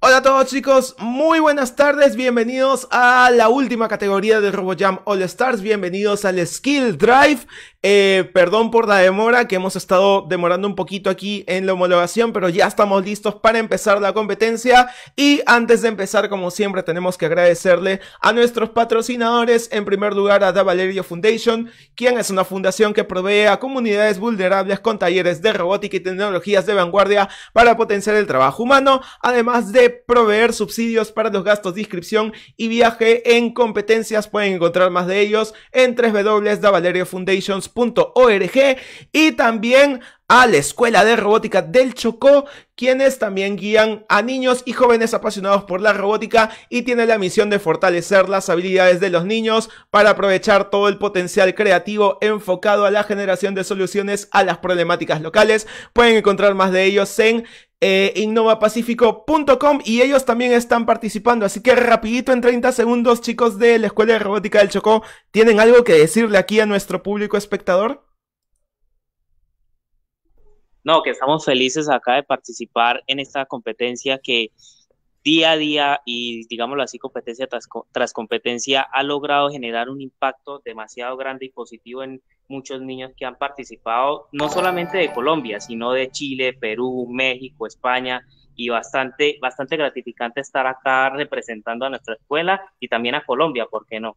Hola a todos chicos, muy buenas tardes, bienvenidos a la última categoría de RoboJam All Stars, bienvenidos al Skill Drive, eh, perdón por la demora que hemos estado demorando un poquito aquí en la homologación, pero ya estamos listos para empezar la competencia y antes de empezar como siempre tenemos que agradecerle a nuestros patrocinadores, en primer lugar a Da Valerio Foundation, quien es una fundación que provee a comunidades vulnerables con talleres de robótica y tecnologías de vanguardia para potenciar el trabajo humano, además de proveer subsidios para los gastos de inscripción y viaje en competencias. Pueden encontrar más de ellos en www.davaleriofoundations.org y también a la Escuela de Robótica del Chocó, quienes también guían a niños y jóvenes apasionados por la robótica y tiene la misión de fortalecer las habilidades de los niños para aprovechar todo el potencial creativo enfocado a la generación de soluciones a las problemáticas locales. Pueden encontrar más de ellos en eh, innovapacífico.com y ellos también están participando. Así que rapidito en 30 segundos, chicos de la Escuela de Robótica del Chocó, ¿tienen algo que decirle aquí a nuestro público espectador? No, que estamos felices acá de participar en esta competencia que día a día y digámoslo así, competencia tras competencia ha logrado generar un impacto demasiado grande y positivo en, muchos niños que han participado, no solamente de Colombia, sino de Chile, Perú, México, España, y bastante, bastante gratificante estar acá representando a nuestra escuela y también a Colombia, ¿por qué no?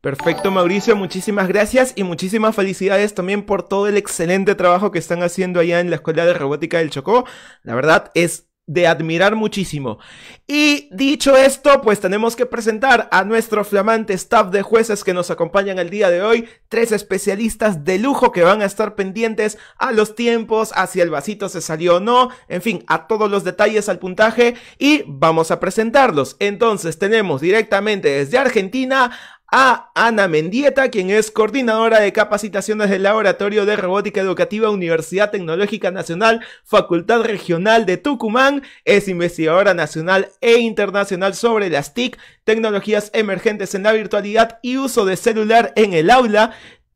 Perfecto, Mauricio, muchísimas gracias y muchísimas felicidades también por todo el excelente trabajo que están haciendo allá en la Escuela de Robótica del Chocó. La verdad es de admirar muchísimo. Y dicho esto, pues tenemos que presentar a nuestro flamante staff de jueces que nos acompañan el día de hoy, tres especialistas de lujo que van a estar pendientes a los tiempos, a si el vasito se salió o no, en fin, a todos los detalles al puntaje y vamos a presentarlos. Entonces tenemos directamente desde Argentina a Ana Mendieta, quien es coordinadora de capacitaciones del Laboratorio de Robótica Educativa Universidad Tecnológica Nacional, Facultad Regional de Tucumán, es investigadora nacional e internacional sobre las TIC, tecnologías emergentes en la virtualidad y uso de celular en el aula,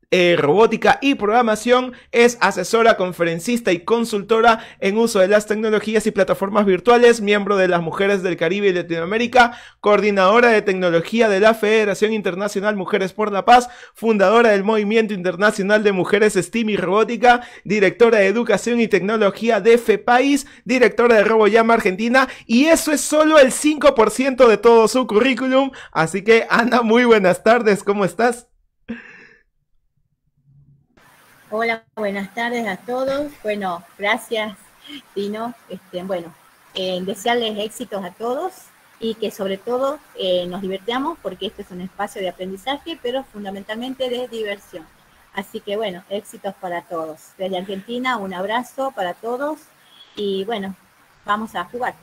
eh, robótica y programación, es asesora, conferencista y consultora en uso de las tecnologías y plataformas virtuales, miembro de las Mujeres del Caribe y Latinoamérica, coordinadora de tecnología de la Federación Internacional Mujeres por la Paz, fundadora del Movimiento Internacional de Mujeres STEAM y Robótica, directora de Educación y Tecnología de FEPAIS, directora de RoboYama Argentina, y eso es solo el 5% de todo su currículum, así que Ana, muy buenas tardes, ¿cómo estás? Hola, buenas tardes a todos. Bueno, gracias, Dino. Este, bueno, eh, desearles éxitos a todos y que sobre todo eh, nos divertamos porque este es un espacio de aprendizaje, pero fundamentalmente de diversión. Así que bueno, éxitos para todos. Desde Argentina, un abrazo para todos y bueno, vamos a jugar.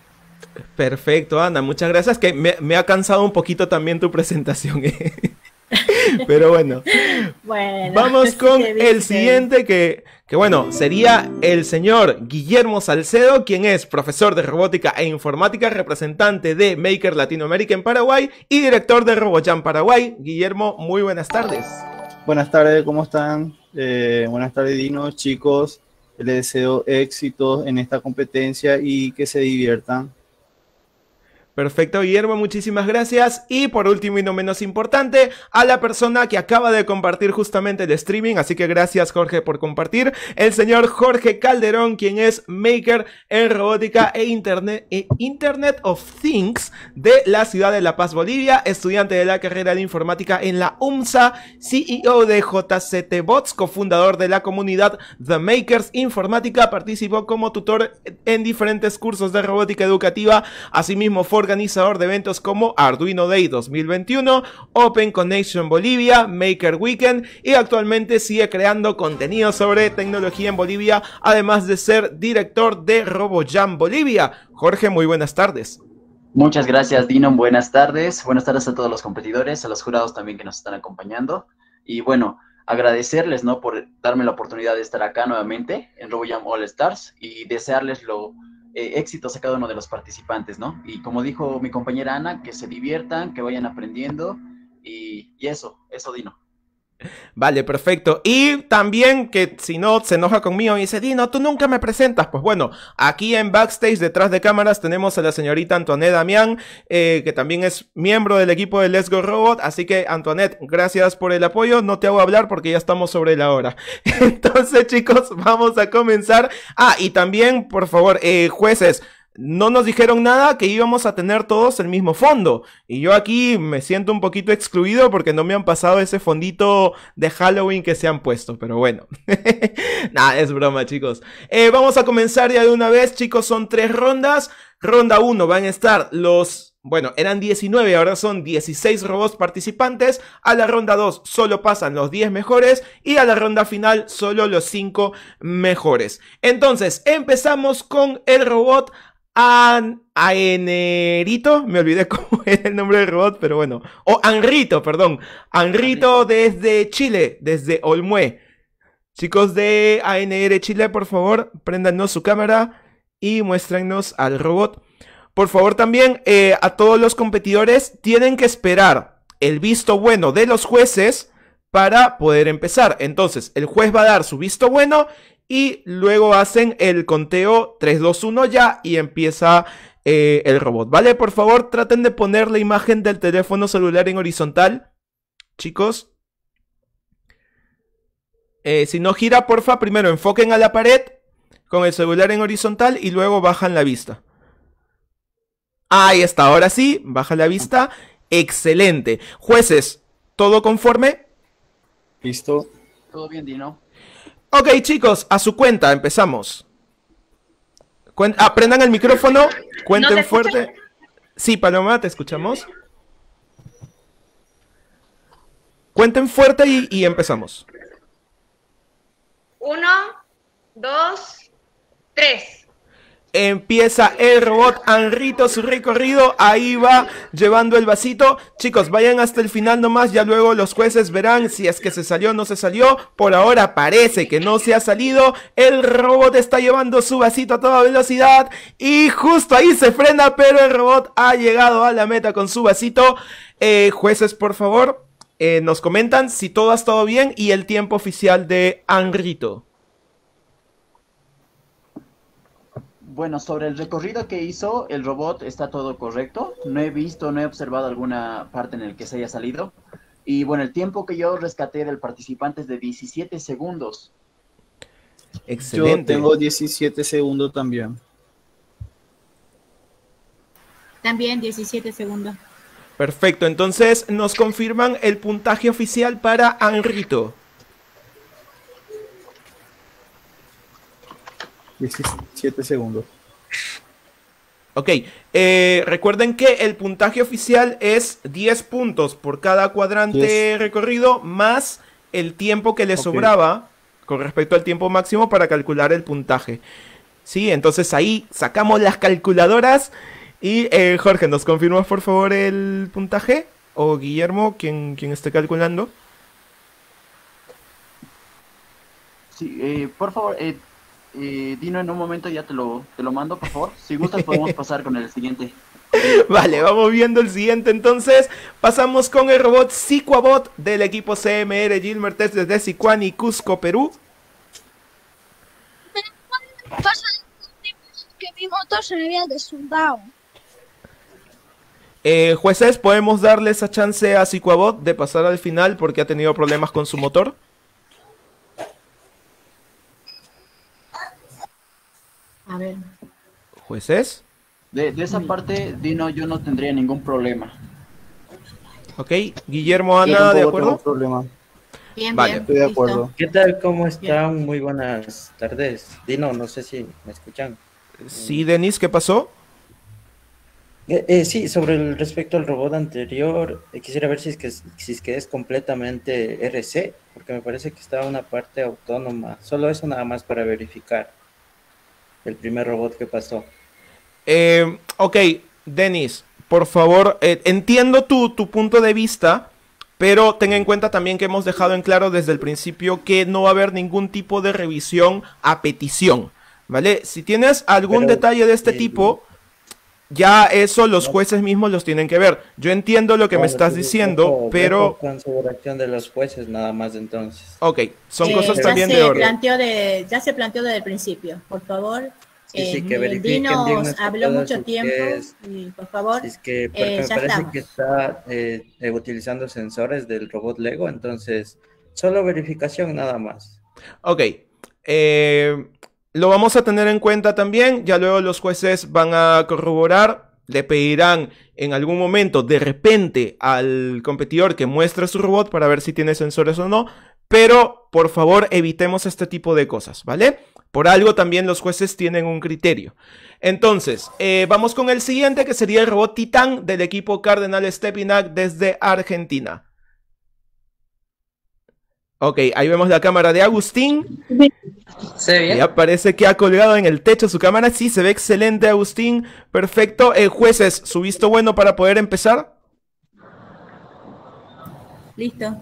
Perfecto, Ana, muchas gracias. Que me, ha cansado un poquito también tu presentación. ¿eh? Pero bueno. vamos con el siguiente que, que, bueno, sería el señor Guillermo Salcedo, quien es profesor de robótica e informática, representante de Maker Latinoamérica en Paraguay y director de RoboJam Paraguay. Guillermo, muy buenas tardes. Buenas tardes, ¿cómo están? Eh, buenas tardes, chicos. Les deseo éxito en esta competencia y que se diviertan. Perfecto, Guillermo, muchísimas gracias. Y por último y no menos importante, a la persona que acaba de compartir justamente el streaming, así que gracias Jorge por compartir, el señor Jorge Calderón, quien es maker en robótica e internet, e internet of Things de la ciudad de La Paz, Bolivia, estudiante de la carrera de informática en la UMSA, CEO de JCT Bots, cofundador de la comunidad The Makers Informática, participó como tutor en diferentes cursos de robótica educativa, asimismo, organizador de eventos como Arduino Day 2021, Open Connection Bolivia, Maker Weekend y actualmente sigue creando contenido sobre tecnología en Bolivia, además de ser director de RoboJam Bolivia. Jorge, muy buenas tardes. Muchas gracias, Dino. Buenas tardes. Buenas tardes a todos los competidores, a los jurados también que nos están acompañando. Y bueno, agradecerles, ¿no? Por darme la oportunidad de estar acá nuevamente en RoboJam All Stars y desearles lo eh, éxitos a cada uno de los participantes, ¿no? Y como dijo mi compañera Ana, que se diviertan, que vayan aprendiendo y eso, eso Dino. Vale, perfecto. Y también que si no se enoja conmigo y dice, Dino, tú nunca me presentas. Pues bueno, aquí en backstage, detrás de cámaras, tenemos a la señorita Antoinette Damián, eh, que también es miembro del equipo de Let's Go Robot. Así que, Antoinette, gracias por el apoyo. No te hago hablar porque ya estamos sobre la hora. Entonces, chicos, vamos a comenzar. Ah, y también, por favor, eh, jueces, no nos dijeron nada que íbamos a tener todos el mismo fondo. Y yo aquí me siento un poquito excluido porque no me han pasado ese fondito de Halloween que se han puesto. Pero bueno, nada, es broma chicos. Eh, vamos a comenzar ya de una vez chicos, son tres rondas. Ronda 1 van a estar los bueno, eran 19, ahora son 16 robots participantes. A la ronda 2 solo pasan los 10 mejores y a la ronda final solo los 5 mejores. Entonces, empezamos con el robot An Aenerito, me olvidé cómo era el nombre del robot, pero bueno. O Anrito, perdón. Anrito desde Chile, desde Olmue... Chicos de ANR Chile, por favor, préndanos su cámara y muéstrenos al robot. Por favor, también eh, a todos los competidores tienen que esperar el visto bueno de los jueces para poder empezar. Entonces, el juez va a dar su visto bueno y luego hacen el conteo 3, 2, 1 ya y empieza eh, el robot, ¿vale? Por favor, traten de poner la imagen del teléfono celular en horizontal, chicos. Eh, si no gira, porfa, primero enfoquen a la pared con el celular en horizontal y luego bajan la vista. Ahí está, ahora sí, baja la vista. Excelente. Jueces, ¿todo conforme? Listo. Todo bien, Dino. Ok, chicos, a su cuenta, empezamos. aprendan el micrófono, cuenten fuerte. Sí, Paloma, te escuchamos. Cuenten fuerte y empezamos. Uno, dos, tres. Empieza el robot Anrito su recorrido. Ahí va llevando el vasito. Chicos, vayan hasta el final nomás. Ya luego los jueces verán si es que se salió o no se salió. Por ahora parece que no se ha salido. El robot está llevando su vasito a toda velocidad. Y justo ahí se frena, pero el robot ha llegado a la meta con su vasito. Eh, jueces, por favor, eh, nos comentan si todo ha estado bien y el tiempo oficial de Anrito. Bueno, sobre el recorrido que hizo el robot está todo correcto. No he visto, no he observado alguna parte en el que se haya salido. Y bueno, el tiempo que yo rescaté del participante es de 17 segundos. Excelente. Yo tengo 17 segundos también. También 17 segundos. Perfecto, entonces nos confirman el puntaje oficial para Anrito. 17 segundos. Ok, eh, recuerden que el puntaje oficial es 10 puntos por cada cuadrante recorrido más el tiempo que le sobraba con respecto al tiempo máximo para calcular el puntaje. Sí, entonces ahí sacamos las calculadoras y eh, Jorge, ¿nos confirmas por favor el puntaje? O Guillermo, quien, quien esté calculando. Sí, eh, por favor, eh, Dino, en un momento ya te lo, te lo mando, por favor. Si gustas, podemos pasar con el siguiente. Vale, vamos viendo el siguiente entonces. Pasamos con el robot Siquabot del equipo CMR Gilmer Test desde Sicuán y Cusco, Perú. que eh, mi moto se jueces, ¿podemos darle esa chance a Siquabot de pasar al final porque ha tenido problemas con su motor? A ver. ¿Jueces? De, esa parte, Dino, yo no tendría ningún problema. Ok, Guillermo, Ana, ¿de acuerdo? problema. Bien, vale. bien, Estoy de acuerdo. ¿Qué tal? ¿Cómo están? Muy buenas tardes. Dino, no sé si me escuchan. Sí, Denis, ¿qué pasó? Eh, eh sí, sobre el respecto al robot anterior, eh, quisiera ver si es, que, si es que es completamente RC, porque me parece que está una parte autónoma. Solo eso nada más para verificar el primer robot que pasó. Eh, ok, Denis, por favor, eh, entiendo tu, tu punto de vista, pero ten en cuenta también que hemos dejado en claro desde el principio que no va a haber ningún tipo de revisión a petición, ¿vale? Si tienes algún detalle de este tipo, ya eso los jueces mismos los tienen que ver. Yo entiendo lo que me estás diciendo, pero... con Consideración de los jueces nada más entonces. Ok, son cosas también de orden. Planteó de, ya se planteó desde el principio. Por favor, sí, eh, que sí, que habló mucho tiempo y por favor... es que eh, me parece que está eh, utilizando sensores del robot Lego, entonces solo verificación nada más. Ok. Eh, lo vamos a tener en cuenta también, ya luego los jueces van a corroborar, le pedirán en algún momento de repente al competidor que muestre su robot para ver si tiene sensores o no, pero por favor evitemos este tipo de cosas, ¿vale? Por algo también los jueces tienen un criterio. Entonces, eh, vamos con el siguiente que sería el robot Titán del equipo Cardenal Stepinac desde Argentina. Ok, ahí vemos la cámara de Agustín. Se ve bien. Ya parece que ha colgado en el techo su cámara. Sí, se ve excelente, Agustín. Perfecto. Eh, jueces, ¿su visto bueno para poder empezar? Listo.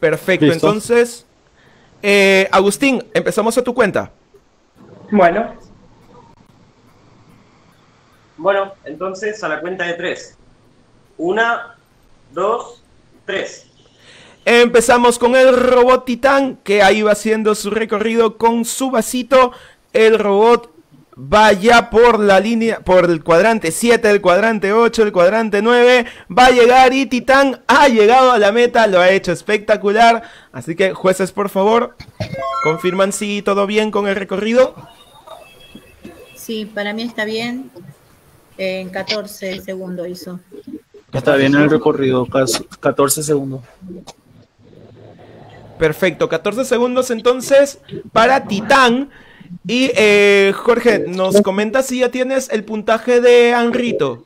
Perfecto, entonces. Eh, Agustín, empezamos a tu cuenta. Bueno. Bueno, entonces a la cuenta de tres. Una, dos, tres. Empezamos con el robot titán que ahí va haciendo su recorrido con su vasito. El robot va ya por la línea, por el cuadrante 7, el cuadrante 8, el cuadrante 9, va a llegar y Titán ha llegado a la meta, lo ha hecho espectacular, así que jueces por favor, confirman si todo bien con el recorrido. Sí, para mí está bien, en 14 segundos hizo. Está bien el recorrido, 14 segundos. Perfecto, 14 segundos entonces para Titán. Y eh, Jorge, nos comenta si ya tienes el puntaje de Anrito.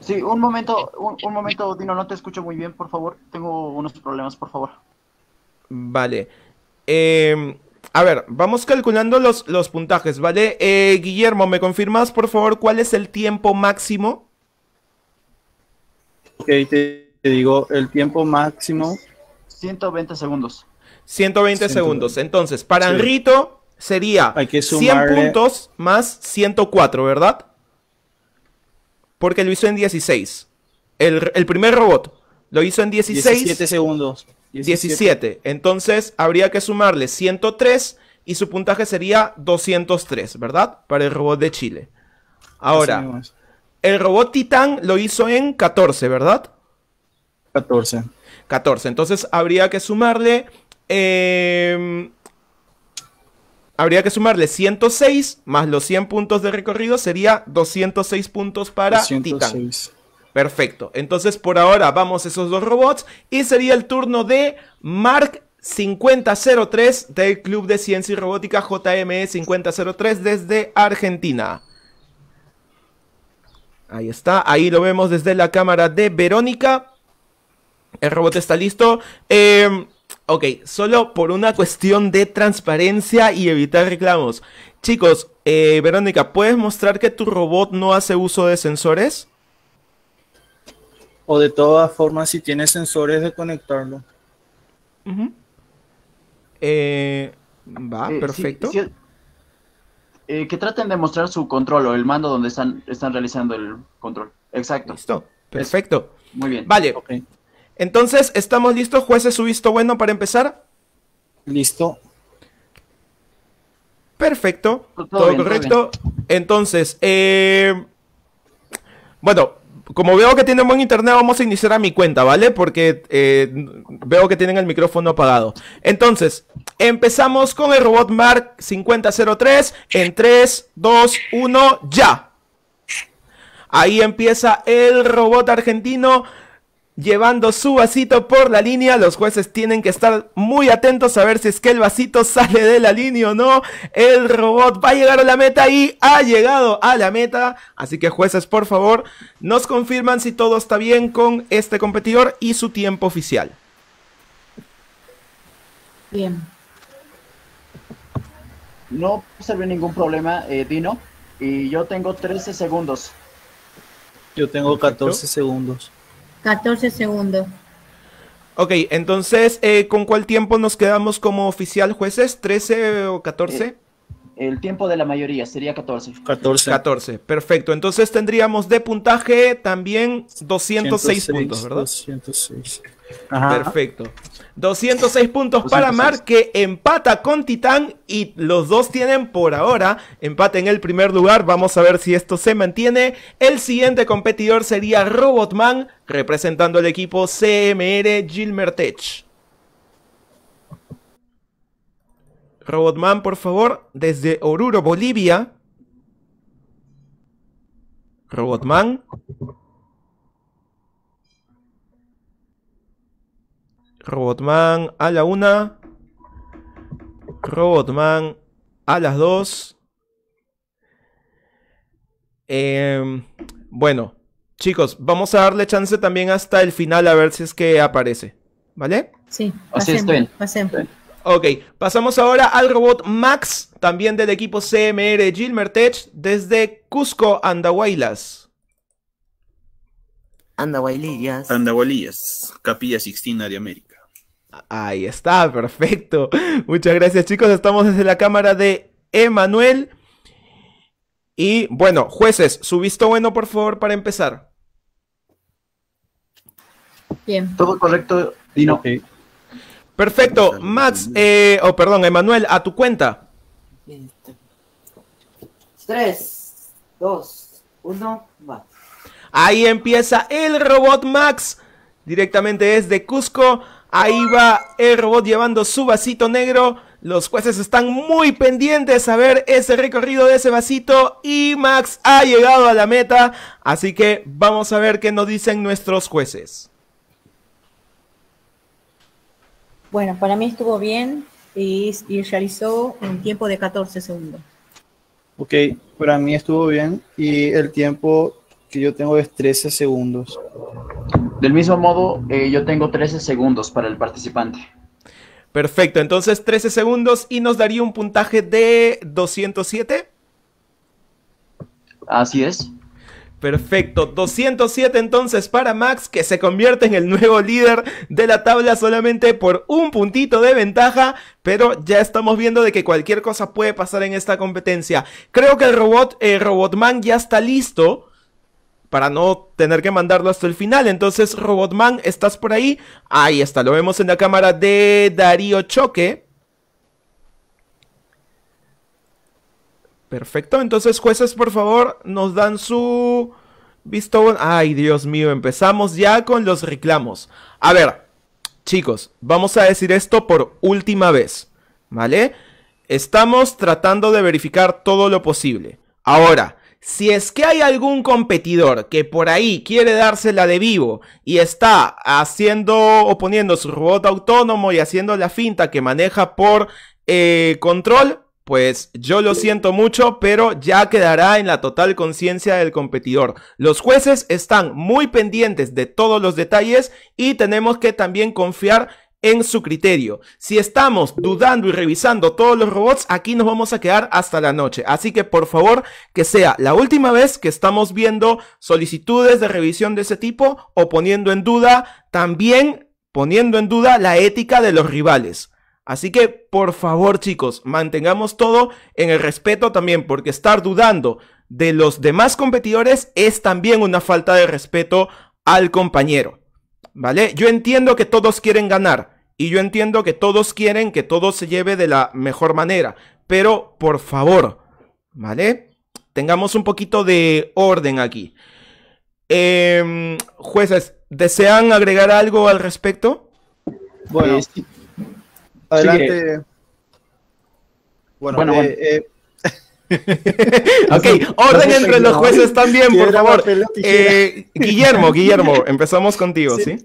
Sí, un momento, un, momento, Dino, no te escucho muy bien, por favor. Tengo unos problemas, por favor. Vale. Em, a ver, vamos calculando los, los puntajes, ¿vale? Eh, Guillermo, ¿me confirmas, por favor, cuál es el tiempo máximo? Ok, te te digo el tiempo máximo. 120 segundos. 120 segundos. Entonces, para Anrito Enrito sería 100 puntos más 104, ¿verdad? Porque lo hizo en 16. El, primer robot lo hizo en 16. 17 segundos. 17. 17. Entonces, habría que sumarle 103 y su puntaje sería 203, ¿verdad? Para el robot de Chile. Ahora, el robot Titán lo hizo en 14, ¿verdad? 14. 14. Entonces habría que sumarle. Em, habría que sumarle 106 más los 100 puntos de recorrido, sería 206 puntos para 206. Perfecto. Entonces por ahora vamos esos dos robots y sería el turno de Mark 5003 del Club de Ciencia y Robótica JME 5003 desde Argentina. Ahí está, ahí lo vemos desde la cámara de Verónica. El robot está listo. Em, ok, solo por una cuestión de transparencia y evitar reclamos. Chicos, eh, Verónica, ¿puedes mostrar que tu robot no hace uso de sensores? O de todas formas, si tiene sensores, de conectarlo. Eh, va, eh, perfecto. que traten de mostrar su control o el mando donde están, están realizando el control. Exacto. Listo. Perfecto. Muy bien. Vale. Okay. Entonces, ¿estamos listos? ¿Jueces su visto bueno para empezar? Listo. Perfecto. Todo, correcto. Entonces, eh, bueno, como veo que tienen buen internet, vamos a iniciar a mi cuenta, ¿vale? Porque eh, veo que tienen el micrófono apagado. Entonces, empezamos con el robot Mark 5003 en 3, 2, 1, ya. Ahí empieza el robot argentino llevando su vasito por la línea. Los jueces tienen que estar muy atentos a ver si es que el vasito sale de la línea o no. El robot va a llegar a la meta y ha llegado a la meta. Así que jueces, por favor, nos confirman si todo está bien con este competidor y su tiempo oficial. Bien. No sirve ningún problema, eh, Dino. Y yo tengo 13 segundos. Yo tengo 14 segundos. 14 segundos. Ok, entonces, eh, ¿con cuál tiempo nos quedamos como oficial jueces? ¿13 o 14? Eh, el tiempo de la mayoría sería 14. 14. 14, perfecto. Entonces tendríamos de puntaje también 206, puntos, ¿verdad? 206. Perfecto. 206 puntos para Mar que empata con Titán y los dos tienen por ahora empate en el primer lugar. Vamos a ver si esto se mantiene. El siguiente competidor sería Robotman representando al equipo CMR Gilmertech. Robotman, por favor, desde Oruro, Bolivia. Robotman. Robotman a la una. Robotman a las dos. Em, bueno, chicos, vamos a darle chance también hasta el final a ver si es que aparece. ¿Vale? Sí, oh, pasemos, Ok, pasamos ahora al robot Max, también del equipo CMR Tech, desde Cusco, Andahuaylas. Andahuaylas. Andahuaylas, Capilla Sixtina de América. Ahí está, perfecto. Muchas gracias chicos. Estamos desde la cámara de Emanuel. Y bueno, jueces, su visto bueno por favor para empezar. Bien. Todo correcto, Dino. Perfecto. Max, o eh, oh, perdón, Emanuel, a tu cuenta. Tres, dos, uno, va. Ahí empieza el robot Max. Directamente es de Cusco. Ahí va el robot llevando su vasito negro. Los jueces están muy pendientes a ver ese recorrido de ese vasito y Max ha llegado a la meta. Así que vamos a ver qué nos dicen nuestros jueces. Bueno, para mí estuvo bien y, realizó un tiempo de 14 segundos. Ok, para mí estuvo bien y el tiempo que yo tengo es 13 segundos. Del mismo modo, eh, yo tengo 13 segundos para el participante. Perfecto, entonces 13 segundos y nos daría un puntaje de 207. Así es. Perfecto, 207 entonces para Max que se convierte en el nuevo líder de la tabla solamente por un puntito de ventaja, pero ya estamos viendo de que cualquier cosa puede pasar en esta competencia. Creo que el robot, eh, Robotman ya está listo para no tener que mandarlo hasta el final. Entonces, Robotman, ¿estás por ahí? Ahí está, lo vemos en la cámara de Darío Choque. Perfecto, entonces jueces, por favor, nos dan su visto Ay, Dios mío, empezamos ya con los reclamos. A ver, chicos, vamos a decir esto por última vez, ¿vale? Estamos tratando de verificar todo lo posible. Ahora, si es que hay algún competidor que por ahí quiere dársela de vivo y está haciendo o poniendo su robot autónomo y haciendo la finta que maneja por eh, control, pues yo lo siento mucho, pero ya quedará en la total conciencia del competidor. Los jueces están muy pendientes de todos los detalles y tenemos que también confiar en su criterio. Si estamos dudando y revisando todos los robots, aquí nos vamos a quedar hasta la noche. Así que por favor, que sea la última vez que estamos viendo solicitudes de revisión de ese tipo o poniendo en duda también poniendo en duda la ética de los rivales. Así que, por favor, chicos, mantengamos todo en el respeto también, porque estar dudando de los demás competidores es también una falta de respeto al compañero. ¿vale? Yo entiendo que todos quieren ganar y yo entiendo que todos quieren que todo se lleve de la mejor manera, pero por favor, ¿vale? Tengamos un poquito de orden aquí. Em, jueces, ¿desean agregar algo al respecto? Bueno, adelante. Bueno, bueno, eh, eh, ok, orden entre los jueces también, por favor. Eh, Guillermo, Guillermo, empezamos contigo, ¿sí?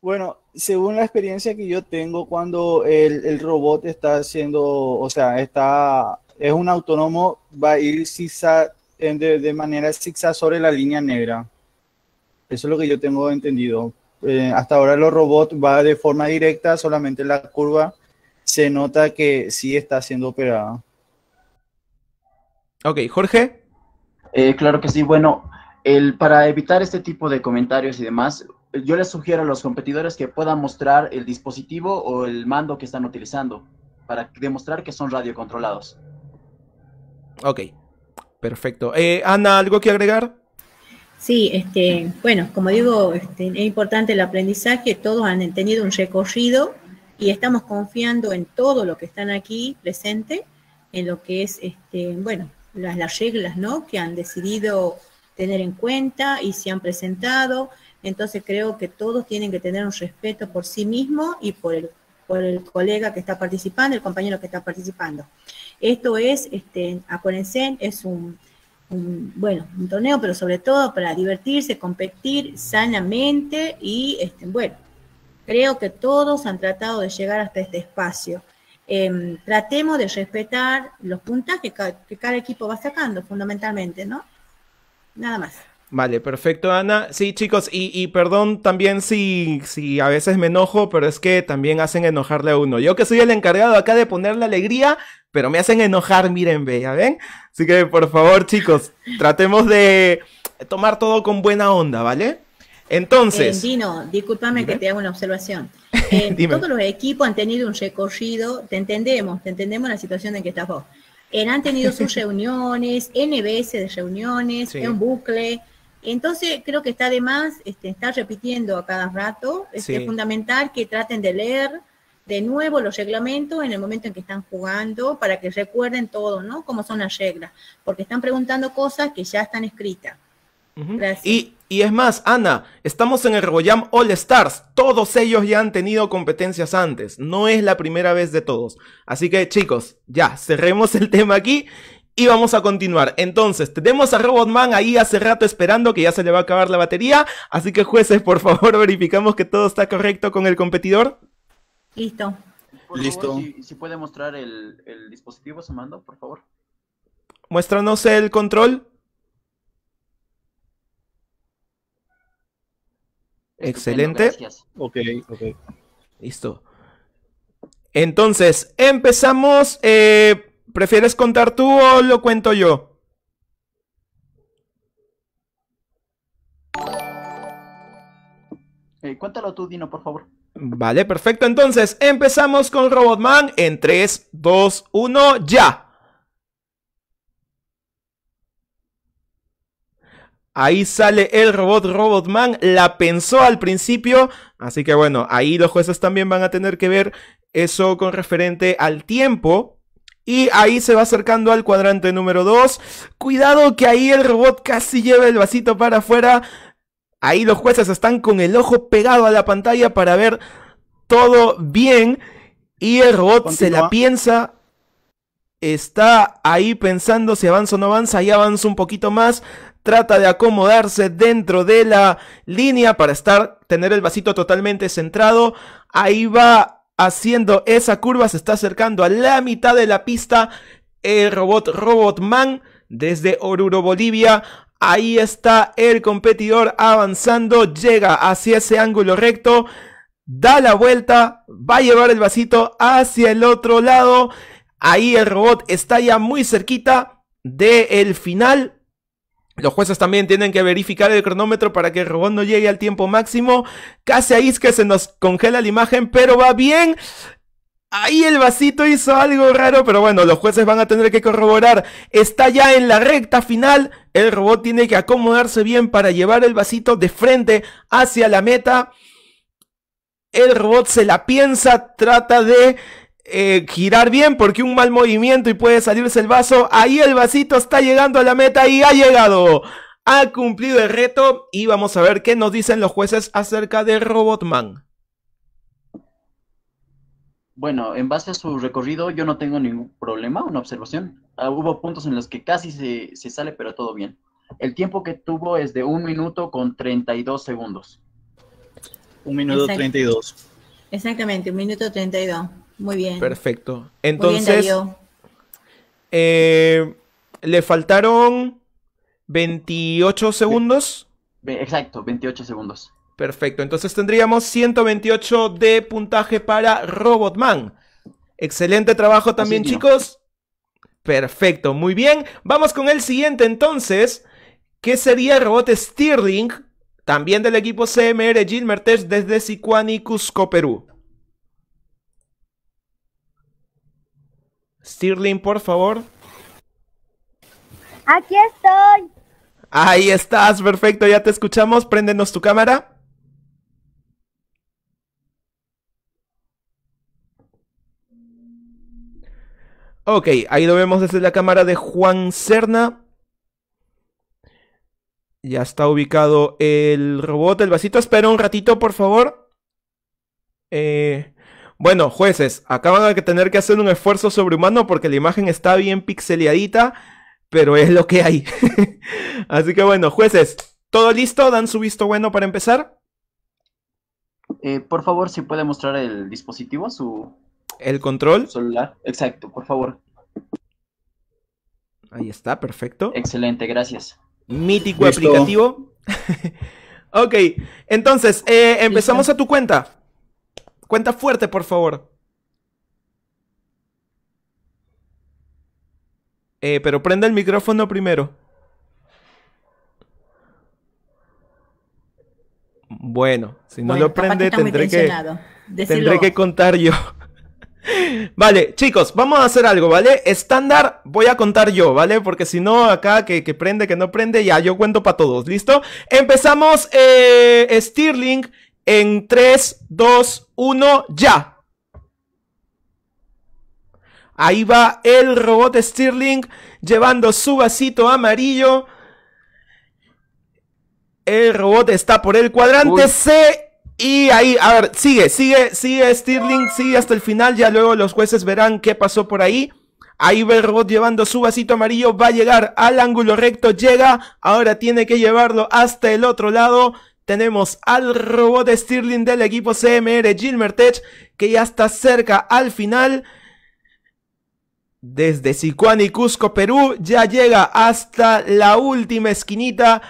Bueno, según la experiencia que yo tengo, cuando el, robot está haciendo, o sea, está, es un autónomo, va a ir zigzag, de, manera zigzag sobre la línea negra. Eso es lo que yo tengo entendido. Eh, hasta ahora los robots va de forma directa, solamente la curva se nota que sí está siendo operada. Ok, Jorge. Eh, claro que sí. Bueno, para evitar este tipo de comentarios y demás, yo les sugiero a los competidores que puedan mostrar el dispositivo o el mando que están utilizando para demostrar que son radiocontrolados. Ok, perfecto. Eh, Ana, ¿algo que agregar? Sí, este, bueno, como digo, este, es importante el aprendizaje, todos han tenido un recorrido y estamos confiando en todo lo que están aquí presente, en lo que es, este, bueno, las, reglas ¿no? que han decidido tener en cuenta y se han presentado. Entonces creo que todos tienen que tener un respeto por sí mismo y por el, por el colega que está participando, el compañero que está participando. Esto es, este, acuérdense, es un, bueno, un torneo, pero sobre todo para divertirse, competir sanamente y, este, bueno, creo que todos han tratado de llegar hasta este espacio. Em, tratemos de respetar los puntajes que, cada equipo va sacando, fundamentalmente, ¿no? Nada más. Vale, perfecto, Ana. Sí, chicos, y, perdón también si, a veces me enojo, pero es que también hacen enojarle a uno. Yo que soy el encargado acá de ponerle alegría, pero me hacen enojar, miren, ven? Así que, por favor, chicos, tratemos de tomar todo con buena onda, ¿vale? Entonces. Eh, discúlpame que te haga una observación. Eh, todos los equipos han tenido un recorrido, te entendemos, te entendemos la situación en que estás vos. Eh, han tenido sus reuniones, NBS de reuniones, un en bucle. Entonces, creo que está de más este, estar repitiendo a cada rato. Es fundamental que traten de leer de nuevo los reglamentos en el momento en que están jugando para que recuerden todo, ¿no? Cómo son las reglas, porque están preguntando cosas que ya están escritas. Y, y es más, Ana, estamos en el Roboyam All Stars. Todos ellos ya han tenido competencias antes. No es la primera vez de todos. Así que chicos, ya, cerremos el tema aquí y vamos a continuar. Entonces, tenemos a Robotman ahí hace rato esperando que ya se le va a acabar la batería. Así que jueces, por favor, verificamos que todo está correcto con el competidor. Listo. Listo. si, puede mostrar el, el dispositivo, su mando, por favor. Muéstranos el control. Excelente. Ok, ok. Listo. Entonces, empezamos. Eh, ¿Prefieres contar tú o lo cuento yo? Eh, cuéntalo tú, Dino, por favor. Vale, perfecto. Entonces, empezamos con Robotman en 3, 2, 1, ya. Ahí sale el robot Robotman, la pensó al principio, así que bueno, ahí los jueces también van a tener que ver eso con referente al tiempo y ahí se va acercando al cuadrante número 2. Cuidado que ahí el robot casi lleva el vasito para afuera. Ahí los jueces están con el ojo pegado a la pantalla para ver todo bien. Y el robot se la piensa. Está ahí pensando si avanza o no avanza. Ahí avanza un poquito más trata de acomodarse dentro de la línea para estar, tener el vasito totalmente centrado. Ahí va haciendo esa curva, se está acercando a la mitad de la pista el robot Robotman desde Oruro, Bolivia. Ahí está el competidor avanzando, llega hacia ese ángulo recto, da la vuelta, va a llevar el vasito hacia el otro lado. Ahí el robot está ya muy cerquita del final, los jueces también tienen que verificar el cronómetro para que el robot no llegue al tiempo máximo. Casi ahí es que se nos congela la imagen, pero va bien. Ahí el vasito hizo algo raro, pero bueno, los jueces van a tener que corroborar. Está ya en la recta final. El robot tiene que acomodarse bien para llevar el vasito de frente hacia la meta. El robot se la piensa, trata de eh, girar bien porque un mal movimiento y puede salirse el vaso. Ahí el vasito está llegando a la meta y ha llegado. Ha cumplido el reto y vamos a ver qué nos dicen los jueces acerca de Robotman. Bueno, en base a su recorrido yo no tengo ningún problema, una observación. Ah, hubo puntos en los que casi se, sale, pero todo bien. El tiempo que tuvo es de un minuto con 32 segundos. un minuto 32. Exactamente, un minuto 32. Muy bien. Perfecto. Entonces, eh, le faltaron 28 segundos. Exacto, 28 segundos. Perfecto, entonces tendríamos 128 de puntaje para Robotman. Excelente trabajo también, chicos. Perfecto, muy bien. Vamos con el siguiente entonces, que sería Robot Steering, también del equipo CMR Gilmertech desde Sicuani, Cusco, Perú. Stirling, por favor. Aquí estoy. Ahí estás, perfecto, ya te escuchamos. Préndenos tu cámara. Ok, ahí lo vemos desde la cámara de Juan Cerna. Ya está ubicado el robot, el vasito. Espera un ratito, por favor. Eh, bueno, jueces, acaban de tener que hacer un esfuerzo sobrehumano porque la imagen está bien pixeleadita, pero es lo que hay. Así que bueno, jueces, ¿todo listo? ¿Dan su visto bueno para empezar? Eh, por favor, si puede mostrar el dispositivo, su... ¿El control? Celular, exacto, por favor. Ahí está, perfecto. Excelente, gracias. Mítico aplicativo. ok, entonces, eh, empezamos a tu cuenta. Cuenta fuerte, por favor. Eh, pero prenda el micrófono primero. Bueno, si no lo prende tendré que contar yo. Vale, chicos, vamos a hacer algo, ¿vale? Estándar voy a contar yo, ¿vale? Porque si no, acá que, que prende, que no prende, ya yo cuento para todos, ¿listo? Empezamos, eh, Stirling en 3, 2, 1, ya. Ahí va el robot Stirling llevando su vasito amarillo. El robot está por el cuadrante C. Y ahí, a ver, sigue, sigue, sigue Stirling, sigue hasta el final. Ya luego los jueces verán qué pasó por ahí. Ahí va el robot llevando su vasito amarillo, va a llegar al ángulo recto, llega, ahora tiene que llevarlo hasta el otro lado, tenemos al robot Stirling del equipo CMR Gilmer Tech, que ya está cerca al final. Desde Sicuán y Cusco, Perú, ya llega hasta la última esquinita.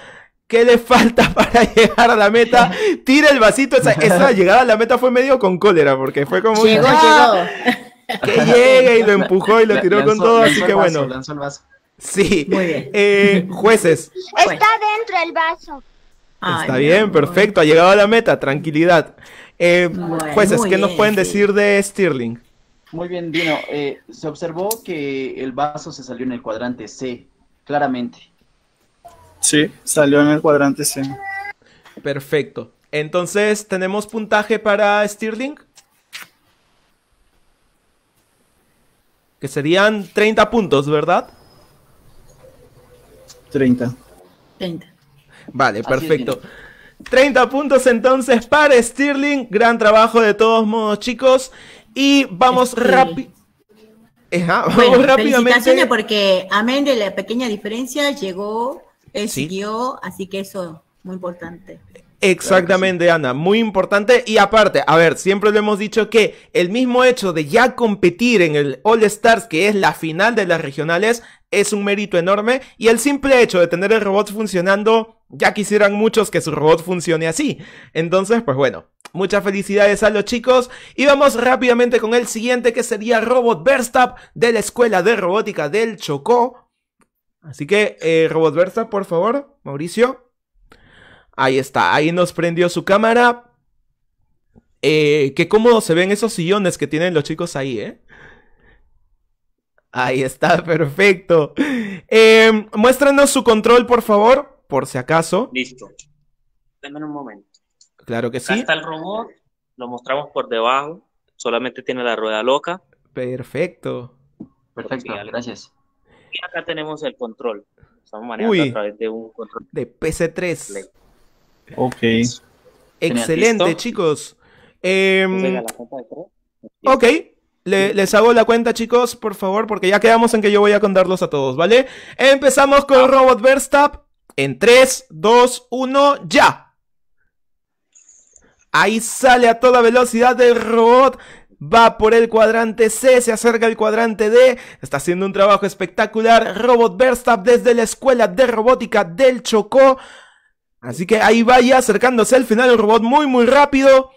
¿Qué le falta para llegar a la meta? Tira el vasito. Esa, llegada a la meta fue medio con cólera, porque fue como... Llegó, llegó. Que llega y lo empujó y lo tiró con todo, así que bueno. Lanzó el vaso. Sí. Muy bien. Eh, jueces. Está dentro el vaso. Está bien, perfecto, ha llegado a la meta, tranquilidad. jueces, eh, pues, ¿qué nos pueden decir de Stirling? Muy bien, Dino. Eh, se observó que el vaso se salió en el cuadrante C, claramente. Sí, salió en el cuadrante C. Perfecto. Entonces, ¿tenemos puntaje para Stirling? Que serían 30 puntos, ¿verdad? 30. 30. Vale, perfecto. 30 puntos entonces para Stirling. Gran trabajo de todos modos, chicos. Y vamos rápido. rápidamente. Felicitaciones porque amén de la pequeña diferencia llegó, eh, siguió, así que eso muy importante. Exactamente, Ana, muy importante. Y aparte, a ver, siempre le hemos dicho que el mismo hecho de ya competir en el All Stars, que es la final de las regionales, es un mérito enorme y el simple hecho de tener el robot funcionando, ya quisieran muchos que su robot funcione así. Entonces, pues bueno, Muchas felicidades a los chicos y vamos rápidamente con el siguiente que sería Robot Verstap de la Escuela de Robótica del Chocó. Así que eh, Robot Verstap, por favor, Mauricio. Ahí está, ahí nos prendió su cámara. Eh, qué cómodo se ven esos sillones que tienen los chicos ahí, ¿eh? Ahí está, perfecto. Eh, muéstranos su control, por favor, por si acaso. Listo. Dame un momento. Claro que Acá sí. está el robot, lo mostramos por debajo, solamente tiene la rueda loca. Perfecto. Perfecto, gracias. Y acá tenemos el control. Estamos manejando a través de un control. De PC3. Ok. Excelente, chicos. Em, ok, les hago la cuenta, chicos, por favor, porque ya quedamos en que yo voy a contarlos a todos, ¿vale? Empezamos con ah. Robot Verstap en 3, 2, 1, ya. Ahí sale a toda velocidad el robot. Va por el cuadrante C, se acerca al cuadrante D, está haciendo un trabajo espectacular. Robot Verstap desde la Escuela de Robótica del Chocó. Así que ahí vaya acercándose al final el robot muy muy rápido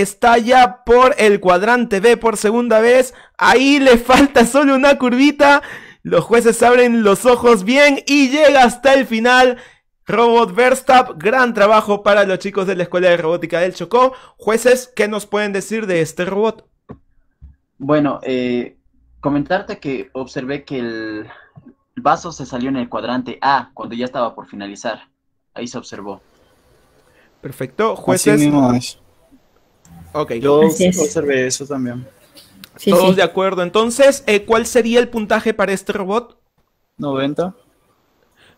está ya por el cuadrante B por segunda vez. Ahí le falta solo una curvita. Los jueces abren los ojos bien y llega hasta el final. Robot Verstappen, gran trabajo para los chicos de la Escuela de Robótica del Chocó. Jueces, ¿qué nos pueden decir de este robot? Bueno, eh, comentarte que observé que el vaso se salió en el cuadrante A cuando ya estaba por finalizar. Ahí se observó. Perfecto, jueces yo observé eso también. Todos de acuerdo. Entonces, eh, ¿cuál sería el puntaje para este robot? 90.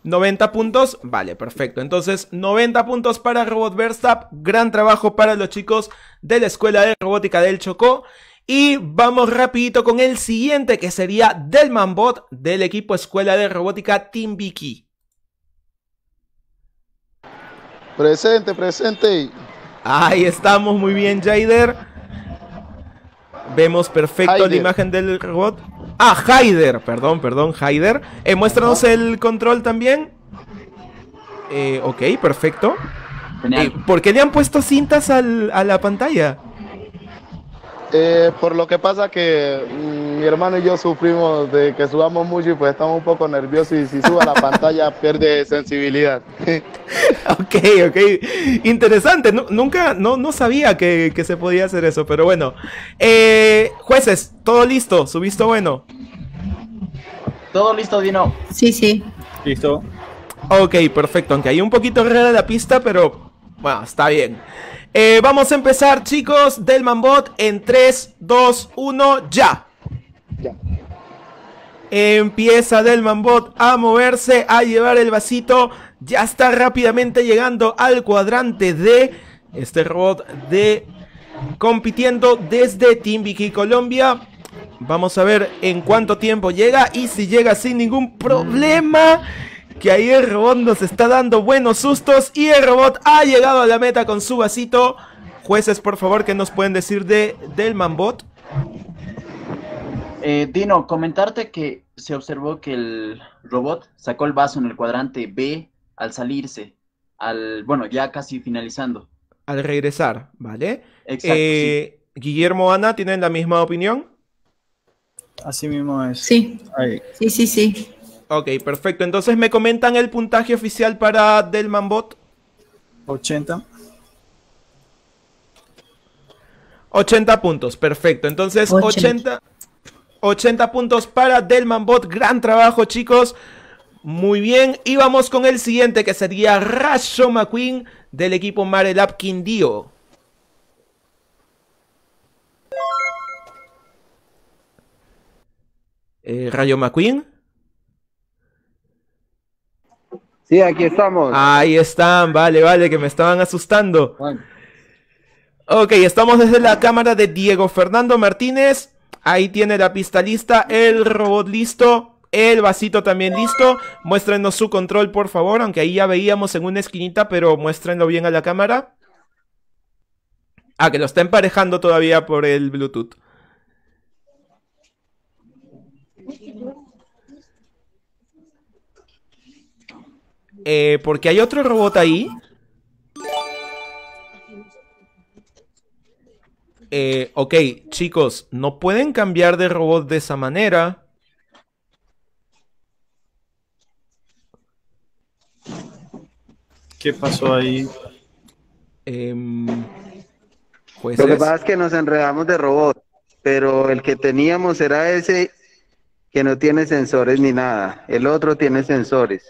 90 puntos, vale, perfecto. Entonces, 90 puntos para Robot Verstappen. Gran trabajo para los chicos de la Escuela de Robótica del Chocó. Y vamos rapidito con el siguiente, que sería del Manbot del equipo Escuela de Robótica Team Vicky Presente, presente. Ahí estamos, muy bien, jader Vemos perfecto la imagen del robot. Ah, Haider, perdón, perdón, Haider. Eh, muéstranos el control también. Eh, ok, perfecto. Eh, ¿Por qué le han puesto cintas a la pantalla? Eh, por lo que pasa que mm, mi hermano y yo sufrimos de que subamos mucho y pues estamos un poco nerviosos y si suba la pantalla pierde sensibilidad. ok, ok. Interesante. nunca, no, no sabía que, se podía hacer eso, pero bueno. Eh, jueces, todo listo, su bueno. Todo listo, Dino. Sí, sí. Listo. Ok, perfecto. Aunque hay un poquito rara la pista, pero bueno, está bien. Eh, vamos a empezar, chicos, del Mambot en 3, 2, 1, ya. Ya. Empieza Delmanbot a moverse, a llevar el vasito. Ya está rápidamente llegando al cuadrante de este robot de compitiendo desde Timbiquí, Colombia. Vamos a ver en cuánto tiempo llega y si llega sin ningún problema que ahí el robot nos está dando buenos sustos y el robot ha llegado a la meta con su vasito. Jueces, por favor, ¿qué nos pueden decir de del Mambot? Eh, Dino, comentarte que se observó que el robot sacó el vaso en el cuadrante B al salirse, al bueno, ya casi finalizando. Al regresar, ¿vale? Exacto. Eh, Guillermo, Ana, ¿tienen la misma opinión? Así mismo es. Sí. Sí, sí, sí. Ok, perfecto. Entonces, ¿me comentan el puntaje oficial para Delman Bot? 80. 80 puntos, perfecto. Entonces, 80, 80 puntos para Delman Bot. Gran trabajo, chicos. Muy bien, y vamos con el siguiente que sería Rayo McQueen del equipo Marelab Quindío. Eh, Rayo McQueen. Sí, aquí estamos. Ahí están, vale, vale, que me estaban asustando. Ok, estamos desde la cámara de Diego Fernando Martínez. Ahí tiene la pista lista, el robot listo, el vasito también listo. Muéstrenos su control, por favor, aunque ahí ya veíamos en una esquinita, pero muéstrenlo bien a la cámara. Ah, que lo está emparejando todavía por el Bluetooth. eh, porque hay otro robot ahí. Eh, ok, chicos, no pueden cambiar de robot de esa manera. ¿Qué pasó ahí? Em, pues Lo que pasa es que nos enredamos de robot, pero el que teníamos era ese que no tiene sensores ni nada. El otro tiene sensores.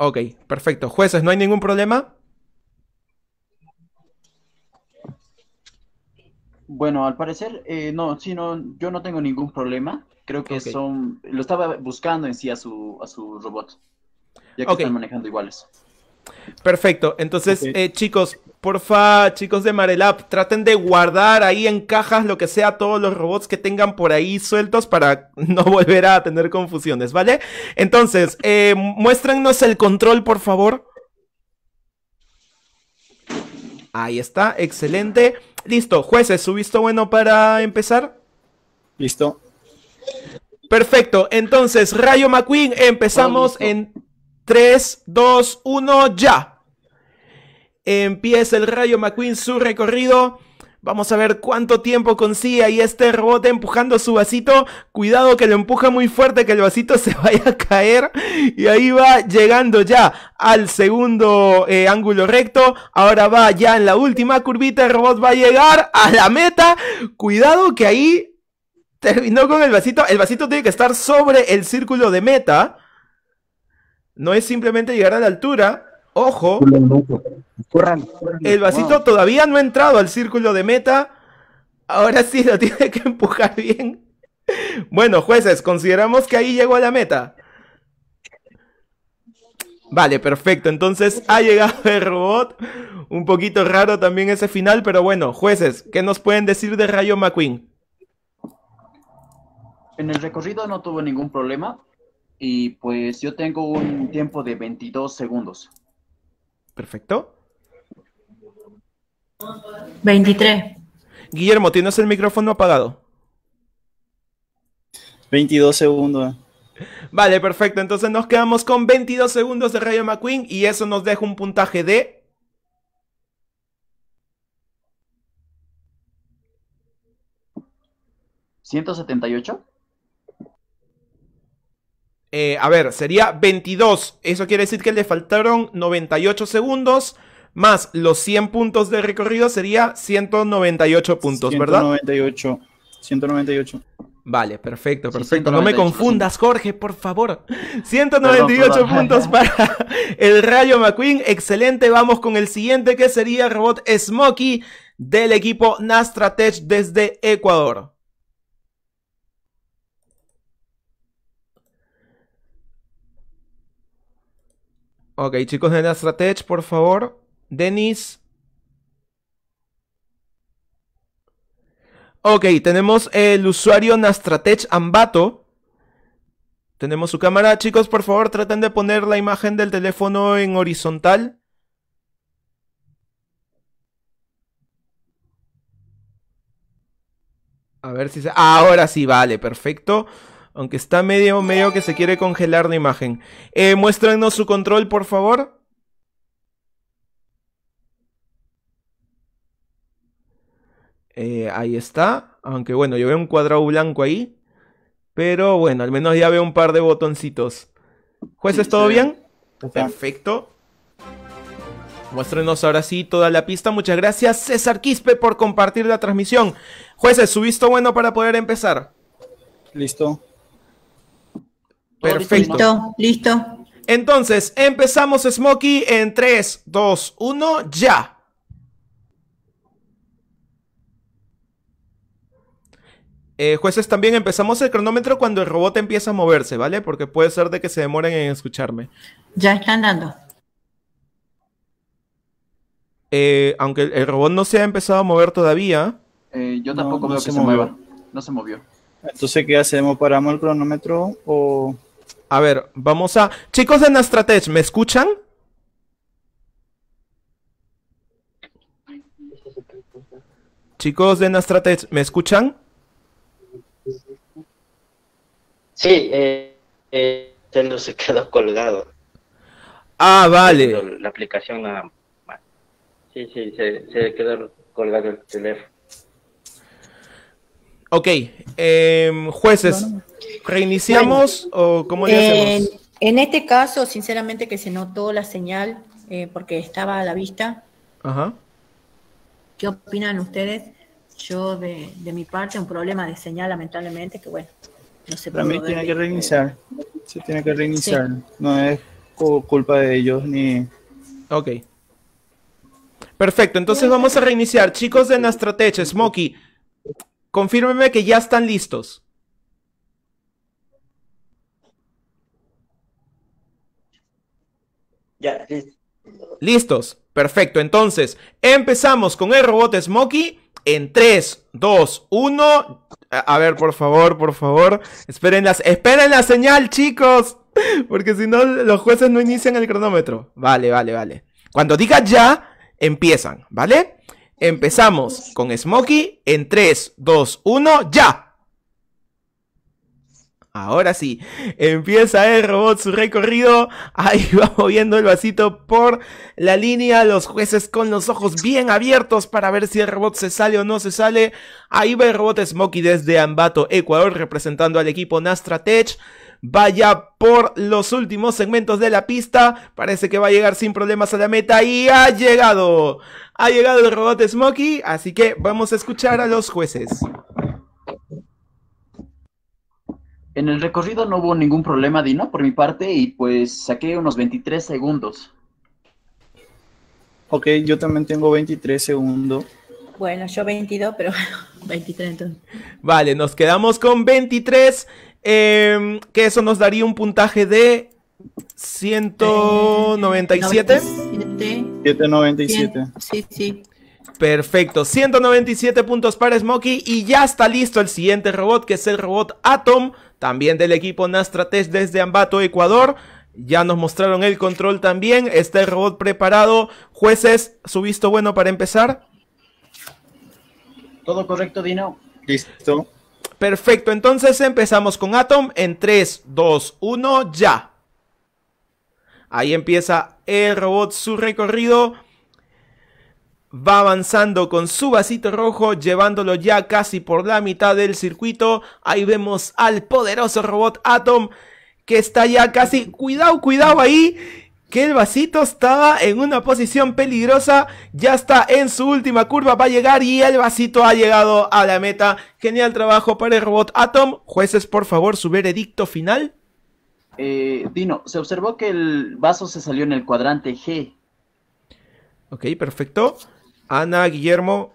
Ok, perfecto. Jueces, ¿no hay ningún problema? Bueno, al parecer, eh, no, sí, no, yo no tengo ningún problema. Creo que son, lo estaba buscando en sí a su, a su robot, ya que están manejando iguales. Perfecto, entonces eh, chicos, Porfa, chicos de Marelab, traten de guardar ahí en cajas lo que sea todos los robots que tengan por ahí sueltos para no volver a tener confusiones, ¿vale? Entonces, eh, muéstranos el control, por favor. Ahí está, excelente. Listo, jueces, ¿su visto bueno para empezar? Listo. Perfecto, entonces, Rayo McQueen, empezamos en 3, 2, 1, ya. Empieza el Rayo McQueen su recorrido. Vamos a ver cuánto tiempo consigue ahí este robot empujando su vasito. Cuidado que lo empuja muy fuerte, que el vasito se vaya a caer. Y ahí va llegando ya al segundo eh, ángulo recto. Ahora va ya en la última curvita. El robot va a llegar a la meta. Cuidado que ahí terminó con el vasito. El vasito tiene que estar sobre el círculo de meta. No es simplemente llegar a la altura. Ojo, el vasito todavía no ha entrado al círculo de meta. Ahora sí lo tiene que empujar bien. Bueno, jueces, consideramos que ahí llegó a la meta. Vale, perfecto. Entonces ha llegado el robot. Un poquito raro también ese final, pero bueno, jueces, ¿qué nos pueden decir de Rayo McQueen? En el recorrido no tuvo ningún problema y pues yo tengo un tiempo de 22 segundos. Perfecto. 23. Guillermo, ¿tienes el micrófono apagado? 22 segundos. Vale, perfecto. Entonces nos quedamos con 22 segundos de Rayo McQueen y eso nos deja un puntaje de... ¿178? Eh, a ver, sería 22. Eso quiere decir que le faltaron 98 segundos. Más los 100 puntos de recorrido sería 198 puntos, ¿verdad? 198. 198. Vale, perfecto, perfecto. No me confundas, Jorge, por favor. 198 puntos para el Rayo McQueen. Excelente. Vamos con el siguiente que sería robot Smokey del equipo Nastratech desde Ecuador. Ok, chicos de Nastratech, por favor. Denis. Ok, tenemos el usuario Nastratech Ambato. Tenemos su cámara. Chicos, por favor, traten de poner la imagen del teléfono en horizontal. A ver si se... Ah, ahora sí, vale, perfecto. Aunque está medio, medio que se quiere congelar la imagen. Eh, Muéstrenos su control, por favor. Eh, ahí está. Aunque bueno, yo veo un cuadrado blanco ahí. Pero bueno, al menos ya veo un par de botoncitos. ¿Jueces, todo bien? Perfecto. Muéstrenos ahora sí toda la pista. Muchas gracias, César Quispe, por compartir la transmisión. Jueces, ¿su visto bueno para poder empezar? Listo. Perfecto. Listo, Entonces, empezamos Smokey en 3, 2, 1, ya. Eh, jueces, también empezamos el cronómetro cuando el robot empieza a moverse, ¿vale? Porque puede ser de que se demoren en escucharme. Ya están dando. Eh, aunque el robot no se ha empezado a mover todavía. Eh, yo tampoco veo que se mueva. No se movió. Entonces, ¿qué hacemos? ¿Paramos el cronómetro o.? A ver, vamos a... Chicos de Nastratech, ¿me escuchan? Chicos de Nastratech, ¿me escuchan? Sí, eh, eh, se quedó colgado. Ah, vale. La aplicación Sí, sí, se, se quedó colgado el teléfono. Ok, em, jueces, ¿reiniciamos o cómo le hacemos? En, este caso, sinceramente que se notó la señal eh, porque estaba a la vista. Ajá. ¿Qué opinan ustedes? Yo, de, mi parte, un problema de señal, lamentablemente, que bueno, no se puede. También tiene que eh, reiniciar. Se tiene que reiniciar. No es culpa de ellos ni. Ok. Perfecto, entonces vamos a reiniciar. Chicos de Nastrateche, Smokey. Confírmeme que ya están listos. Ya, Listos. Perfecto. Entonces, empezamos con el robot Smokey en 3, 2, 1. A, ver, por favor, por favor. Esperen, las, esperen la señal, chicos. Porque si no, los jueces no inician el cronómetro. Vale, vale, vale. Cuando diga ya, empiezan, ¿vale? Empezamos con Smokey en 3, 2, 1, ya. Ahora sí, empieza el robot su recorrido. Ahí va moviendo el vasito por la línea. Los jueces con los ojos bien abiertos para ver si el robot se sale o no se sale. Ahí va el robot Smokey desde Ambato, Ecuador, representando al equipo Nastratech vaya por los últimos segmentos de la pista. Parece que va a llegar sin problemas a la meta y ha llegado. Ha llegado el robot Smokey, así que vamos a escuchar a los jueces. En el recorrido no hubo ningún problema, Dino, por mi parte, y pues saqué unos 23 segundos. Ok, yo también tengo 23 segundos. Bueno, yo 22, pero 23 entonces. Vale, nos quedamos con 23 Em, que eso nos daría un puntaje de 197. 797. Perfecto, 197 puntos para Smoky y ya está listo el siguiente robot que es el robot Atom, también del equipo Nastratech desde Ambato, Ecuador. Ya nos mostraron el control también, está el robot preparado. Jueces, ¿su visto bueno para empezar? Todo correcto, Dino. Listo. Perfecto, entonces empezamos con Atom en 3, 2, 1, ya. Ahí empieza el robot su recorrido. Va avanzando con su vasito rojo, llevándolo ya casi por la mitad del circuito. Ahí vemos al poderoso robot Atom que está ya casi... Cuidado, cuidado ahí que el vasito estaba en una posición peligrosa, ya está en su última curva, va a llegar y el vasito ha llegado a la meta. Genial trabajo para el robot Atom. Jueces, por favor, su veredicto final. Eh, Dino, se observó que el vaso se salió en el cuadrante G. Ok, perfecto. Ana, Guillermo.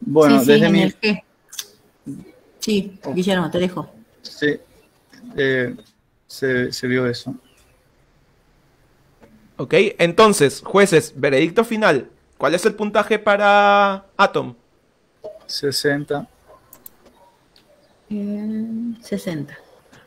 Bueno, desde mi... Sí, Guillermo, te dejo. Sí, eh, se vio eso. Ok, entonces, jueces, veredicto final. ¿Cuál es el puntaje para Atom? 60. 60. Eh,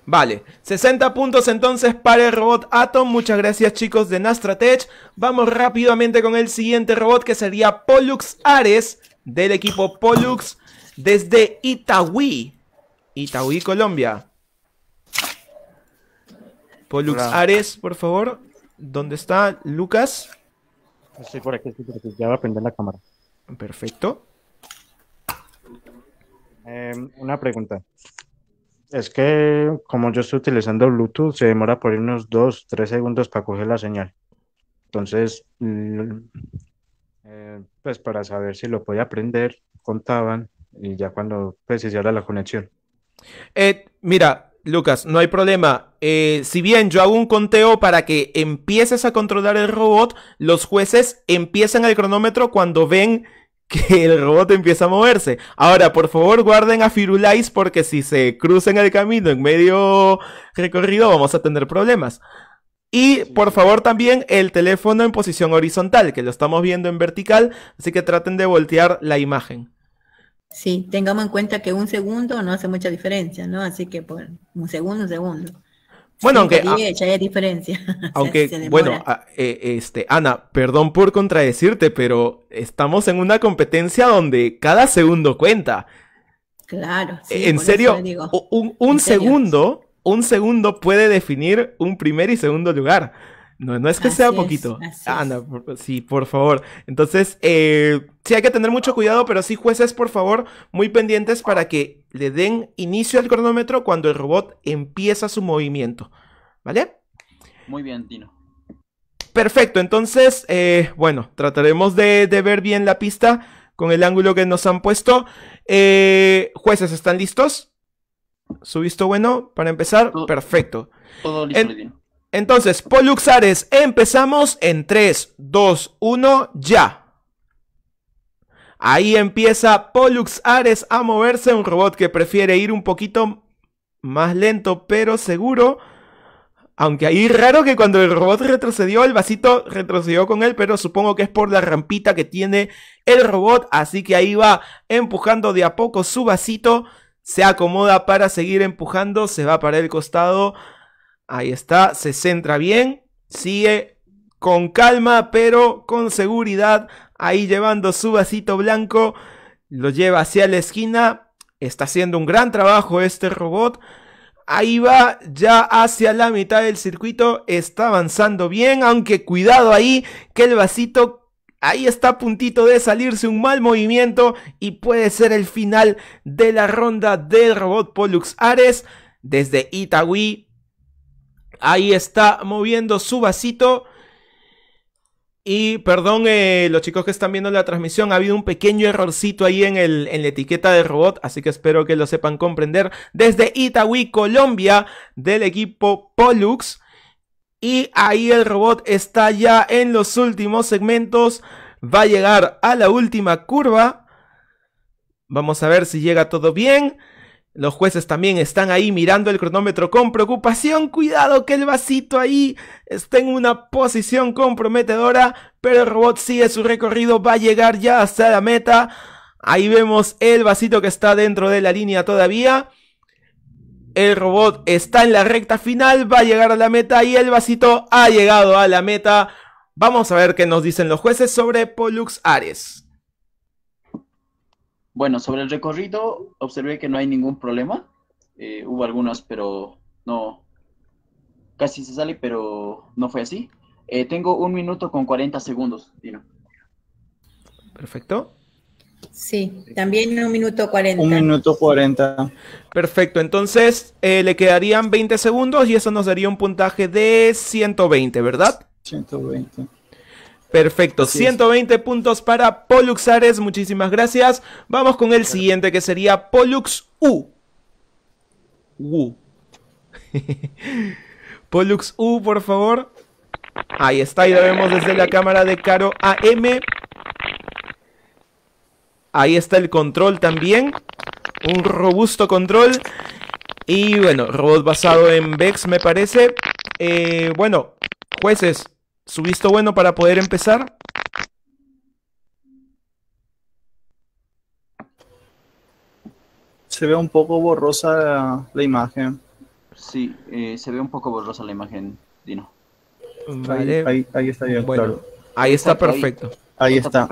vale, 60 puntos entonces para el robot Atom. Muchas gracias chicos de Nastratech. Vamos rápidamente con el siguiente robot que sería Pollux Ares del equipo Pollux desde Itaúí. Itaúí, Colombia. Pollux Ares, por favor. ¿Dónde está Lucas? Estoy por aquí, Ya va a prender la cámara. Perfecto. Em, una pregunta. Es que como yo estoy utilizando Bluetooth, se demora por unos 2, 3 segundos para coger la señal. Entonces, mm, eh, pues para saber si lo podía aprender, contaban y ya cuando pues la conexión. Eh, mira, Lucas, no hay problema. Eh, si bien yo hago un conteo para que empieces a controlar el robot, los jueces empiezan el cronómetro cuando ven que el robot empieza a moverse. Ahora, por favor, guarden a Firulais porque si se cruzan el camino en medio recorrido vamos a tener problemas. Y por favor también el teléfono en posición horizontal, que lo estamos viendo en vertical, así que traten de voltear la imagen. Sí, tengamos en cuenta que un segundo no hace mucha diferencia, ¿no? Así que por pues, un segundo, un segundo. Bueno, aunque. Ah, hay diferencia. Aunque, bueno, ah, eh, este, Ana, perdón por contradecirte, pero estamos en una competencia donde cada segundo cuenta. Claro. en serio, un, segundo, un segundo puede definir un primer y segundo lugar. No, no es que sea poquito. Ah, sí, por favor. Entonces, eh, sí hay que tener mucho cuidado, pero sí, jueces, por favor, muy pendientes para que le den inicio al cronómetro cuando el robot empieza su movimiento. ¿Vale? Muy bien, Tino. Perfecto, entonces, eh, bueno, trataremos de, ver bien la pista con el ángulo que nos han puesto. Eh, jueces, ¿están listos? ¿Su visto bueno para empezar? Perfecto. Todo listo, entonces, Ares, empezamos en 3, 2, 1, ya. Ahí empieza Pollux Ares a moverse, un robot que prefiere ir un poquito más lento pero seguro. Aunque ahí raro que cuando el robot retrocedió, el vasito retrocedió con él, pero supongo que es por la rampita que tiene el robot, así que ahí va empujando de a poco su vasito, se acomoda para seguir empujando, se va para el costado, Ahí está, se centra bien, sigue con calma, pero con seguridad. Ahí llevando su vasito blanco, lo lleva hacia la esquina. Está haciendo un gran trabajo este robot. Ahí va ya hacia la mitad del circuito, está avanzando bien, aunque cuidado ahí que el vasito ahí está a puntito de salirse un mal movimiento y puede ser el final de la ronda del robot Pollux Ares. Desde Itagüí Ahí está moviendo su vasito. Y perdón, eh, los chicos que están viendo la transmisión, ha habido un pequeño errorcito ahí en, el, en la etiqueta del robot, así que espero que lo sepan comprender. Desde Itagüí, Colombia, del equipo Pollux. Y ahí el robot está ya en los últimos segmentos. Va a llegar a la última curva. Vamos a ver si llega todo bien. Los jueces también están ahí mirando el cronómetro con preocupación. Cuidado que el vasito ahí está en una posición comprometedora. Pero el robot sigue su recorrido. Va a llegar ya hasta la meta. Ahí vemos el vasito que está dentro de la línea todavía. El robot está en la recta final. Va a llegar a la meta. Y el vasito ha llegado a la meta. Vamos a ver qué nos dicen los jueces sobre Pollux Ares. Bueno, sobre el recorrido observé que no hay ningún problema. Eh, hubo algunas, pero no, casi se sale, pero no fue así. Eh, tengo un minuto con 40 segundos, Dino. Perfecto. Sí, también un minuto 40. Un minuto 40. Perfecto, entonces eh, le quedarían 20 segundos y eso nos daría un puntaje de 120, ¿verdad? 120. Perfecto, 120 puntos para Pollux Ares, muchísimas gracias. Vamos con el siguiente que sería Pollux U. U. Pollux U, por favor. Ahí está, y lo vemos desde la cámara de Caro AM. Ahí está el control también. Un robusto control. Y bueno, robot basado en Vex, me parece. Eh, bueno, jueces, su visto bueno para poder empezar. Se ve un poco borrosa la, imagen. Sí, eh, se ve un poco borrosa la imagen, Dino. Pues ahí, está bien, Ahí está perfecto. Ahí, está.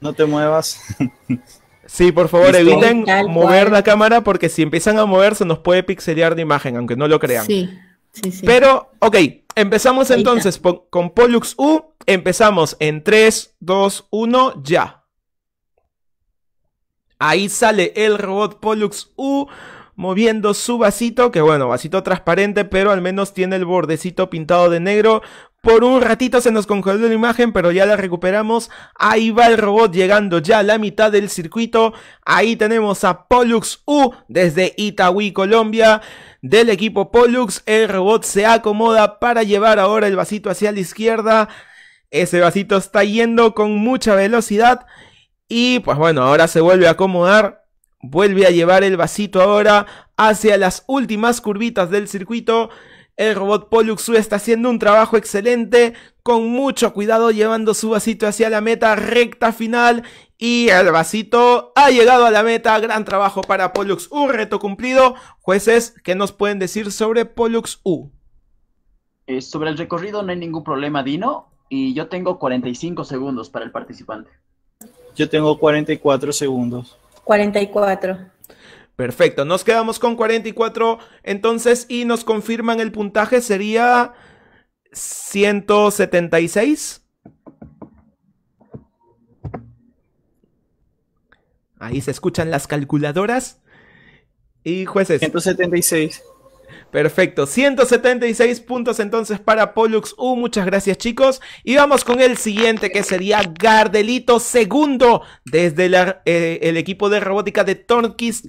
No te muevas. Sí, por favor, eviten mover la cámara porque si empiezan a mover se nos puede pixelear la imagen, aunque no lo crean. Sí, sí, sí. Pero, ok, Empezamos entonces con Pollux U. Empezamos en 3, 2, 1, ya. Ahí sale el robot Pollux U moviendo su vasito, que bueno, vasito transparente, pero al menos tiene el bordecito pintado de negro, por un ratito se nos congeló la imagen, pero ya la recuperamos. Ahí va el robot llegando ya a la mitad del circuito. Ahí tenemos a Pollux U desde Itagüí, Colombia. Del equipo Pollux, el robot se acomoda para llevar ahora el vasito hacia la izquierda. Ese vasito está yendo con mucha velocidad. Y pues bueno, ahora se vuelve a acomodar. Vuelve a llevar el vasito ahora hacia las últimas curvitas del circuito. El robot Pollux está haciendo un trabajo excelente, con mucho cuidado llevando su vasito hacia la meta recta final y el vasito ha llegado a la meta. Gran trabajo para Pollux U, reto cumplido. Jueces, ¿qué nos pueden decir sobre Pollux U? Eh, sobre el recorrido no hay ningún problema, Dino, y yo tengo 45 segundos para el participante. Yo tengo 44 segundos. 44. Perfecto, nos quedamos con 44 entonces y nos confirman el puntaje sería 176. Ahí se escuchan las calculadoras. Y jueces. 176. Perfecto, 176 puntos entonces para Pollux U, muchas gracias chicos. Y vamos con el siguiente que sería Gardelito segundo desde eh, el equipo de robótica de Torkis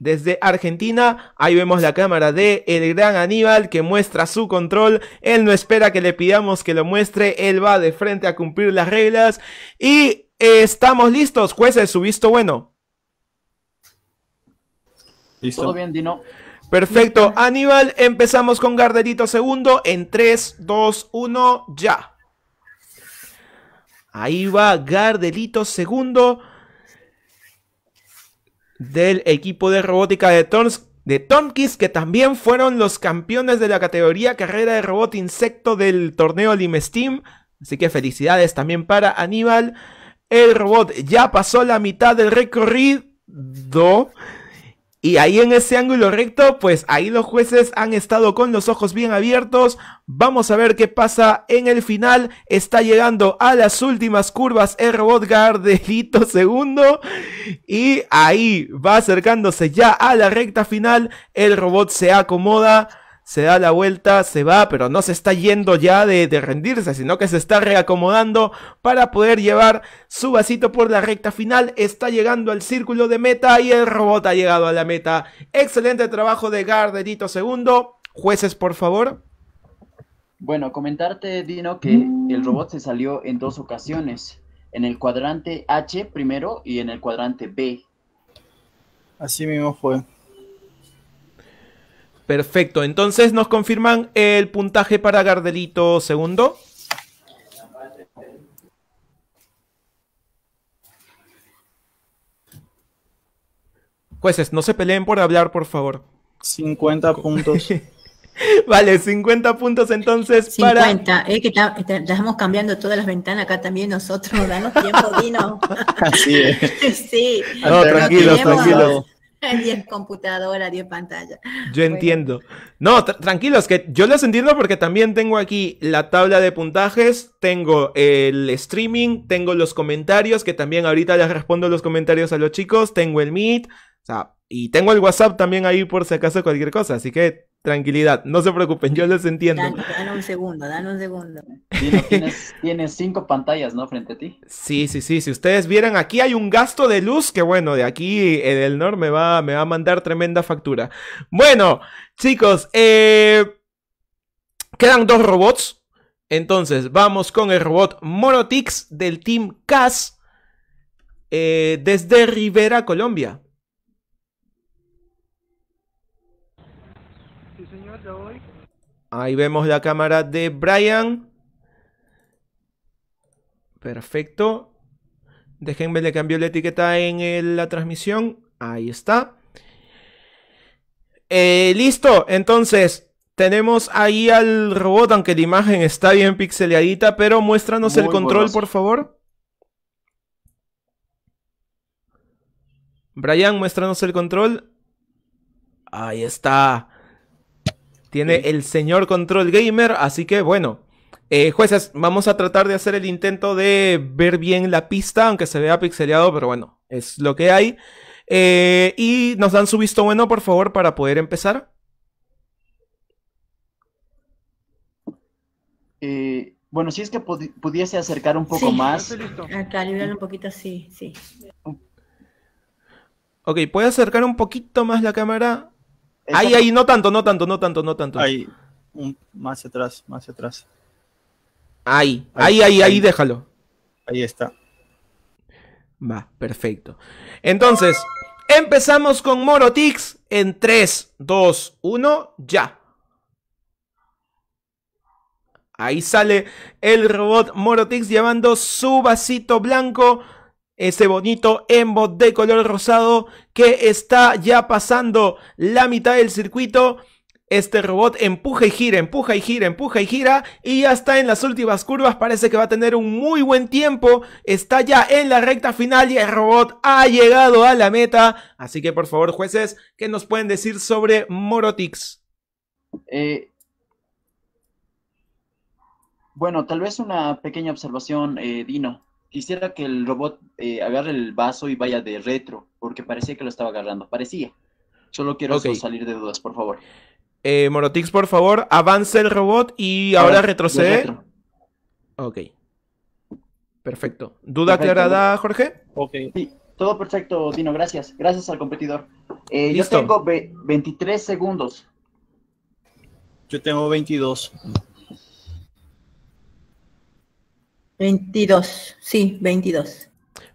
desde Argentina, ahí vemos la cámara de el gran Aníbal que muestra su control. Él no espera que le pidamos que lo muestre, él va de frente a cumplir las reglas. Y eh, estamos listos, jueces, su visto bueno. Todo bien, Dino. Perfecto, Aníbal, empezamos con Gardelito segundo en 3, 2, 1, ya. Ahí va Gardelito segundo del equipo de robótica de, Tonkis, que también fueron los campeones de la categoría carrera de robot insecto del torneo steam Así que felicidades también para Aníbal. El robot ya pasó la mitad del recorrido. Y ahí en ese ángulo recto, pues ahí los jueces han estado con los ojos bien abiertos. Vamos a ver qué pasa en el final. Está llegando a las últimas curvas el robot Gardelito segundo. Y ahí va acercándose ya a la recta final. El robot se acomoda se da la vuelta, se va, pero no se está yendo ya de, rendirse, sino que se está reacomodando para poder llevar su vasito por la recta final. Está llegando al círculo de meta y el robot ha llegado a la meta. Excelente trabajo de Gardenito segundo. Jueces, por favor. Bueno, comentarte, Dino, que el robot se salió en dos ocasiones. En el cuadrante H primero y en el cuadrante B. Así mismo fue. Perfecto, entonces nos confirman el puntaje para Gardelito segundo. Jueces, no se peleen por hablar, por favor. 50 puntos. vale, 50 puntos entonces para. 50, eh, que este, estamos cambiando todas las ventanas acá también nosotros. Danos tiempo, Dino. Así es. Sí. No, tranquilo, tranquilo. 10 computadoras, 10 pantalla. Yo entiendo. No, tranquilos, que yo les entiendo porque también tengo aquí la tabla de puntajes, tengo el streaming, tengo los comentarios, que también ahorita les respondo los comentarios a los chicos, tengo el Meet, o sea, y tengo el WhatsApp también ahí por si acaso cualquier cosa, así que Tranquilidad, no se preocupen, yo les entiendo. Dale, un segundo, dan un segundo. Tienes, cinco pantallas, ¿no? Frente a ti. Sí, sí, sí. Si ustedes vieran, aquí hay un gasto de luz que, bueno, de aquí en eh, el norte me va, me va a mandar tremenda factura. Bueno, chicos, eh, quedan dos robots. Entonces, vamos con el robot Monotix del Team CAS eh, desde Rivera, Colombia. Ahí vemos la cámara de Brian. Perfecto. Déjenme le cambio la etiqueta en la transmisión. Ahí está. Eh, listo. Entonces, tenemos ahí al robot, aunque la imagen está bien pixeleadita, pero muéstranos el control, por favor. Brian, muéstranos el control. Ahí está. Tiene el señor Control Gamer, así que bueno. Eh, jueces, vamos a tratar de hacer el intento de ver bien la pista, aunque se vea pixeleado, pero bueno, es lo que hay. Eh, y nos dan su visto bueno, por favor, para poder empezar. Eh, bueno, si es que pudiese acercar un poco más. Calibrar un poquito, sí, sí. Ok, ¿puede acercar un poquito más la cámara? Ahí, ahí, no tanto, no tanto, no tanto, no tanto. Ahí, más atrás, más atrás. Ahí, ahí, ahí, ahí, déjalo. Ahí está. Va, perfecto. Entonces, empezamos con Morotix en 3, 2, 1, ya. Ahí sale el robot Morotix llevando su vasito blanco ese bonito embo de color rosado que está ya pasando la mitad del circuito. Este robot empuja y gira, empuja y gira, empuja y gira y ya está en las últimas curvas, parece que va a tener un muy buen tiempo, está ya en la recta final y el robot ha llegado a la meta, así que por favor jueces, ¿qué nos pueden decir sobre Morotix? Eh, bueno, tal vez una pequeña observación, eh, Dino quisiera que el robot eh, agarre el vaso y vaya de retro, porque parecía que lo estaba agarrando, parecía. Solo quiero salir de dudas, por favor. Eh, Morotix, por favor, avance el robot y ahora, retrocede. Ok. Perfecto. ¿Duda aclarada, Jorge? Ok. Sí, todo perfecto, Dino, gracias. Gracias al competidor. Eh, yo tengo 23 segundos. Yo tengo 22. 22, sí, 22.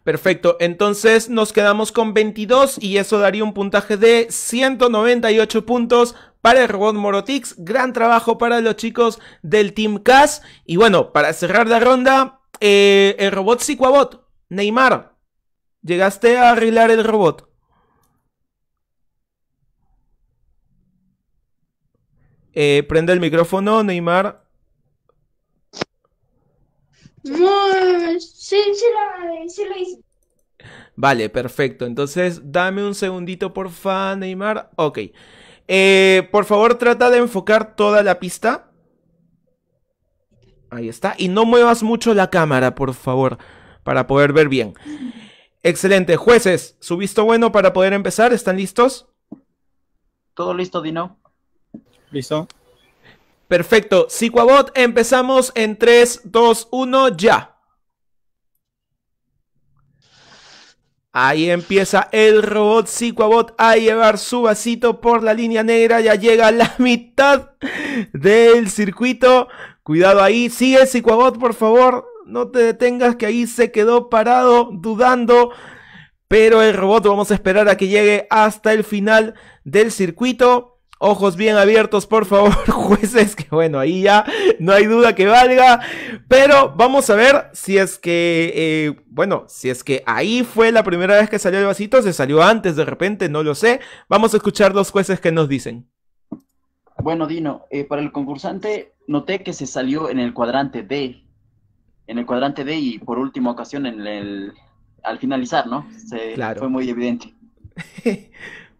Perfecto, entonces nos quedamos con 22 y eso daría un puntaje de 198 puntos para el robot Morotix. Gran trabajo para los chicos del Team CAS. Y bueno, para cerrar la ronda, eh, el robot Sicuabot, Neymar, ¿llegaste a arreglar el robot? Eh, prende el micrófono, Neymar. Vale, perfecto. Entonces, dame un segundito, porfa, Neymar. Ok. Eh, por favor, trata de enfocar toda la pista. Ahí está. Y no muevas mucho la cámara, por favor, para poder ver bien. Excelente. Jueces, su visto bueno para poder empezar. ¿Están listos? Todo listo, Dino. Listo. Perfecto. Cicuabot empezamos en 3, 2, 1, ya. Ahí empieza el robot Cicuabot a llevar su vasito por la línea negra. Ya llega a la mitad del circuito. Cuidado ahí. Sigue Cicuabot por favor. No te detengas que ahí se quedó parado, dudando. Pero el robot vamos a esperar a que llegue hasta el final del circuito. Ojos bien abiertos, por favor, jueces, que bueno, ahí ya no hay duda que valga. Pero vamos a ver si es que, eh, bueno, si es que ahí fue la primera vez que salió el vasito, se salió antes de repente, no lo sé. Vamos a escuchar los jueces que nos dicen. Bueno, Dino, eh, para el concursante noté que se salió en el cuadrante D, en el cuadrante D y por última ocasión en el, al finalizar, ¿no? claro. Fue muy evidente.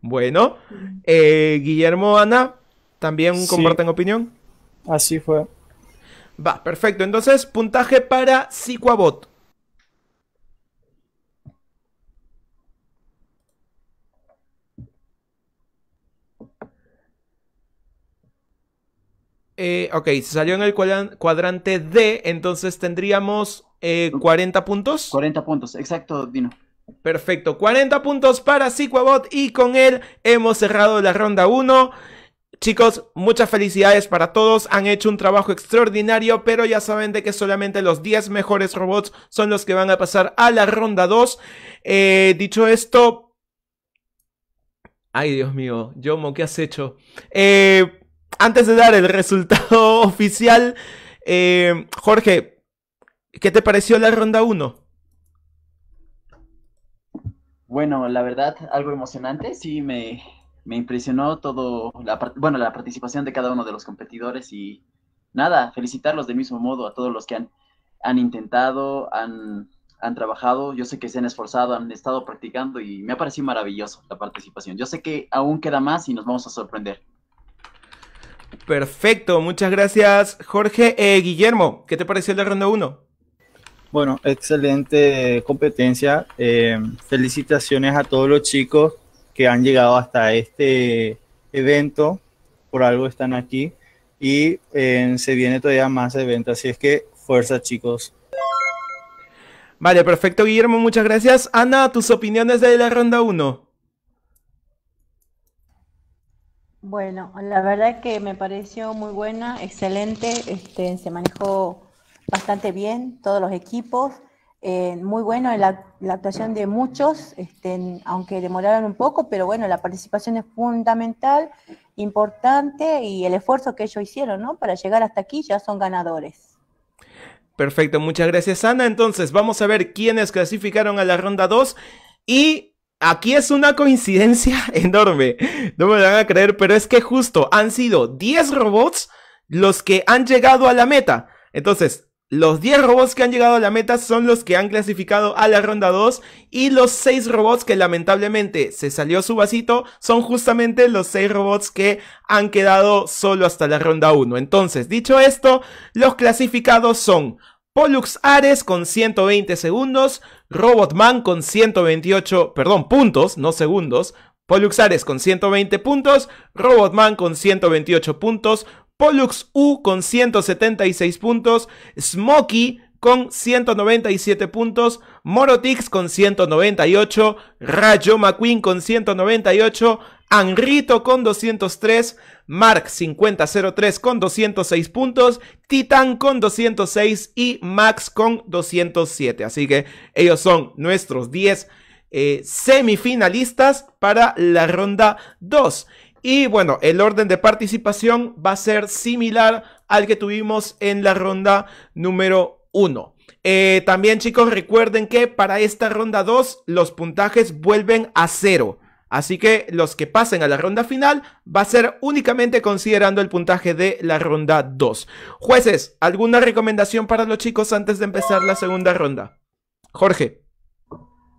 Bueno, eh, Guillermo, Ana, ¿también comparten opinión? Así fue. Va, perfecto. Entonces, puntaje para Cicuabot. Eh, ok, se salió en el cuadrante D, entonces tendríamos 40 eh, puntos. 40 puntos, exacto, Dino. Perfecto, 40 puntos para Sequabot y con él hemos cerrado la ronda 1. Chicos, muchas felicidades para todos, han hecho un trabajo extraordinario, pero ya saben de que solamente los 10 mejores robots son los que van a pasar a la ronda 2. Eh, dicho esto... Ay, Dios mío, Yomo, ¿qué has hecho? Eh, antes de dar el resultado oficial, eh, Jorge, ¿qué te pareció la ronda 1? Bueno, la verdad, algo emocionante, sí, me, impresionó todo, la, bueno, la participación de cada uno de los competidores y nada, felicitarlos de mismo modo a todos los que han, intentado, han, trabajado, yo sé que se han esforzado, han estado practicando y me ha parecido maravilloso la participación. Yo sé que aún queda más y nos vamos a sorprender. Perfecto, muchas gracias Jorge. Eh, Guillermo, ¿qué te pareció de ronda 1? Bueno, excelente competencia. Eh, felicitaciones a todos los chicos que han llegado hasta este evento. Por algo están aquí. Y eh, se viene todavía más evento. Así es que fuerza, chicos. Vale, perfecto, Guillermo. Muchas gracias. Ana, tus opiniones de la ronda 1. Bueno, la verdad que me pareció muy buena, excelente. Este, se manejó bastante bien, todos los equipos. Eh, muy bueno la, la, actuación de muchos, este, aunque demoraron un poco, pero bueno, la participación es fundamental, importante y el esfuerzo que ellos hicieron, ¿no? Para llegar hasta aquí ya son ganadores. Perfecto, muchas gracias Ana. Entonces vamos a ver quiénes clasificaron a la ronda 2 y aquí es una coincidencia enorme, no me lo van a creer, pero es que justo han sido 10 robots los que han llegado a la meta. Entonces, los 10 robots que han llegado a la meta son los que han clasificado a la ronda 2 y los 6 robots que lamentablemente se salió su vasito son justamente los 6 robots que han quedado solo hasta la ronda 1. Entonces, dicho esto, los clasificados son Pollux Ares con 120 segundos, Robotman con 128, perdón, puntos, no segundos, Pollux Ares con 120 puntos, Robotman con 128 puntos, Pollux U con 176 puntos, Smoky con 197 puntos, Morotix con 198, Rayo McQueen con 198, Anrito con 203, Mark 5003 con 206 puntos, Titan con 206 y Max con 207. Así que ellos son nuestros 10 eh, semifinalistas para la ronda 2. Y bueno, el orden de participación va a ser similar al que tuvimos en la ronda número 1. Eh, también chicos, recuerden que para esta ronda 2 los puntajes vuelven a cero. Así que los que pasen a la ronda final va a ser únicamente considerando el puntaje de la ronda 2. Jueces, ¿alguna recomendación para los chicos antes de empezar la segunda ronda? Jorge.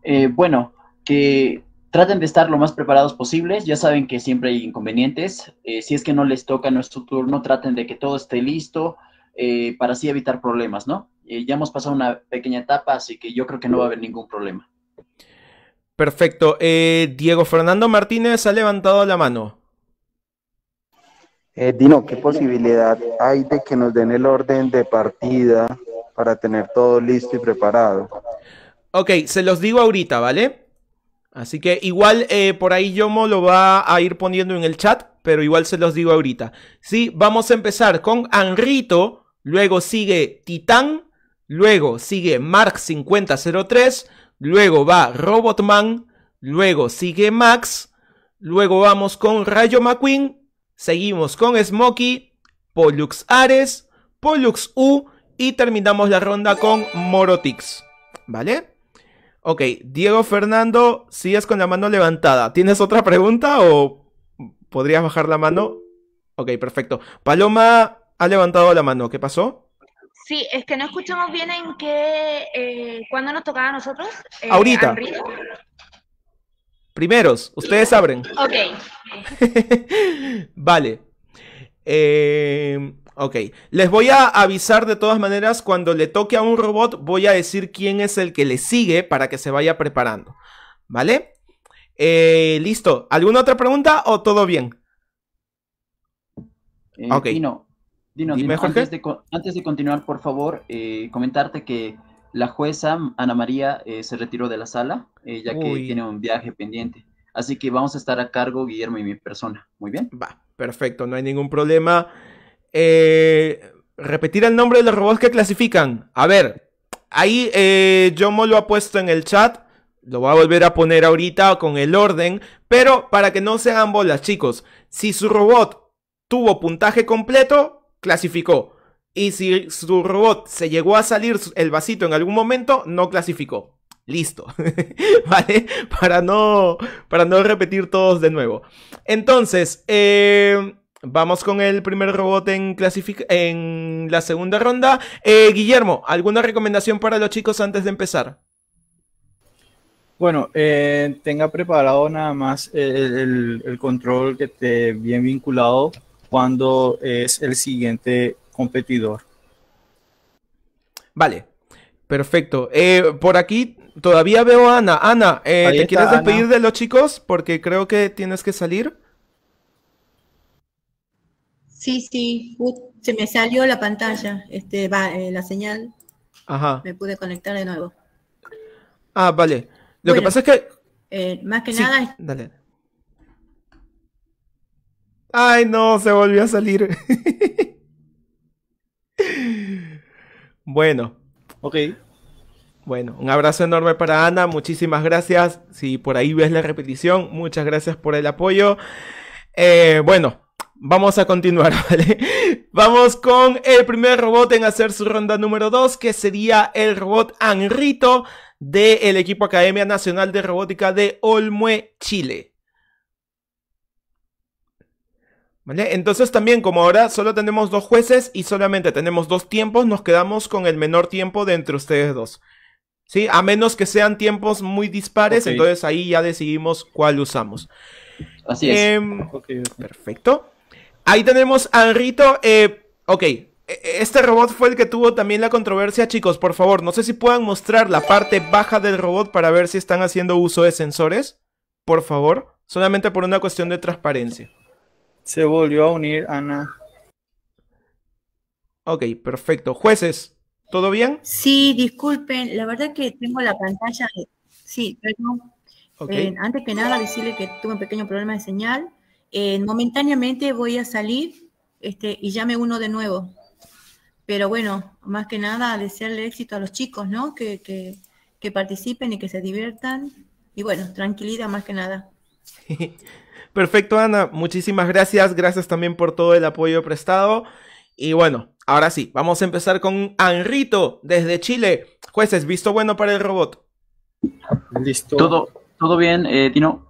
Eh, bueno, que Traten de estar lo más preparados posibles. Ya saben que siempre hay inconvenientes. Eh, si es que no les toca nuestro turno, traten de que todo esté listo eh, para así evitar problemas, ¿no? Eh, ya hemos pasado una pequeña etapa, así que yo creo que no va a haber ningún problema. Perfecto. Diego Fernando Martínez ha levantado la mano. Dino, ¿qué posibilidad hay de que nos den el orden de partida para tener todo listo y preparado? Ok, se los digo ahorita, ¿vale? Así que igual eh, por ahí Yomo lo va a ir poniendo en el chat, pero igual se los digo ahorita. Sí, vamos a empezar con Anrito, luego sigue Titán, luego sigue Mark 5003, luego va Robotman, luego sigue Max, luego vamos con Rayo McQueen, seguimos con Smokey, Pollux Ares, Pollux U y terminamos la ronda con Morotix. ¿Vale? Ok, Diego Fernando, sigues con la mano levantada. ¿Tienes otra pregunta o podrías bajar la mano? Ok, perfecto. Paloma ha levantado la mano. ¿Qué pasó? Sí, es que no escuchamos bien en qué, eh, cuándo nos tocaba a nosotros. Eh, Ahorita. Primeros, ustedes abren. Ok. vale. Eh, Ok, les voy a avisar de todas maneras, cuando le toque a un robot voy a decir quién es el que le sigue para que se vaya preparando, ¿vale? Eh, listo, ¿alguna otra pregunta o todo bien? Eh, ok. Dino, Dino, Dino antes, de, continuar, por favor, eh, comentarte que la jueza Ana María se retiró de la sala, ya que tiene un viaje pendiente. Así que vamos a estar a cargo, Guillermo y mi persona. Muy bien. Va, perfecto, no hay ningún problema. Eh, repetir el nombre de los robots que clasifican. A ver, ahí eh, yo Jomo lo ha puesto en el chat. Lo voy a volver a poner ahorita con el orden. Pero para que no sean bolas, chicos. Si su robot tuvo puntaje completo, clasificó. Y si su robot se llegó a salir el vasito en algún momento, no clasificó. Listo. ¿Vale? Para no, para no repetir todos de nuevo. Entonces, eh Vamos con el primer robot en, en la segunda ronda. Eh, Guillermo, ¿alguna recomendación para los chicos antes de empezar? Bueno, eh, tenga preparado nada más el, control que esté bien vinculado cuando es el siguiente competidor. Vale, perfecto. Eh, por aquí todavía veo a Ana. Ana, ¿te quieres despedir de los chicos? Porque creo que tienes que salir. Sí, sí, se me salió la pantalla, este, va, eh, la señal. Me pude conectar de nuevo. Ah, vale. Lo que pasa es que... Eh, más que nada... Dale. Ay, no, se volvió a salir. bueno. Ok. Bueno, un abrazo enorme para Ana, muchísimas gracias. Si por ahí ves la repetición, muchas gracias por el apoyo. Eh, bueno, Vamos a continuar, ¿vale? Vamos con el primer robot en hacer su ronda número 2, que sería el robot Anrito del equipo Academia Nacional de Robótica de Olmue, Chile. ¿Vale? Entonces también como ahora solo tenemos dos jueces y solamente tenemos dos tiempos, nos quedamos con el menor tiempo de entre ustedes dos. ¿Sí? A menos que sean tiempos muy dispares, entonces ahí ya decidimos cuál usamos. Así es. Em, perfecto. Ahí tenemos a Rito. Eh, ok, e, este robot fue el que tuvo también la controversia, chicos. Por favor, no sé si puedan mostrar la parte baja del robot para ver si están haciendo uso de sensores. Por favor, solamente por una cuestión de transparencia. Se volvió a unir Ana. Ok, perfecto. Jueces, ¿todo bien? Sí, disculpen, la verdad que tengo la pantalla. Sí, perdón. Eh, antes que nada, decirle que tuve un pequeño problema de señal. Eh, momentáneamente voy a salir este, y ya me uno de nuevo. Pero bueno, más que nada desearle éxito a los chicos, ¿no? Que, que, participen y que se diviertan. Y bueno, tranquilidad más que nada. Perfecto, Ana. Muchísimas gracias. Gracias también por todo el apoyo prestado. Y bueno, ahora sí, vamos a empezar con Anrito desde Chile. Jueces, visto bueno para el robot. Listo. Todo, todo bien, Tino. Eh,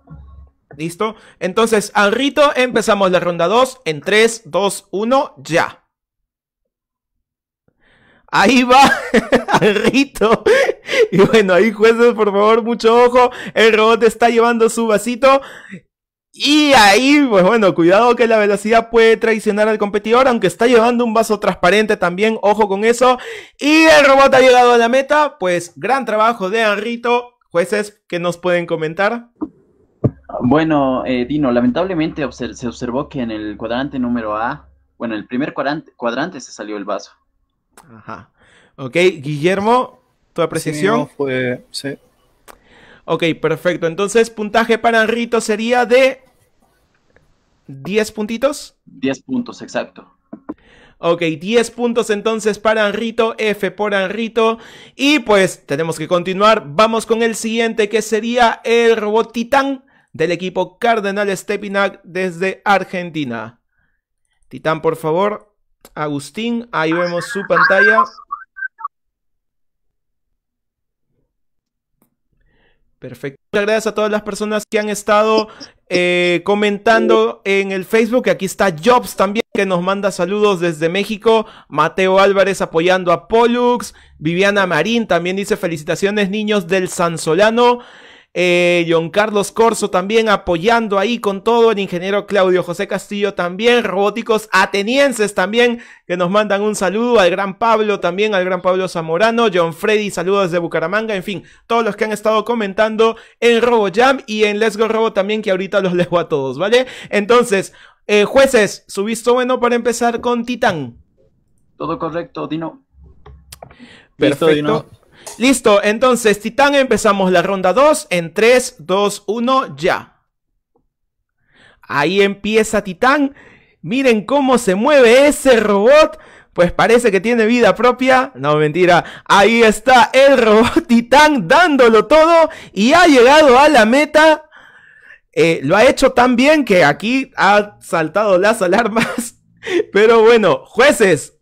¿Listo? Entonces, al rito empezamos la ronda 2 en 3, 2, 1, ya. Ahí va al rito. Y bueno, ahí jueces, por favor, mucho ojo. El robot está llevando su vasito. Y ahí, pues bueno, cuidado que la velocidad puede traicionar al competidor, aunque está llevando un vaso transparente también, ojo con eso. Y el robot ha llegado a la meta, pues gran trabajo de Arrito. Jueces, ¿qué nos pueden comentar? Bueno, eh, Dino, lamentablemente se observó que en el cuadrante número A, bueno, en el primer cuadrante, se salió el vaso. Ajá. Ok, Guillermo, tu apreciación. Sí, fue, sí. Ok, perfecto. Entonces, puntaje para Anrito sería de 10 puntitos. 10 puntos, exacto. Ok, 10 puntos entonces para Anrito, F por Anrito. Y pues tenemos que continuar. Vamos con el siguiente que sería el robot Titán del equipo Cardenal Stepinac desde Argentina. Titán, por favor. Agustín, ahí vemos su pantalla. Perfecto. Muchas gracias a todas las personas que han estado eh, comentando en el Facebook. Aquí está Jobs también, que nos manda saludos desde México. Mateo Álvarez apoyando a Pollux. Viviana Marín también dice felicitaciones, niños del Solano. Eh, John Carlos Corso también apoyando ahí con todo, el ingeniero Claudio José Castillo también, robóticos atenienses también, que nos mandan un saludo, al gran Pablo también, al gran Pablo Zamorano, John Freddy, saludos de Bucaramanga, en fin, todos los que han estado comentando en RoboJam y en Let's Go Robo también, que ahorita los leo a todos, ¿vale? Entonces, eh, jueces, su visto bueno para empezar con Titán. Todo correcto, Dino. Perfecto. Dino. Listo, entonces, Titán, empezamos la ronda 2 en 3, 2, 1, ya. Ahí empieza Titán. Miren cómo se mueve ese robot. Pues parece que tiene vida propia. No, mentira. Ahí está el robot Titán dándolo todo y ha llegado a la meta. Eh, lo ha hecho tan bien que aquí ha saltado las alarmas. Pero bueno, jueces.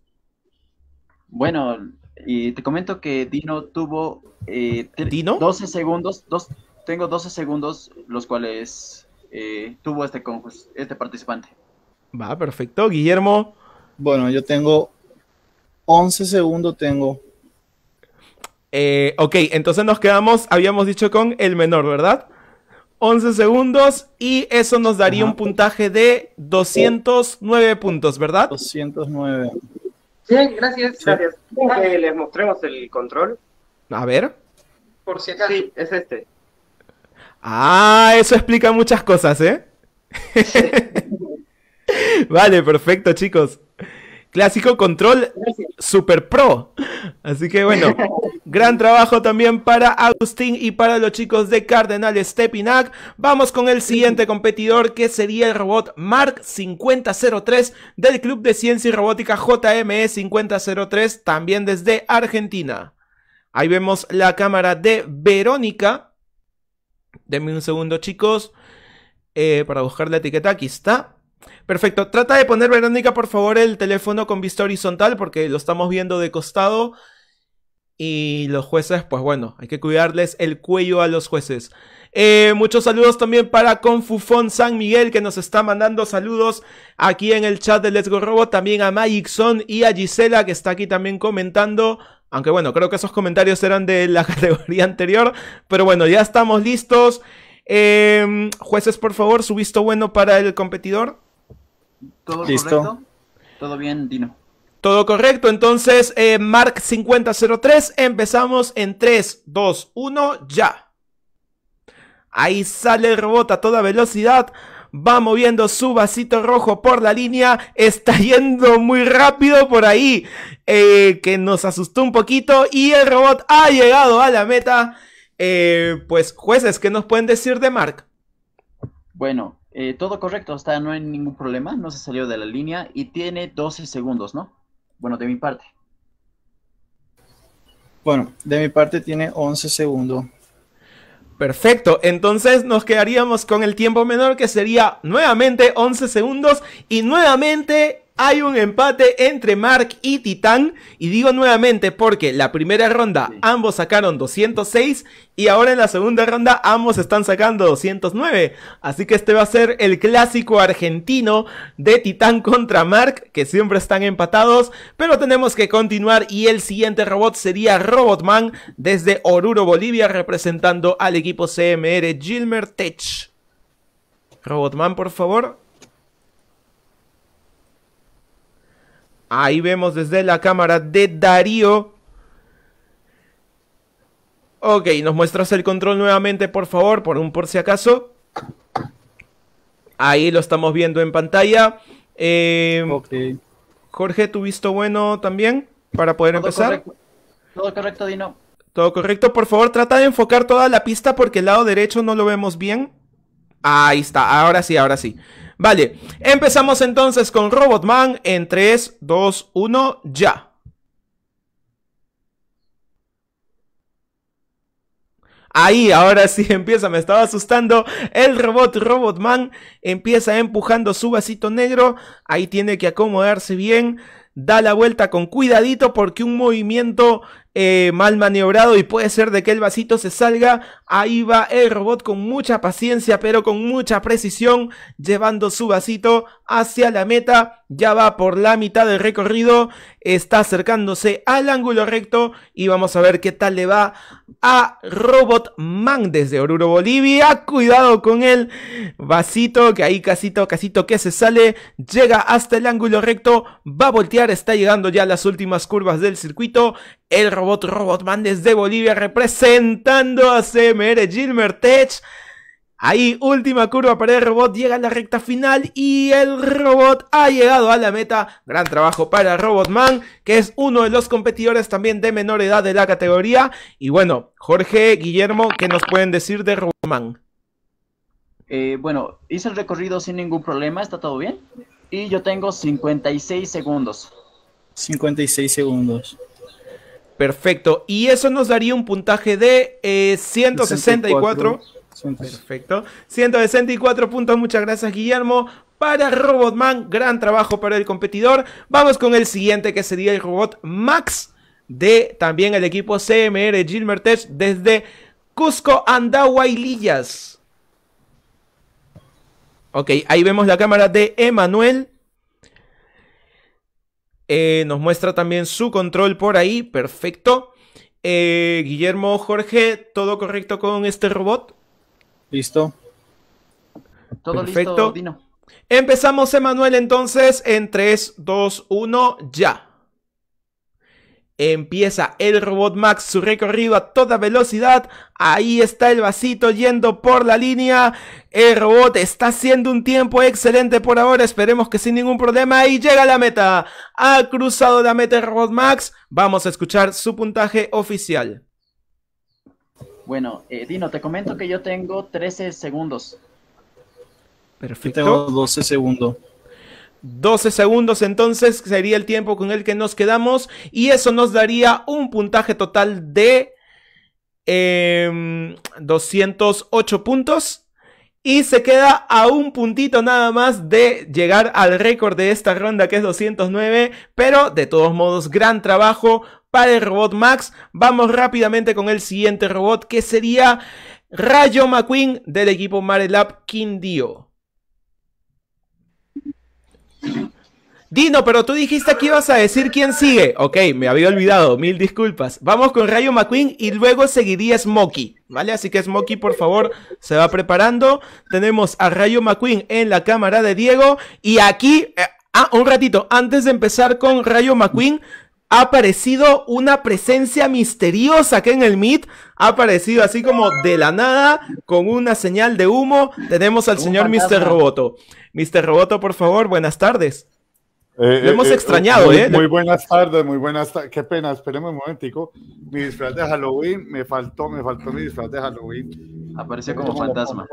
Bueno, y te comento que Dino tuvo eh, ¿Dino? 12 segundos, dos, tengo 12 segundos los cuales eh, tuvo este, este participante. Va, perfecto. Guillermo. Bueno, yo tengo 11 segundos, tengo. Eh, ok, entonces nos quedamos, habíamos dicho con el menor, ¿verdad? 11 segundos y eso nos daría un puntaje de 209 puntos, ¿verdad? 209. Bien, gracias. Gracias. Que les mostremos el control. A ver. Por si acaso. Sí, es este. Ah, eso explica muchas cosas, ¿eh? vale, perfecto, chicos. Clásico Control Super Pro. Así que bueno, gran trabajo también para Agustín y para los chicos de Cardenal Stepinac. Vamos con el siguiente competidor que sería el robot Mark 5003 del Club de Ciencia y Robótica JME 5003, también desde Argentina. Ahí vemos la cámara de Verónica. Denme un segundo chicos eh, para buscar la etiqueta. Aquí está. Perfecto. Trata de poner, Verónica, por favor, el teléfono con vista horizontal porque lo estamos viendo de costado. Y los jueces, pues bueno, hay que cuidarles el cuello a los jueces. Eh, muchos saludos también para Confufón San Miguel que nos está mandando saludos aquí en el chat de Let's Go Robo. También a Magicson y a Gisela que está aquí también comentando. Aunque bueno, creo que esos comentarios eran de la categoría anterior. Pero bueno, ya estamos listos. Eh, jueces, por favor, su visto bueno para el competidor. ¿Todo ¿Todo bien, Dino? Todo correcto, entonces eh, Mark 5003, empezamos en 3, 2, 1, ya. Ahí sale el robot a toda velocidad, va moviendo su vasito rojo por la línea, está yendo muy rápido por ahí, eh, que nos asustó un poquito y el robot ha llegado a la meta. Eh, pues jueces, ¿qué nos pueden decir de Mark? Bueno, eh, todo correcto, hasta no hay ningún problema, no se salió de la línea y tiene 12 segundos, ¿no? Bueno, de mi parte. Bueno, de mi parte tiene 11 segundos. Perfecto, entonces nos quedaríamos con el tiempo menor que sería nuevamente 11 segundos y nuevamente hay un empate entre Mark y Titán. Y digo nuevamente porque la primera ronda ambos sacaron 206 y ahora en la segunda ronda ambos están sacando 209. Así que este va a ser el clásico argentino de Titán contra Mark, que siempre están empatados. Pero tenemos que continuar y el siguiente robot sería Robotman desde Oruro, Bolivia, representando al equipo CMR Gilmer Tech. Robotman, por favor. Ahí vemos desde la cámara de Darío. Ok, nos muestras el control nuevamente, por favor, por un por si acaso. Ahí lo estamos viendo en pantalla. Em, Jorge, ¿tu visto bueno también para poder empezar? Todo correcto, Dino. Todo correcto. Por favor, trata de enfocar toda la pista porque el lado derecho no lo vemos bien. Ahí está, ahora sí, ahora sí. Vale, empezamos entonces con Robotman en 3, 2, 1, ya. Ahí, ahora sí empieza, me estaba asustando. El robot Robotman empieza empujando su vasito negro. Ahí tiene que acomodarse bien. Da la vuelta con cuidadito porque un movimiento eh, mal maniobrado y puede ser de que el vasito se salga. Ahí va el robot con mucha paciencia, pero con mucha precisión, llevando su vasito hacia la meta. Ya va por la mitad del recorrido, está acercándose al ángulo recto y vamos a ver qué tal le va a Robot Man desde Oruro, Bolivia. Cuidado con el vasito, que ahí casito, casito que se sale, llega hasta el ángulo recto, va a voltear, está llegando ya a las últimas curvas del circuito el robot Robotman desde Bolivia representando a CMR Tech. Ahí, última curva para el robot, llega a la recta final y el robot ha llegado a la meta. Gran trabajo para Robotman, que es uno de los competidores también de menor edad de la categoría. Y bueno, Jorge, Guillermo, ¿qué nos pueden decir de Robotman? Eh, bueno, hice el recorrido sin ningún problema, está todo bien. Y yo tengo 56 segundos. 56 segundos. Perfecto. Y eso nos daría un puntaje de 164. Eh, Perfecto. 164 puntos. Muchas gracias, Guillermo. Para Robotman, gran trabajo para el competidor. Vamos con el siguiente, que sería el robot Max de también el equipo CMR Gilmertech desde Cusco, Andahuaylillas y Ok, ahí vemos la cámara de Emanuel. Eh, nos muestra también su control por ahí, perfecto. Eh, Guillermo, Jorge, ¿todo correcto con este robot? Listo. Todo perfecto. listo, Dino. Empezamos, Emanuel, entonces, en 3, 2, 1, ya. Empieza el Robot Max su recorrido a toda velocidad. Ahí está el vasito yendo por la línea. El robot está haciendo un tiempo excelente por ahora. Esperemos que sin ningún problema. Y llega la meta. Ha cruzado la meta el Robot Max. Vamos a escuchar su puntaje oficial. Bueno, eh, Dino, te comento que yo tengo 13 segundos. Perfecto. Yo tengo 12 segundos. 12 segundos entonces sería el tiempo con el que nos quedamos y eso nos daría un puntaje total de 208 em, puntos y se queda a un puntito nada más de llegar al récord de esta ronda que es 209 pero de todos modos gran trabajo para el robot Max vamos rápidamente con el siguiente robot que sería Rayo McQueen del equipo Marelab Dio. Dino, pero tú dijiste que ibas a decir quién sigue. Ok, me había olvidado, mil disculpas. Vamos con Rayo McQueen y luego seguiría Smokey, ¿vale? Así que Smokey, por favor, se va preparando. Tenemos a Rayo McQueen en la cámara de Diego y aquí... Eh, ah, un ratito, antes de empezar con Rayo McQueen, ha aparecido una presencia misteriosa que en el MIT. ha aparecido así como de la nada, con una señal de humo. Tenemos al señor Mr. Roboto. Mr. Roboto, por favor, buenas tardes. Eh, Lo hemos eh, eh, extrañado, ¿eh? Muy buenas tardes, muy buenas tardes. Qué pena, esperemos un momentico. Mi disfraz de Halloween, me faltó, me faltó mi disfraz de Halloween. Aparece como fantasma.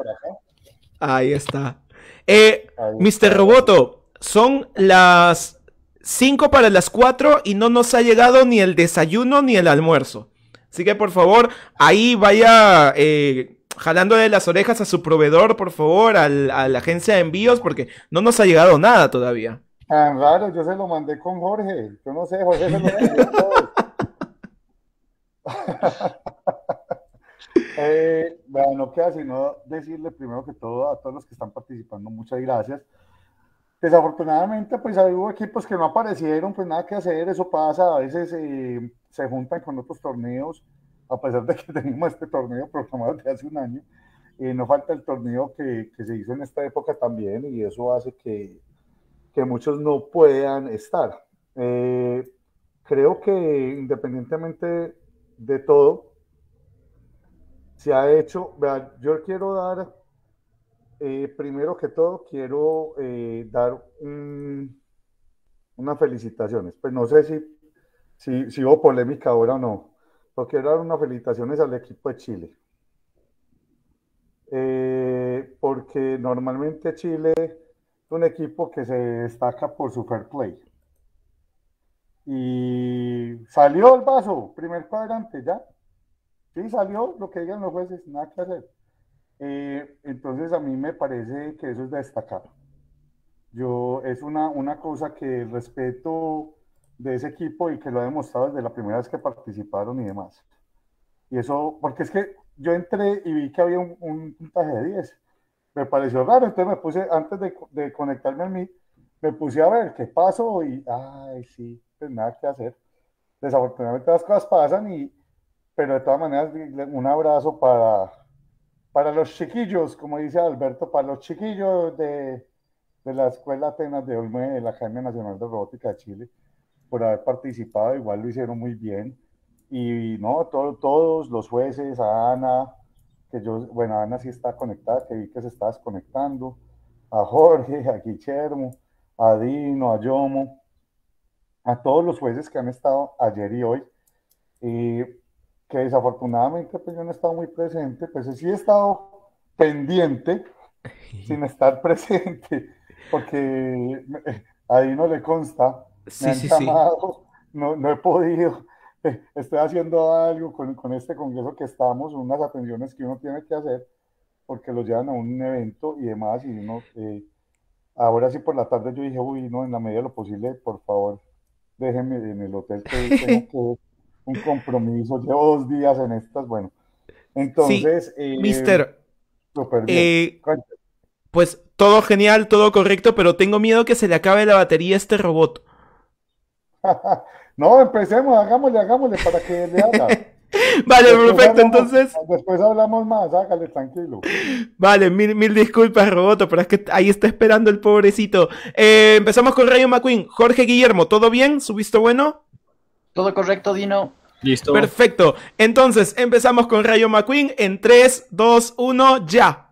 Ahí está. Mr. Roboto, son las 5 para las 4 y no nos ha llegado ni el desayuno ni el almuerzo. Así que por favor, ahí vaya eh, jalándole las orejas a su proveedor, por favor, a la agencia de envíos, porque no nos ha llegado nada todavía. Tan raro, yo se lo mandé con Jorge. Yo no sé, Jorge se lo mandé. eh, bueno, queda sino decirle primero que todo a todos los que están participando, muchas gracias. Desafortunadamente, pues hay equipos que no aparecieron, pues nada que hacer, eso pasa, a veces eh, se juntan con otros torneos, a pesar de que tenemos este torneo programado de hace un año, y eh, no falta el torneo que, que, se hizo en esta época también y eso hace que, muchos no puedan estar. Eh, creo que independientemente de todo, se ha hecho, vea, yo quiero dar eh, primero que todo quiero eh, dar unas felicitaciones. Pues no sé si, si, polémica ahora o no, pero quiero dar unas felicitaciones al equipo de Chile. Eh, porque normalmente Chile es un equipo que se destaca por su fair play. Y salió el vaso, primer cuadrante, ya. Sí, salió lo que digan los jueces, nada que hacer. Eh, entonces a mí me parece que eso es destacar. Yo, es una, una cosa que respeto de ese equipo y que lo ha demostrado desde la primera vez que participaron y demás. Y eso, porque es que yo entré y vi que había un, puntaje de 10. Me pareció raro, entonces me puse, antes de, de conectarme a mí, me puse a ver qué pasó y, ay, sí, pues nada que hacer. Desafortunadamente las cosas pasan y, pero de todas maneras, un abrazo para, para los chiquillos, como dice Alberto, para los chiquillos de, de la Escuela Atenas de Olme, de la Academia Nacional de Robótica de Chile, por haber participado, igual lo hicieron muy bien. Y no, todos los jueces, a Ana, que yo, bueno, Ana sí está conectada, que vi que se está desconectando, a Jorge, a Guillermo, a Dino, a Yomo, a todos los jueces que han estado ayer y hoy. Eh, que desafortunadamente pues, yo no he estado muy presente, pues sí he estado pendiente sin estar presente, porque ahí no le consta, me han llamado, No, he podido, eh, estoy haciendo algo con, este congreso que estamos, unas atenciones que uno tiene que hacer, porque los llevan a un evento y demás, y uno, eh, ahora sí por la tarde yo dije, uy, no, en la medida de lo posible, por favor, déjenme en el hotel que tengo que un compromiso, llevo dos días en estas, bueno. Entonces, eh, mister, eh, pues todo genial, todo correcto, pero tengo miedo que se le acabe la batería a este robot. no, empecemos, hagámosle, hagámosle para que le haga. Vale, perfecto, entonces. Después hablamos más, hágale tranquilo. Vale, mil, mil disculpas, Roboto, pero es que ahí está esperando el pobrecito. Eh, empezamos con Rayo McQueen. Jorge Guillermo, ¿todo bien? ¿su visto bueno? Todo correcto, Dino. Listo. Perfecto. Entonces, empezamos con Rayo McQueen en 3, 2, 1, ya.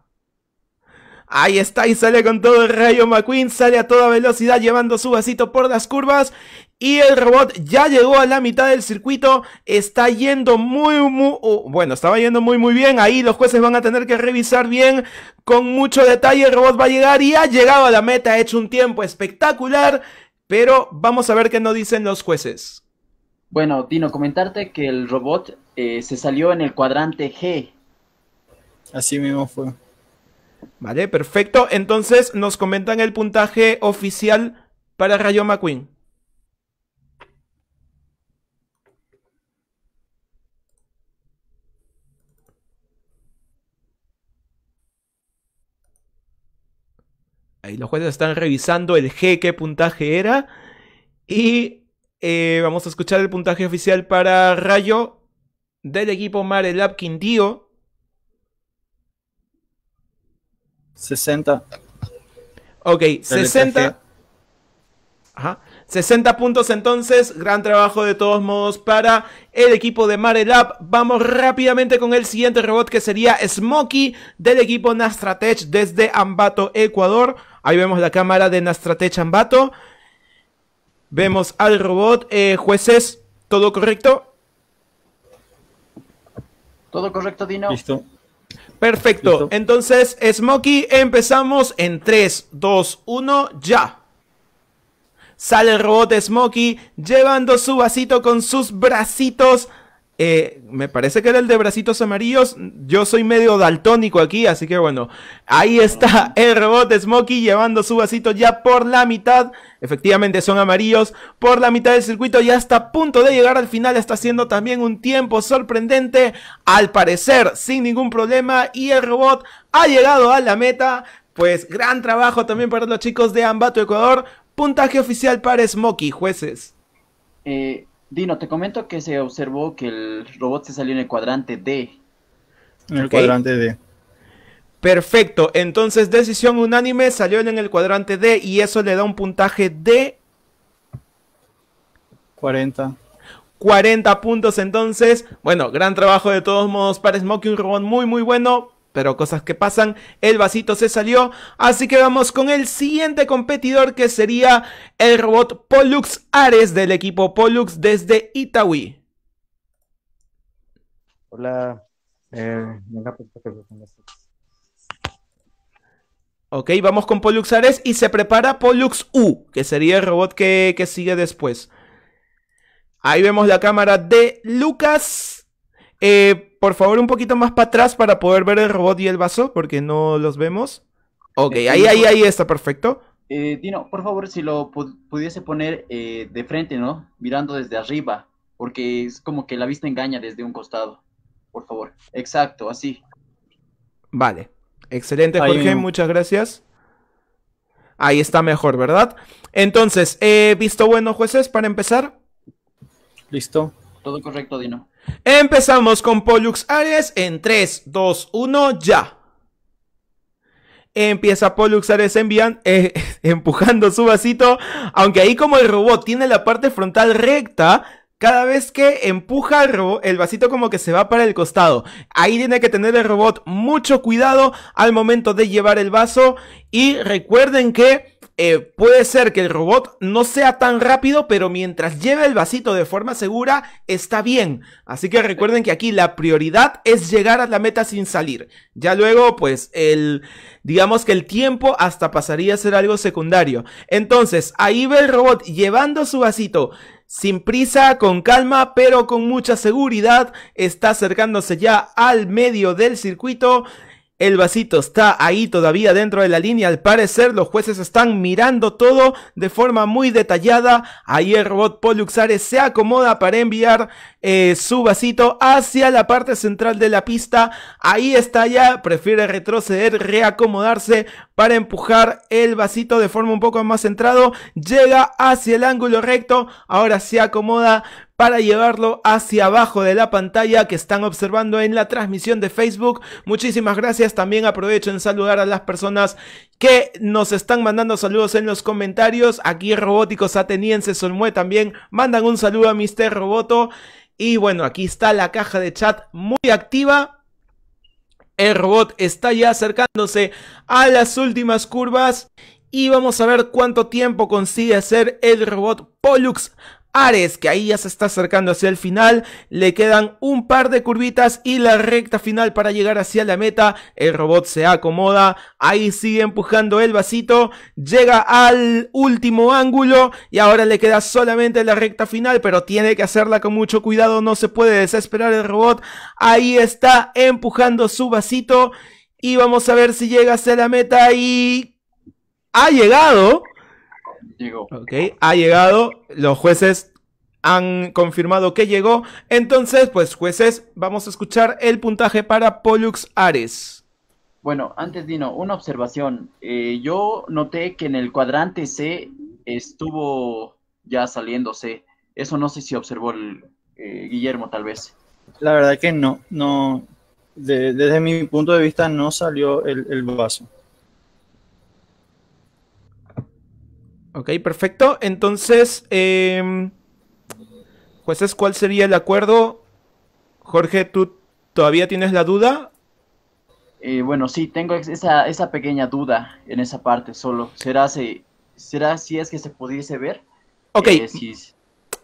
Ahí está y sale con todo el Rayo McQueen, sale a toda velocidad llevando su vasito por las curvas y el robot ya llegó a la mitad del circuito, está yendo muy, muy, oh, bueno, estaba yendo muy, muy bien, ahí los jueces van a tener que revisar bien con mucho detalle, el robot va a llegar y ha llegado a la meta, ha hecho un tiempo espectacular, pero vamos a ver qué nos dicen los jueces. Bueno, Dino, comentarte que el robot eh, se salió en el cuadrante G. Así mismo fue. Vale, perfecto. Entonces nos comentan el puntaje oficial para Rayo McQueen. Ahí los jueces están revisando el G, qué puntaje era. Y eh, vamos a escuchar el puntaje oficial para Rayo del equipo Marelab Quindío. 60. Ok, 60. Ajá. 60 puntos entonces, gran trabajo de todos modos para el equipo de Marelab. Vamos rápidamente con el siguiente robot que sería Smokey del equipo Nastratech desde Ambato, Ecuador. Ahí vemos la cámara de Nastratech Ambato. Vemos al robot. Eh, jueces, ¿todo correcto? Todo correcto, Dino. Listo. Perfecto. Entonces, Smokey, empezamos en 3, 2, 1, ya. Sale el robot Smokey llevando su vasito con sus bracitos eh, me parece que era el de bracitos amarillos. Yo soy medio daltónico aquí, así que bueno. Ahí está el robot Smokey llevando su vasito ya por la mitad. Efectivamente son amarillos. Por la mitad del circuito ya está a punto de llegar al final. Está haciendo también un tiempo sorprendente. Al parecer, sin ningún problema. Y el robot ha llegado a la meta. Pues gran trabajo también para los chicos de Ambato Ecuador. Puntaje oficial para Smokey, jueces. Eh, Dino, te comento que se observó que el robot se salió en el cuadrante D. En el cuadrante D. Perfecto, entonces decisión unánime, salió en el cuadrante D y eso le da un puntaje de 40. 40 puntos entonces. Bueno, gran trabajo de todos modos para Smokey, un robot muy muy bueno pero cosas que pasan, el vasito se salió, así que vamos con el siguiente competidor que sería el robot Pollux Ares del equipo Pollux desde Itaúí. Hola, eh, pues, Ok, vamos con Pollux Ares y se prepara Pollux U, que sería el robot que, que sigue después. Ahí vemos la cámara de Lucas. Eh, por favor, un poquito más para atrás para poder ver el robot y el vaso, porque no los vemos. Ok, eh, ahí, ahí, ahí está perfecto. Dino, eh, por favor, si lo pudiese poner eh, de frente, ¿no? Mirando desde arriba, porque es como que la vista engaña desde un costado. Por favor. Exacto, así. Vale. Excelente, Jorge, muchas gracias. Ahí está mejor, ¿verdad? Entonces, eh, visto bueno, jueces, para empezar. Listo. Todo correcto, Dino. Empezamos con Pollux Ares en 3, 2, 1, ya. Empieza Pollux Ares eh, empujando su vasito, aunque ahí como el robot tiene la parte frontal recta, cada vez que empuja el, robot, el vasito como que se va para el costado. Ahí tiene que tener el robot mucho cuidado al momento de llevar el vaso y recuerden que eh, puede ser que el robot no sea tan rápido, pero mientras lleve el vasito de forma segura, está bien. Así que recuerden que aquí la prioridad es llegar a la meta sin salir. Ya luego, pues, el, digamos que el tiempo hasta pasaría a ser algo secundario. Entonces, ahí ve el robot llevando su vasito sin prisa, con calma, pero con mucha seguridad. Está acercándose ya al medio del circuito. El vasito está ahí todavía dentro de la línea. Al parecer los jueces están mirando todo de forma muy detallada. Ahí el robot Poluxares se acomoda para enviar eh, su vasito hacia la parte central de la pista. Ahí está ya. Prefiere retroceder, reacomodarse para empujar el vasito de forma un poco más centrado. Llega hacia el ángulo recto. Ahora se acomoda para llevarlo hacia abajo de la pantalla que están observando en la transmisión de Facebook. Muchísimas gracias. También aprovecho en saludar a las personas que nos están mandando saludos en los comentarios. Aquí Robóticos Ateniense Solmue también mandan un saludo a Mr. Roboto. Y bueno, aquí está la caja de chat muy activa. El robot está ya acercándose a las últimas curvas y vamos a ver cuánto tiempo consigue hacer el robot Pollux Ares, que ahí ya se está acercando hacia el final. Le quedan un par de curvitas y la recta final para llegar hacia la meta. El robot se acomoda. Ahí sigue empujando el vasito. Llega al último ángulo. Y ahora le queda solamente la recta final. Pero tiene que hacerla con mucho cuidado. No se puede desesperar el robot. Ahí está empujando su vasito. Y vamos a ver si llega hacia la meta. Y... Ha llegado. Llegó. Ok, ha llegado. Los jueces han confirmado que llegó. Entonces, pues jueces, vamos a escuchar el puntaje para Pollux Ares. Bueno, antes Dino, una observación. Eh, yo noté que en el cuadrante C estuvo ya saliéndose. Eso no sé si observó el, eh, Guillermo, tal vez. La verdad que no, no. desde mi punto de vista no salió el vaso. Ok, perfecto. Entonces, em, jueces, ¿cuál sería el acuerdo? Jorge, ¿tú todavía tienes la duda? Eh, bueno, sí, tengo esa, esa, pequeña duda en esa parte solo. ¿Será si, será si es que se pudiese ver? Ok. Eh,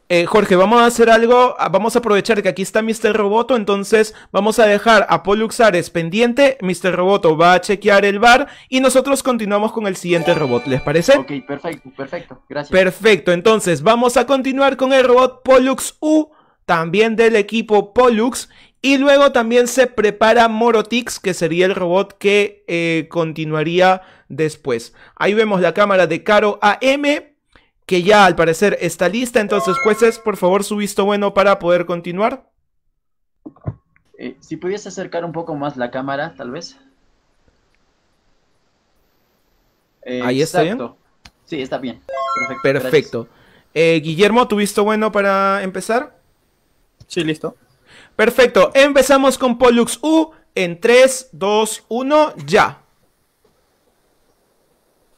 eh, Jorge, vamos a hacer algo, ah, vamos a aprovechar que aquí está Mr. Roboto, entonces vamos a dejar a Pollux Ares pendiente, Mr. Roboto va a chequear el bar y nosotros continuamos con el siguiente robot, ¿les parece? Ok, perfecto, perfecto, gracias. Perfecto, entonces vamos a continuar con el robot Pollux U, también del equipo Pollux, y luego también se prepara Morotix, que sería el robot que eh, continuaría después. Ahí vemos la cámara de Caro AM, que ya al parecer está lista. Entonces, jueces, por favor, su visto bueno para poder continuar. Eh, si pudiese acercar un poco más la cámara, tal vez. Ahí está bien. Sí, está bien. Perfecto. Eh, Guillermo, ¿tu visto bueno para empezar? Sí, listo. Perfecto. Empezamos con Pollux U en 3, 2, 1, ya.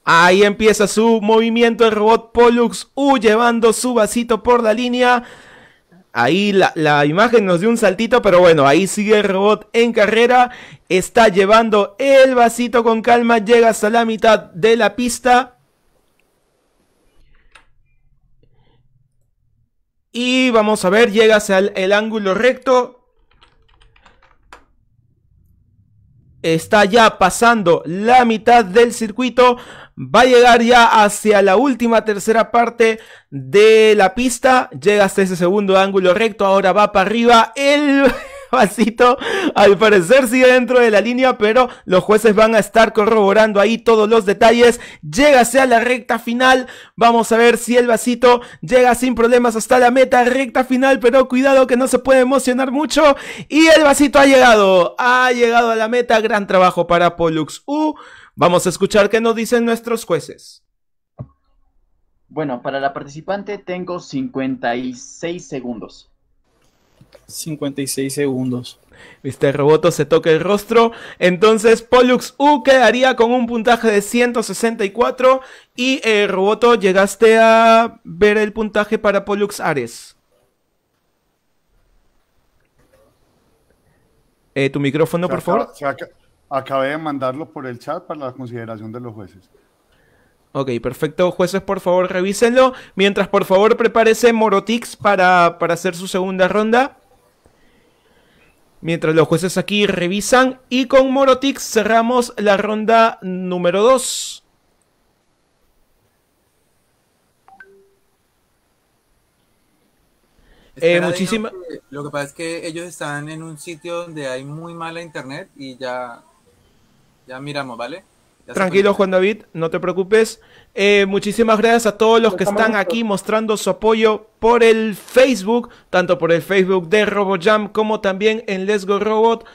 Ahí empieza su movimiento el robot Pollux U llevando su vasito por la línea. Ahí la, imagen nos dio un saltito, pero bueno, ahí sigue el robot en carrera. Está llevando el vasito con calma, llega hasta la mitad de la pista. Y vamos a ver, llega hasta el ángulo recto. está ya pasando la mitad del circuito, va a llegar ya hacia la última tercera parte de la pista, llega hasta ese segundo ángulo recto, ahora va para arriba, el vasito, al parecer sigue dentro de la línea, pero los jueces van a estar corroborando ahí todos los detalles. Llegase a la recta final. Vamos a ver si el vasito llega sin problemas hasta la meta, recta final, pero cuidado que no se puede emocionar mucho. Y el vasito ha llegado, ha llegado a la meta. Gran trabajo para Pollux U. Vamos a escuchar qué nos dicen nuestros jueces. Bueno, para la participante tengo 56 segundos. 56 segundos. Viste Roboto se toca el rostro. Entonces Pollux U quedaría con un puntaje de 164. Y eh, Roboto, llegaste a ver el puntaje para Pollux Ares. Eh, tu micrófono, por favor. Acabé de mandarlo por el chat para la consideración de los jueces. Ok, perfecto. Jueces, por favor, revísenlo. Mientras, por favor, prepárese Morotix para, hacer su segunda ronda. Mientras los jueces aquí revisan. Y con Morotix cerramos la ronda número 2. Eh, eh, lo que pasa es que ellos están en un sitio donde hay muy mala internet y ya, ya miramos, ¿vale? Tranquilo, Juan David, no te preocupes. Eh, muchísimas gracias a todos los que están aquí mostrando su apoyo por el Facebook, tanto por el Facebook de RoboJam como también en Let's Go Robot.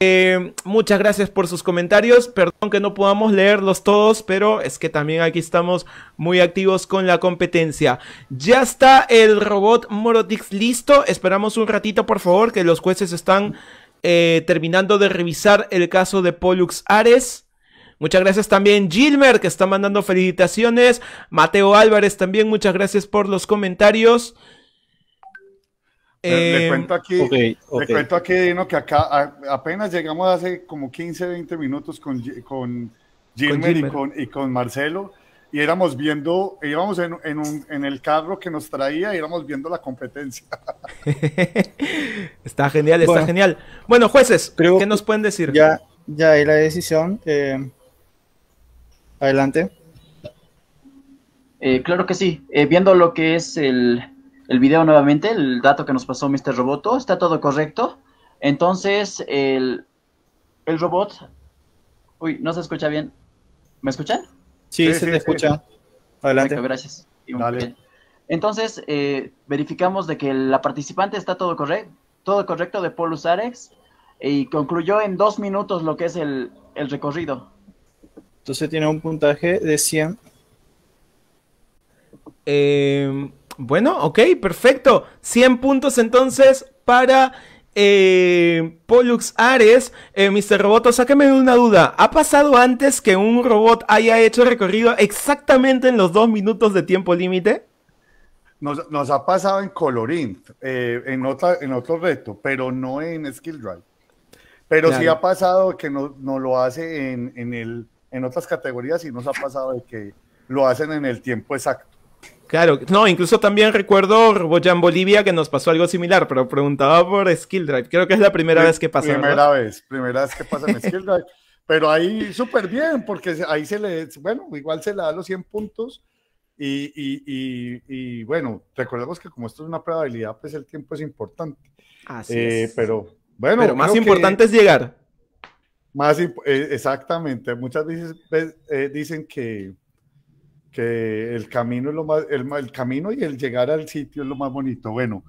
Eh, muchas gracias por sus comentarios. Perdón que no podamos leerlos todos, pero es que también aquí estamos muy activos con la competencia. Ya está el robot Morotix listo. Esperamos un ratito, por favor, que los jueces están eh, terminando de revisar el caso de Pollux Ares. Muchas gracias también Gilmer que está mandando felicitaciones. Mateo Álvarez también, muchas gracias por los comentarios. Le, eh, cuento aquí, Le cuento aquí que acá apenas llegamos hace como 15, 20 minutos con, con Gilmer, Y, con, y con Marcelo y éramos viendo, íbamos en, en, en, el carro que nos traía y éramos viendo la competencia. está genial, está genial. Bueno, jueces, ¿qué nos pueden decir? Ya, ya hay la decisión. Eh, Adelante. Eh, claro que sí. Eh, viendo lo que es el, video nuevamente, el dato que nos pasó Mr. Roboto, está todo correcto. Entonces, el, robot... Uy, no se escucha bien. ¿Me escuchan? Sí, se escucha. Adelante. gracias. Dale. Entonces, eh, verificamos de que la participante está todo correcto, todo correcto de Paulus Arex y concluyó en dos minutos lo que es el recorrido. Entonces tiene un puntaje de 100. Em, bueno, ok, perfecto. 100 puntos entonces para eh, Pollux Ares. Eh, Mr. Roboto, sáqueme una duda. ¿Ha pasado antes que un robot haya hecho recorrido exactamente en los dos minutos de tiempo límite? Nos, ha pasado en Colorín, eh, en, en otro reto, pero no en Skill Drive. Pero sí ha pasado que nos no lo hace en el en otras categorías y nos ha pasado de que lo hacen en el tiempo exacto. Claro, no, incluso también recuerdo en Bolivia que nos pasó algo similar, pero preguntaba por Skill Drive. Creo que es la primera vez que pasa. Primera vez, primera vez que pasa en Skill Drive. Pero ahí súper bien, porque ahí se le, bueno, igual se le da los 100 puntos. Y, y, y, bueno, recordemos que como esto es una probabilidad pues el tiempo es importante. Así eh, es. Pero bueno, pero más importante es llegar. Más eh, exactamente, muchas veces eh, dicen que, que el camino el, camino y el llegar al sitio es lo más bonito. Bueno,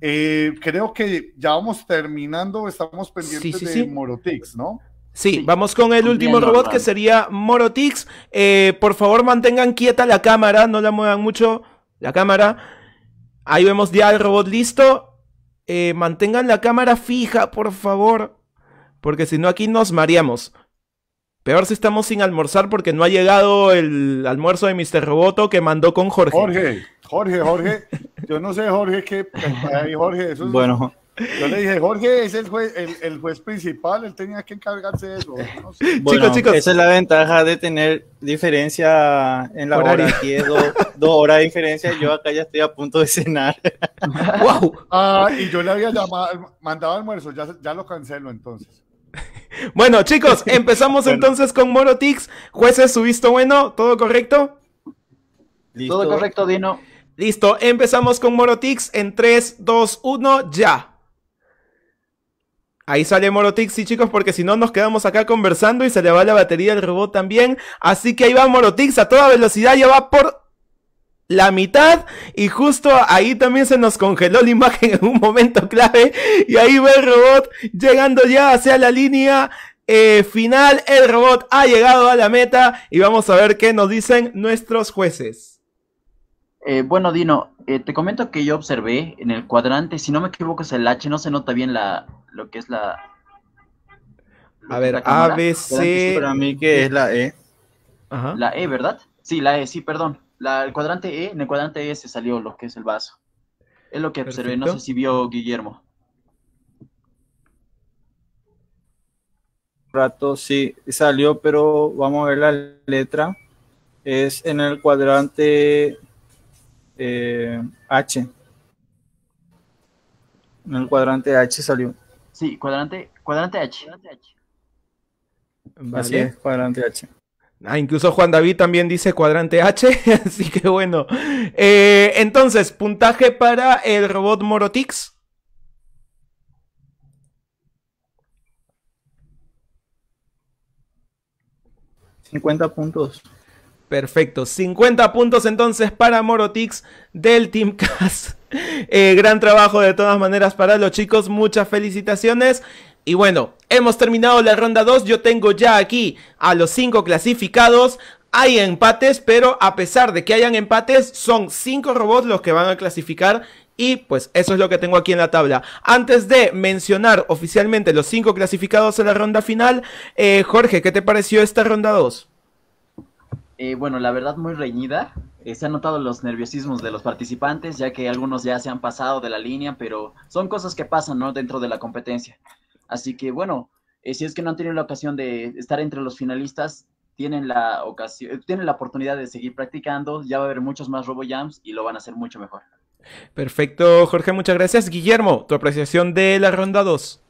eh, creo que ya vamos terminando, estamos pendientes de Morotix, ¿no? Sí, vamos con el último robot que sería Morotix. por favor, mantengan quieta la cámara, no la muevan mucho la cámara. Ahí vemos ya el robot listo. mantengan la cámara fija, por favor porque si no aquí nos mareamos. Peor si estamos sin almorzar porque no ha llegado el almuerzo de Mr. Roboto que mandó con Jorge. Jorge, Jorge, Jorge. Yo no sé, Jorge, qué. Jorge, Bueno. Yo le dije, Jorge es el juez, el, juez principal, él tenía que encargarse de eso. bueno, chicos, Esa es la ventaja de tener diferencia en la hora. Aquí dos horas de diferencia. Yo acá ya estoy a punto de cenar. ¡Wow! Ah, y yo le había llamado, mandado almuerzo, ya lo cancelo entonces. bueno, chicos, empezamos entonces con Morotix. Jueces, ¿su visto bueno? ¿Todo correcto? Todo correcto, Dino. Listo, empezamos con Morotix en 3, 2, 1, ya. Ahí sale Morotix, sí chicos, porque si no nos quedamos acá conversando y se le va la batería del robot también. Así que ahí va Morotix a toda velocidad, ya va por la mitad y justo ahí también se nos congeló la imagen en un momento clave y ahí va el robot llegando ya hacia la línea eh, final, el robot ha llegado a la meta y vamos a ver qué nos dicen nuestros jueces. Eh, bueno, Dino, eh, te comento que yo observé en el cuadrante, si no me equivoco es el H, no se nota bien la, lo que es la... A ver, A, B, C... Para mí que es la E. La E, ¿verdad? Sí, la E, sí, perdón el cuadrante E, en el cuadrante E salió lo que es el vaso. Es lo que observé, no sé si vio Guillermo. Rato, sí, salió, pero vamos a ver la letra. Es en el cuadrante eh, H. En el cuadrante H salió. Sí, cuadrante, cuadrante H. Cuadrante H. Así es, cuadrante H. Ah, incluso Juan David también dice cuadrante H, así que bueno. Eh, entonces, puntaje para el robot Morotix. ¿50 puntos? Perfecto, 50 puntos entonces para Morotix del Team Cast. Eh, gran trabajo de todas maneras para los chicos, muchas felicitaciones. Y bueno, hemos terminado la ronda 2. Yo tengo ya aquí a los 5 clasificados. Hay empates, pero a pesar de que hayan empates, son 5 robots los que van a clasificar y pues eso es lo que tengo aquí en la tabla. Antes de mencionar oficialmente los cinco clasificados en la ronda final, eh, Jorge, ¿qué te pareció esta ronda 2? Eh, bueno, la verdad muy reñida. Eh, se han notado los nerviosismos de los participantes, ya que algunos ya se han pasado de la línea, pero son cosas que pasan ¿no? dentro de la competencia. Así que bueno, eh, si es que no han tenido la ocasión de estar entre los finalistas, tienen la ocasión, eh, tienen la oportunidad de seguir practicando, ya va a haber muchos más RoboJams y lo van a hacer mucho mejor. Perfecto, Jorge, muchas gracias. Guillermo, tu apreciación de la ronda 2.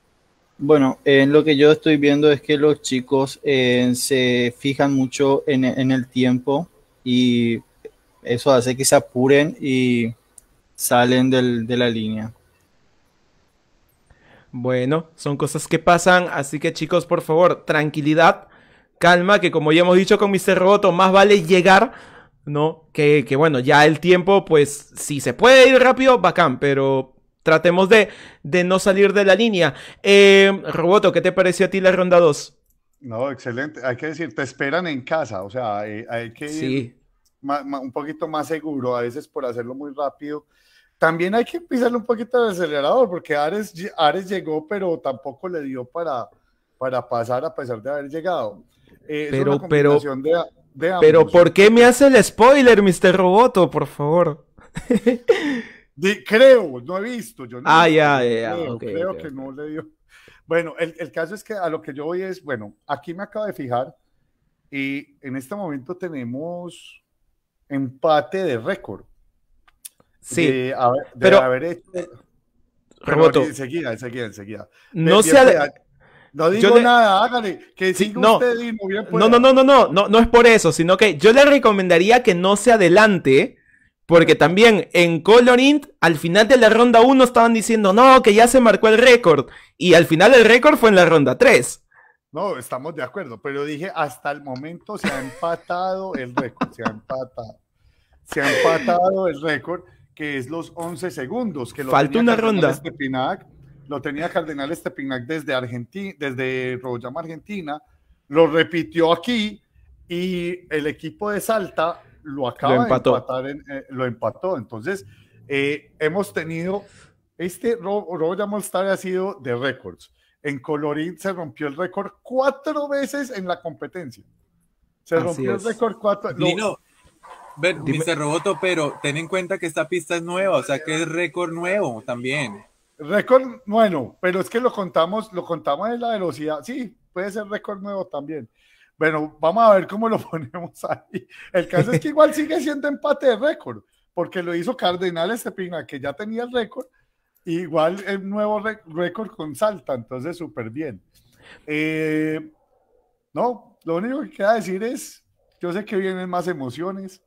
Bueno, en lo que yo estoy viendo es que los chicos eh, se fijan mucho en, el tiempo y eso hace que se apuren y salen de la línea. Bueno, son cosas que pasan, así que chicos, por favor, tranquilidad, calma, que como ya hemos dicho con Mr. Roboto, más vale llegar, ¿no? Que, bueno, ya el tiempo, pues, si se puede ir rápido, bacán, pero tratemos de, no salir de la línea. Eh, Roboto, ¿qué te pareció a ti la ronda 2? No, excelente. Hay que decir, te esperan en casa, o sea, eh, hay, que un poquito más seguro, a veces por hacerlo muy rápido también hay que pisarle un poquito el acelerador, porque Ares, Ares llegó, pero tampoco le dio para, para pasar a pesar de haber llegado. Eh, pero, pero, pero, ¿por qué me hace el spoiler, Mr. Roboto? Por favor. creo, no he visto. Yo ah, ya, ya, creo que no le dio. Bueno, el, el, caso es que a lo que yo voy es, bueno, aquí me acabo de fijar y en este momento tenemos empate de récord. Sí, a, pero, haber hecho... Eh, enseguida No se No digo nada, hágale. Que si no. Usted bien no, no, no, no, no, no, es por eso, sino que yo le recomendaría que no se adelante. Porque también en Colorint, al final de la ronda 1 estaban diciendo, no, que ya se marcó el récord. Y al final el récord fue en la ronda 3. No, estamos de acuerdo, pero dije, hasta el momento se ha empatado el récord, se ha empatado. Se ha empatado el récord que es los 11 segundos. Que lo Falta una ronda. lo tenía Cardenal Estepinac desde Argentina, desde Argentina, lo repitió aquí y el equipo de Salta lo acaba empató. Eh, lo empató. Entonces, eh, hemos tenido, este Royama All ha sido de récords. En Colorín se rompió el récord cuatro veces en la competencia. Se rompió el récord cuatro. Pero, Mr. Roboto, pero ten en cuenta que esta pista es nueva, o sea que es récord nuevo también. Récord, bueno, pero es que lo contamos, lo contamos en la velocidad. Sí, puede ser récord nuevo también. Bueno, vamos a ver cómo lo ponemos ahí. El caso es que igual sigue siendo empate de récord, porque lo hizo Cardenal Estepina, que ya tenía el récord, igual el nuevo récord con Salta, entonces súper bien. Eh, no, lo único que queda decir es, yo sé que vienen más emociones,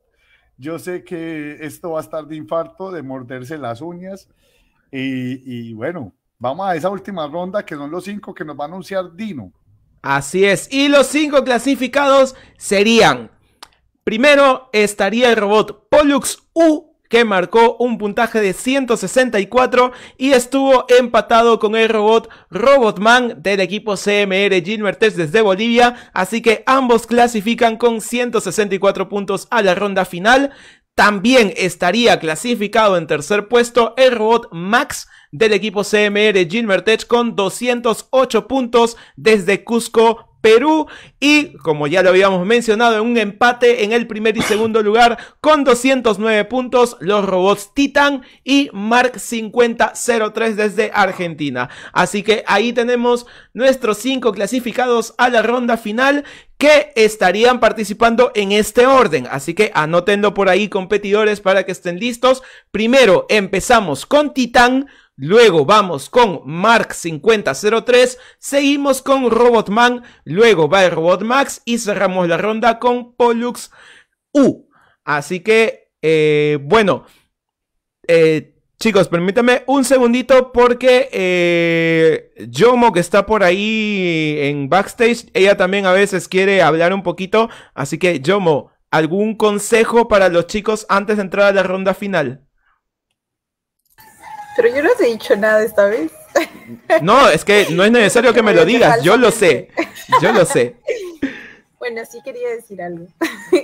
yo sé que esto va a estar de infarto, de morderse las uñas. Y, bueno, vamos a esa última ronda que son los cinco que nos va a anunciar Dino. Así es. Y los cinco clasificados serían: primero estaría el robot Pollux U que marcó un puntaje de 164 y estuvo empatado con el robot Robotman del equipo CMR Gilmertes desde Bolivia, así que ambos clasifican con 164 puntos a la ronda final. También estaría clasificado en tercer puesto el robot Max del equipo CMR Gilmertech con 208 puntos desde Cusco, Perú y, como ya lo habíamos mencionado, en un empate en el primer y segundo lugar con 209 puntos los robots Titan y Mark 5003 desde Argentina. Así que ahí tenemos nuestros cinco clasificados a la ronda final que estarían participando en este orden. Así que anótenlo por ahí competidores para que estén listos. Primero empezamos con Titan Luego vamos con Mark 5003. Seguimos con Robotman. Luego va el Robot Max. Y cerramos la ronda con Pollux U. Así que, eh, bueno. Eh, chicos, permítanme un segundito porque eh, Jomo, que está por ahí en backstage, ella también a veces quiere hablar un poquito. Así que, Jomo, ¿algún consejo para los chicos antes de entrar a la ronda final? Pero yo no te he dicho nada esta vez. No, es que no es necesario que me lo digas, yo lo sé, yo lo sé. Bueno, sí quería decir algo.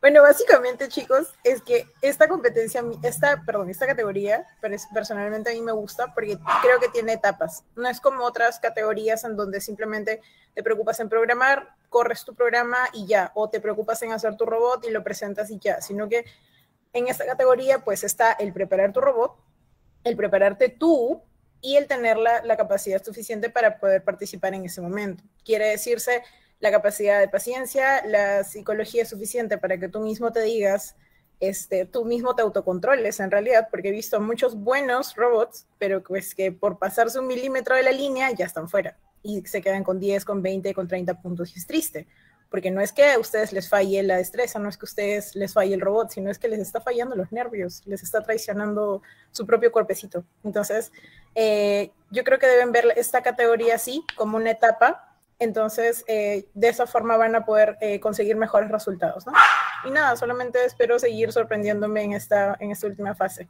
Bueno, básicamente, chicos, es que esta competencia, esta, perdón, esta categoría, personalmente a mí me gusta porque creo que tiene etapas. No es como otras categorías en donde simplemente te preocupas en programar, corres tu programa y ya, o te preocupas en hacer tu robot y lo presentas y ya, sino que en esta categoría pues está el preparar tu robot, el prepararte tú y el tener la, capacidad suficiente para poder participar en ese momento. Quiere decirse la capacidad de paciencia, la psicología suficiente para que tú mismo te digas, este, tú mismo te autocontroles en realidad, porque he visto muchos buenos robots, pero pues que por pasarse un milímetro de la línea ya están fuera y se quedan con 10, con 20, con 30 puntos y es triste porque no es que a ustedes les falle la destreza, no es que a ustedes les falle el robot, sino es que les está fallando los nervios, les está traicionando su propio cuerpecito. Entonces, eh, yo creo que deben ver esta categoría así, como una etapa. Entonces, eh, de esa forma van a poder eh, conseguir mejores resultados, ¿no? Y nada, solamente espero seguir sorprendiéndome en esta, en esta última fase.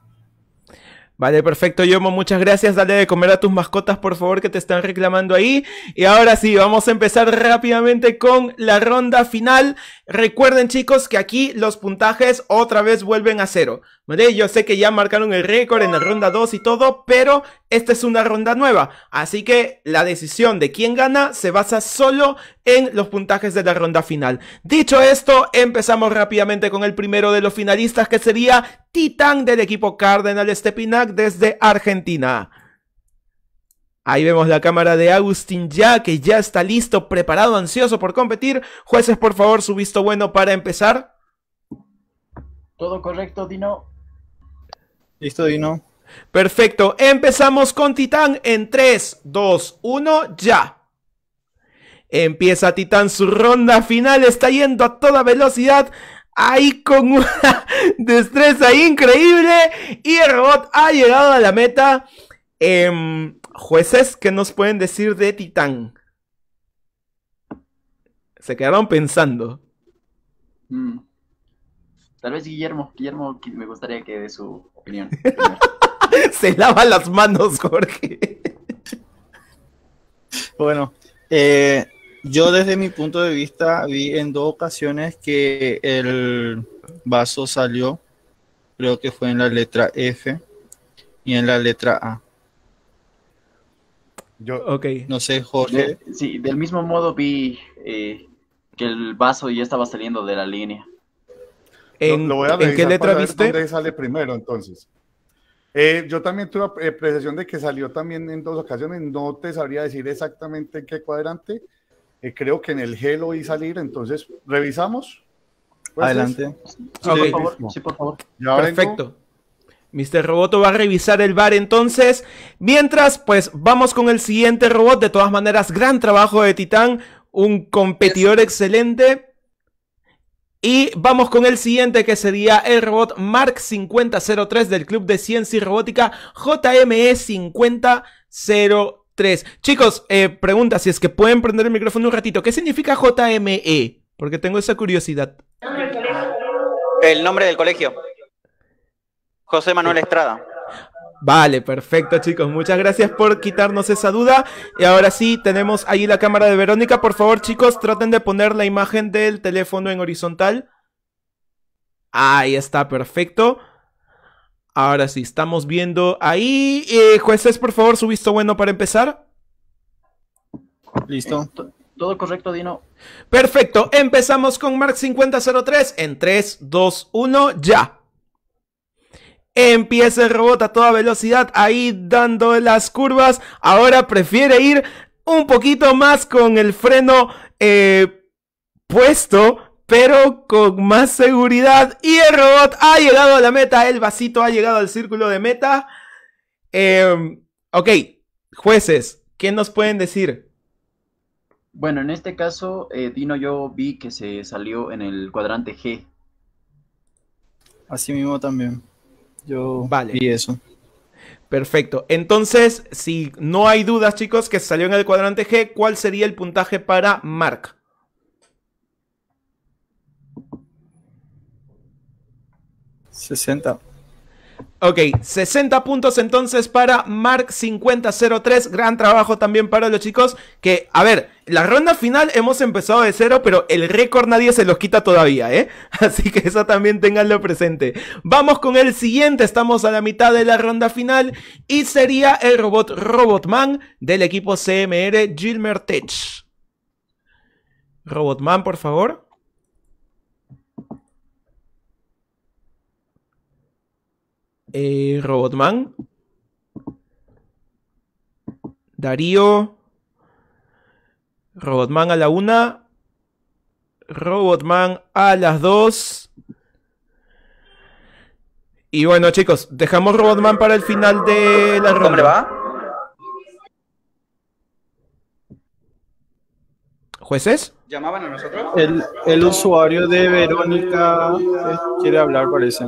Vale, perfecto, Yomo, muchas gracias. Dale de comer a tus mascotas, por favor, que te están reclamando ahí. Y ahora sí, vamos a empezar rápidamente con la ronda final. Recuerden, chicos, que aquí los puntajes otra vez vuelven a cero. Yo sé que ya marcaron el récord en la ronda 2 y todo, pero esta es una ronda nueva. Así que la decisión de quién gana se basa solo en los puntajes de la ronda final. Dicho esto, empezamos rápidamente con el primero de los finalistas que sería Titán del equipo Cardenal Stepinac desde Argentina. Ahí vemos la cámara de Agustín ya, que ya está listo, preparado, ansioso por competir. Jueces, por favor, su visto bueno para empezar. Todo correcto, Dino. Listo, Dino. Perfecto. Empezamos con Titán en 3, 2, 1, ya. Empieza Titán su ronda final, está yendo a toda velocidad. Ahí con una destreza increíble. Y el robot ha llegado a la meta. Em, jueces, ¿qué nos pueden decir de Titán? Se quedaron pensando. Mm. Tal vez Guillermo, Guillermo me gustaría que de su Se lava las manos, Jorge. bueno, eh, yo desde mi punto de vista vi en dos ocasiones que el vaso salió, creo que fue en la letra F y en la letra A. Yo, ok. No sé, Jorge. sí, del mismo modo vi eh, que el vaso ya estaba saliendo de la línea. En, qué letra viste? ¿Dónde sale primero entonces? Eh, yo también tuve apreciación eh, de que salió también en dos ocasiones. No te sabría decir exactamente en qué cuadrante. Eh, creo que en el G lo vi salir. Entonces, revisamos. Adelante. Sí, por favor, Perfecto. Mister Mr. Roboto va a revisar el bar entonces. Mientras, pues vamos con el siguiente robot. De todas maneras, gran trabajo de Titán. Un competidor excelente. Y vamos con el siguiente que sería el robot Mark 5003 del Club de Ciencia y Robótica JME 5003. Chicos, eh, pregunta si es que pueden prender el micrófono un ratito. ¿Qué significa JME? Porque tengo esa curiosidad. El nombre del colegio. José Manuel Estrada. Vale, perfecto chicos, muchas gracias por quitarnos esa duda. Y ahora sí, tenemos ahí la cámara de Verónica. Por favor chicos, traten de poner la imagen del teléfono en horizontal. Ahí está, perfecto. Ahora sí, estamos viendo ahí. jueces, por favor, su visto bueno para empezar. Listo. Eh, todo correcto, Dino. Perfecto, empezamos con Mark 5003 en 3, 2, 1, ya. Empieza el robot a toda velocidad, ahí dando las curvas. Ahora prefiere ir un poquito más con el freno eh, puesto, pero con más seguridad. Y el robot ha llegado a la meta, el vasito ha llegado al círculo de meta. Em, ok, jueces, ¿qué nos pueden decir? Bueno, en este caso, eh, Dino, yo vi que se salió en el cuadrante G. Así mismo también. Yo vale. eso. Perfecto. Entonces, si no hay dudas, chicos, que salió en el cuadrante G, ¿cuál sería el puntaje para Mark? Sesenta. Ok, 60 puntos entonces para Mark 5003. Gran trabajo también para los chicos. Que, a ver, la ronda final hemos empezado de cero, pero el récord nadie se los quita todavía, ¿eh? Así que eso también tenganlo presente. Vamos con el siguiente. Estamos a la mitad de la ronda final. Y sería el robot Robotman del equipo CMR Gilmer Tech. Robotman, por favor. Eh, Robotman, Darío, Robotman a la una, Robotman a las dos. Y bueno, chicos, dejamos Robotman para el final de la ronda. va? ¿Jueces? ¿Llamaban a nosotros? El, el usuario de Verónica eh, quiere hablar, parece.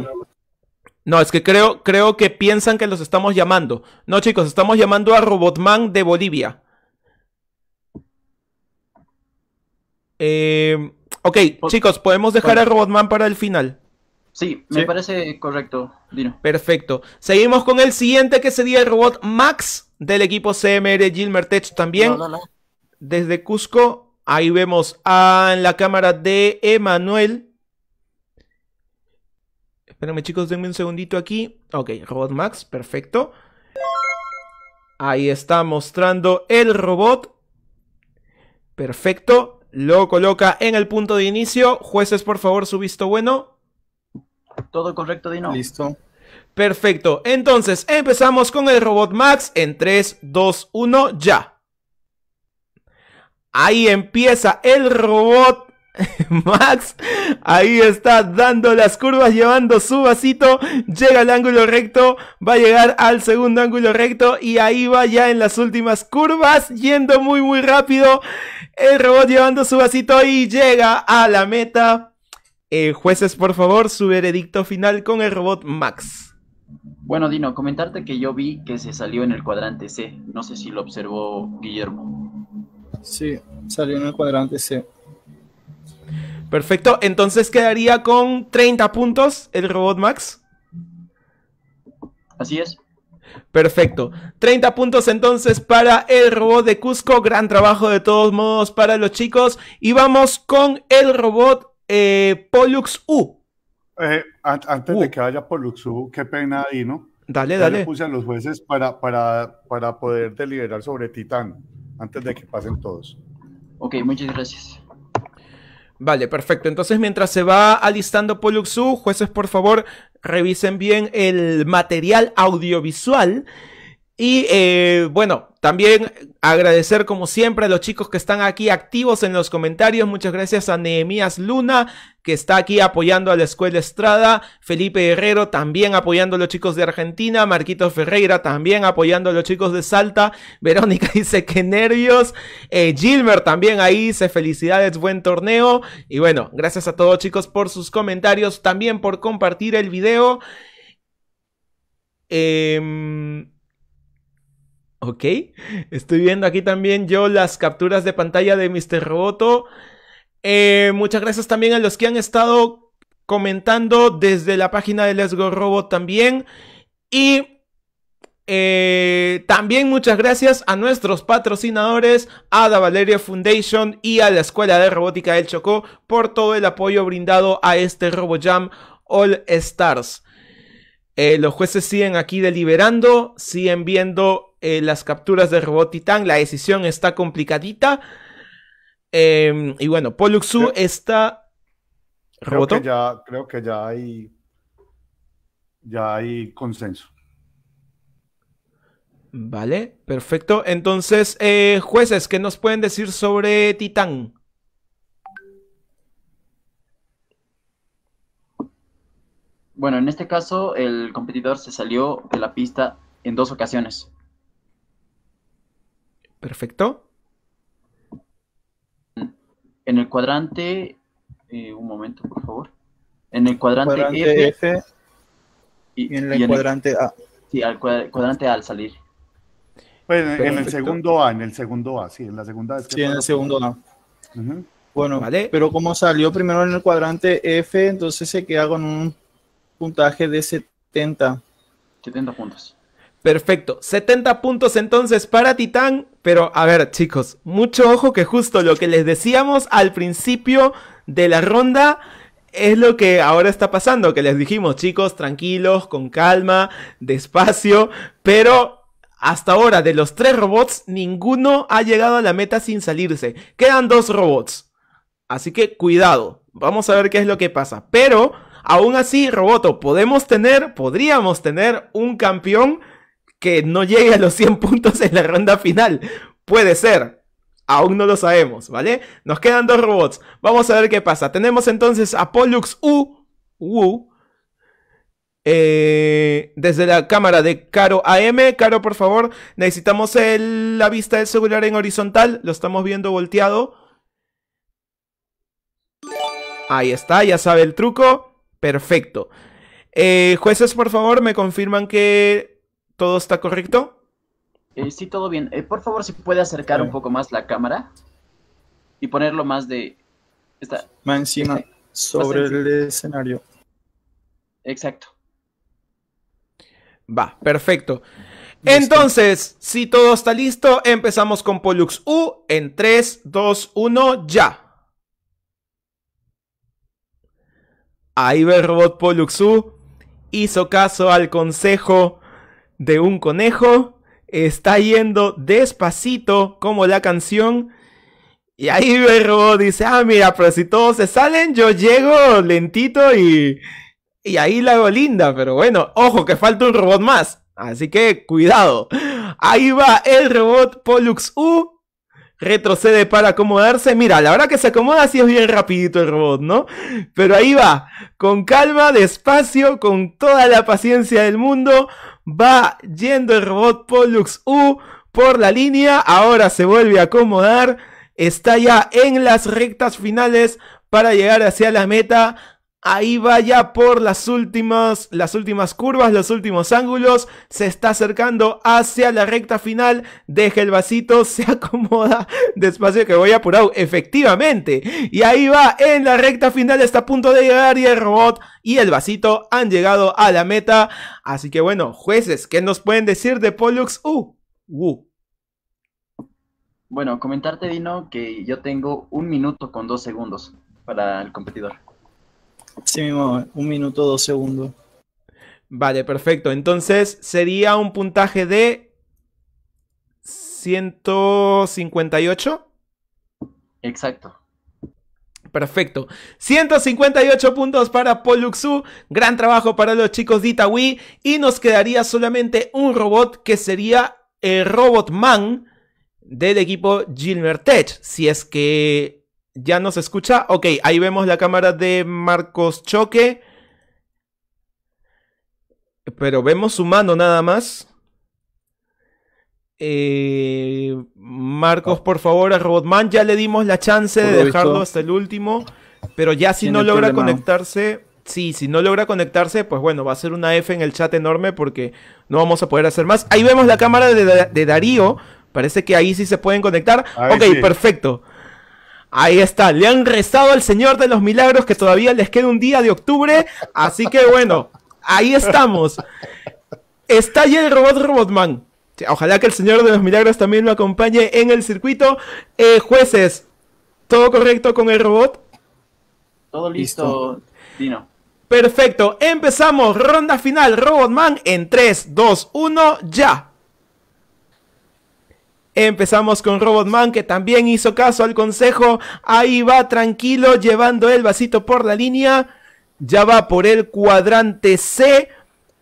No, es que creo, creo que piensan que los estamos llamando. No, chicos, estamos llamando a Robotman de Bolivia. Em, ok, chicos, podemos dejar a Robotman para el final. Sí, me parece correcto, Dino. Perfecto. Seguimos con el siguiente que sería el robot Max del equipo CMR Gilmertech también. Desde Cusco, ahí vemos a la cámara de Emanuel. Espérenme chicos, denme un segundito aquí. Ok, Robot Max, perfecto. Ahí está mostrando el robot. Perfecto. Lo coloca en el punto de inicio. Jueces, por favor, su visto bueno. Todo correcto, Dino. Listo. Perfecto. Entonces, empezamos con el robot Max en 3, 2, 1, ya. Ahí empieza el robot Max, ahí está dando las curvas, llevando su vasito, llega al ángulo recto, va a llegar al segundo ángulo recto y ahí va ya en las últimas curvas, yendo muy muy rápido, el robot llevando su vasito y llega a la meta. Eh, jueces, por favor, su veredicto final con el robot Max. Bueno, Dino, comentarte que yo vi que se salió en el cuadrante C, no sé si lo observó Guillermo. Sí, salió en el cuadrante C. Perfecto, entonces quedaría con 30 puntos el robot Max. Así es. Perfecto. 30 puntos entonces para el robot de Cusco. Gran trabajo de todos modos para los chicos. Y vamos con el robot eh, Pollux U. Eh, antes de que vaya Pollux U, qué pena ahí, ¿no? Dale, dale. Le puse a los jueces para, para, para poder deliberar sobre Titán, antes de que pasen todos. Ok, muchas gracias. Vale, perfecto. Entonces, mientras se va alistando Poluxu, jueces, por favor, revisen bien el material audiovisual. Y eh, bueno, también agradecer como siempre a los chicos que están aquí activos en los comentarios. Muchas gracias a Nehemías Luna, que está aquí apoyando a la Escuela Estrada. Felipe Herrero también apoyando a los chicos de Argentina. Marquito Ferreira también apoyando a los chicos de Salta. Verónica dice que nervios. Eh, Gilmer también ahí dice felicidades, buen torneo. Y bueno, gracias a todos chicos por sus comentarios, también por compartir el video. Em, Ok, estoy viendo aquí también yo las capturas de pantalla de Mr. Roboto. Eh, muchas gracias también a los que han estado comentando desde la página de Let's Go Robot también. Y eh, también muchas gracias a nuestros patrocinadores, a la Valeria Foundation y a la Escuela de Robótica del Chocó por todo el apoyo brindado a este RoboJam All Stars. Eh, los jueces siguen aquí deliberando, siguen viendo eh, las capturas de Robot Titán, la decisión está complicadita. Em, y bueno, Poluxu está... ¿Roboto? Creo que ya, creo que ya hay... Ya hay consenso. Vale, perfecto. Entonces, eh, jueces, ¿qué nos pueden decir sobre Titán? Bueno, en este caso el competidor se salió de la pista en dos ocasiones. Perfecto. En el cuadrante, eh, un momento por favor. En el cuadrante, F, y, en el cuadrante A. Sí, al cuadrante A al salir. en, el segundo A, en el segundo A, sí, en la segunda vez Sí, en el segundo A. Bueno, pero como salió primero en el cuadrante F, entonces se queda con un puntaje de 70. 70 puntos. Perfecto. 70 puntos entonces para Titán. Pero a ver, chicos, mucho ojo que justo lo que les decíamos al principio de la ronda es lo que ahora está pasando, que les dijimos, chicos, tranquilos, con calma, despacio, pero hasta ahora de los tres robots, ninguno ha llegado a la meta sin salirse. Quedan dos robots. Así que cuidado, vamos a ver qué es lo que pasa. Pero, aún así, Roboto, podemos tener, podríamos tener un campeón que no llegue a los 100 puntos en la ronda final. Puede ser. Aún no lo sabemos, ¿vale? Nos quedan dos robots. Vamos a ver qué pasa. Tenemos entonces a Pollux U. U. Eh, desde la cámara de Caro AM. Caro, por favor, necesitamos la vista del celular en horizontal. Lo estamos viendo volteado. Ahí está, ya sabe el truco. Perfecto. Eh, jueces, por favor, me confirman que ¿Todo está correcto? Eh, sí, todo bien. Eh, por favor, si puede acercar un poco más la cámara y ponerlo más de... Esta... Más encima, sobre el escenario. Exacto. Va, perfecto. Entonces, si todo está listo, empezamos con Pollux U en 3, 2, 1, ya. Ahí ve el robot Pollux U, hizo caso al consejo de un conejo, está yendo despacito como la canción. Y ahí el robot dice, ah, mira, pero si todos se salen, yo llego lentito y, y ahí la hago linda. Pero bueno, ojo, que falta un robot más. Así que cuidado. Ahí va el robot Pollux U. Retrocede para acomodarse. Mira, la verdad que se acomoda así es bien rapidito el robot, ¿no? Pero ahí va, con calma, despacio, con toda la paciencia del mundo. Va yendo el robot Pollux U por la línea. Ahora se vuelve a acomodar. Está ya en las rectas finales para llegar hacia la meta. Ahí va ya por las últimas, las últimas curvas, los últimos ángulos. Se está acercando hacia la recta final. Deja el vasito, se acomoda despacio que voy apurado. Efectivamente. Y ahí va en la recta final. Está a punto de llegar y el robot y el vasito han llegado a la meta. Así que bueno, jueces, ¿qué nos pueden decir de Pollux? Uh, uh. Bueno, comentarte, Dino, que yo tengo un minuto con dos segundos para el competidor. Sí mismo, un minuto, dos segundos. Vale, perfecto. Entonces sería un puntaje de 158. Exacto. Perfecto. 158 puntos para Poluxu. Gran trabajo para los chicos de Itaúí. Y nos quedaría solamente un robot que sería el Robot Man del equipo Tech, Si es que ya nos escucha. Ok, ahí vemos la cámara de Marcos Choque. Pero vemos su mano nada más. Eh, Marcos, ah. por favor, a Robotman ya le dimos la chance de dejarlo hasta el último. Pero ya si no logra conectarse, sí, si no logra conectarse, pues bueno, va a ser una F en el chat enorme porque no vamos a poder hacer más. Ahí vemos la cámara de, Darío. Parece que ahí sí se pueden conectar. ok, perfecto. Ahí está, le han rezado al Señor de los Milagros que todavía les queda un día de octubre, así que bueno, ahí estamos. Está allí el robot Robotman. Ojalá que el Señor de los Milagros también lo acompañe en el circuito. Eh, jueces, ¿todo correcto con el robot? Todo listo, Dino. Perfecto, empezamos. Ronda final, Robotman en 3, 2, 1, ya. Empezamos con Robot Man que también hizo caso al consejo. Ahí va tranquilo llevando el vasito por la línea. Ya va por el cuadrante C.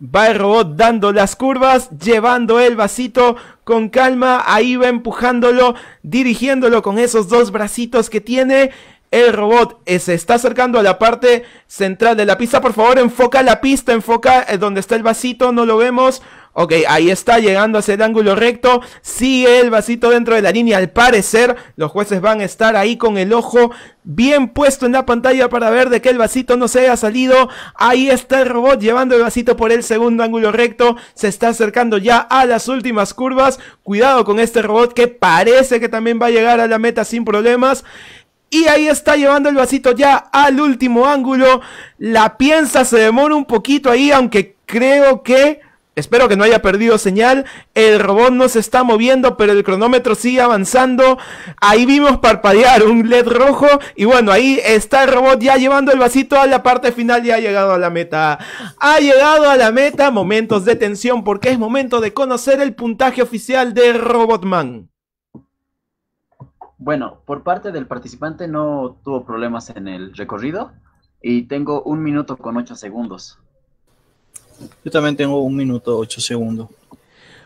Va el robot dando las curvas, llevando el vasito con calma. Ahí va empujándolo, dirigiéndolo con esos dos bracitos que tiene. El robot eh, se está acercando a la parte central de la pista. Por favor, enfoca la pista, enfoca eh, donde está el vasito, no lo vemos. Ok, ahí está llegando hacia el ángulo recto. Sigue el vasito dentro de la línea. Al parecer, los jueces van a estar ahí con el ojo bien puesto en la pantalla para ver de que el vasito no se haya salido. Ahí está el robot llevando el vasito por el segundo ángulo recto. Se está acercando ya a las últimas curvas. Cuidado con este robot que parece que también va a llegar a la meta sin problemas. Y ahí está llevando el vasito ya al último ángulo. La piensa, se demora un poquito ahí, aunque creo que... Espero que no haya perdido señal. El robot no se está moviendo, pero el cronómetro sigue avanzando. Ahí vimos parpadear un LED rojo. Y bueno, ahí está el robot ya llevando el vasito a la parte final. Ya ha llegado a la meta. Ha llegado a la meta. Momentos de tensión porque es momento de conocer el puntaje oficial de Robotman. Bueno, por parte del participante no tuvo problemas en el recorrido y tengo un minuto con ocho segundos. Yo también tengo un minuto ocho segundos.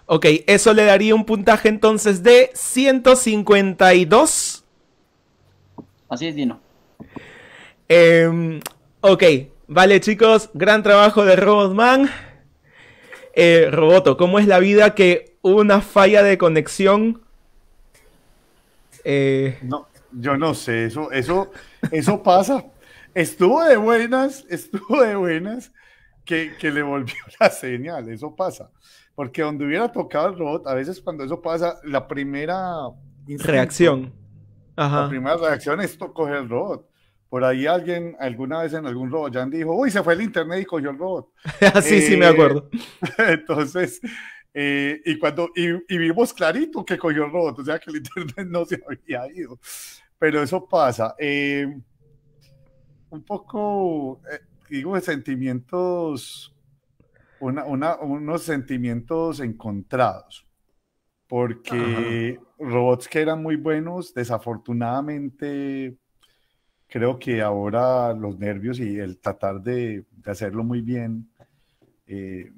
Ok, eso le daría un puntaje entonces de 152. Así es, Dino. Em, ok, vale chicos, gran trabajo de Robotman. Eh, Roboto, ¿cómo es la vida que una falla de conexión eh, no, yo no sé, eso, eso, eso pasa. Estuvo de buenas, estuvo de buenas que, le volvió la señal, eso pasa. Porque donde hubiera tocado el robot, a veces cuando eso pasa, la primera reacción. Ajá. La primera reacción es tocar el robot. Por ahí alguien, alguna vez en algún robot, ya dijo, uy, se fue el internet y cogió el robot. Ah, sí, sí, me eh, acuerdo. Entonces, eh, y cuando y, vimos clarito que cogió el robot, o sea que el internet no se había ido. Pero eso pasa. Eh, un poco, eh, digo, de sentimientos, unos sentimientos encontrados. Porque robots que eran muy buenos, desafortunadamente, creo que ahora los nervios y el tratar de, hacerlo muy bien eh,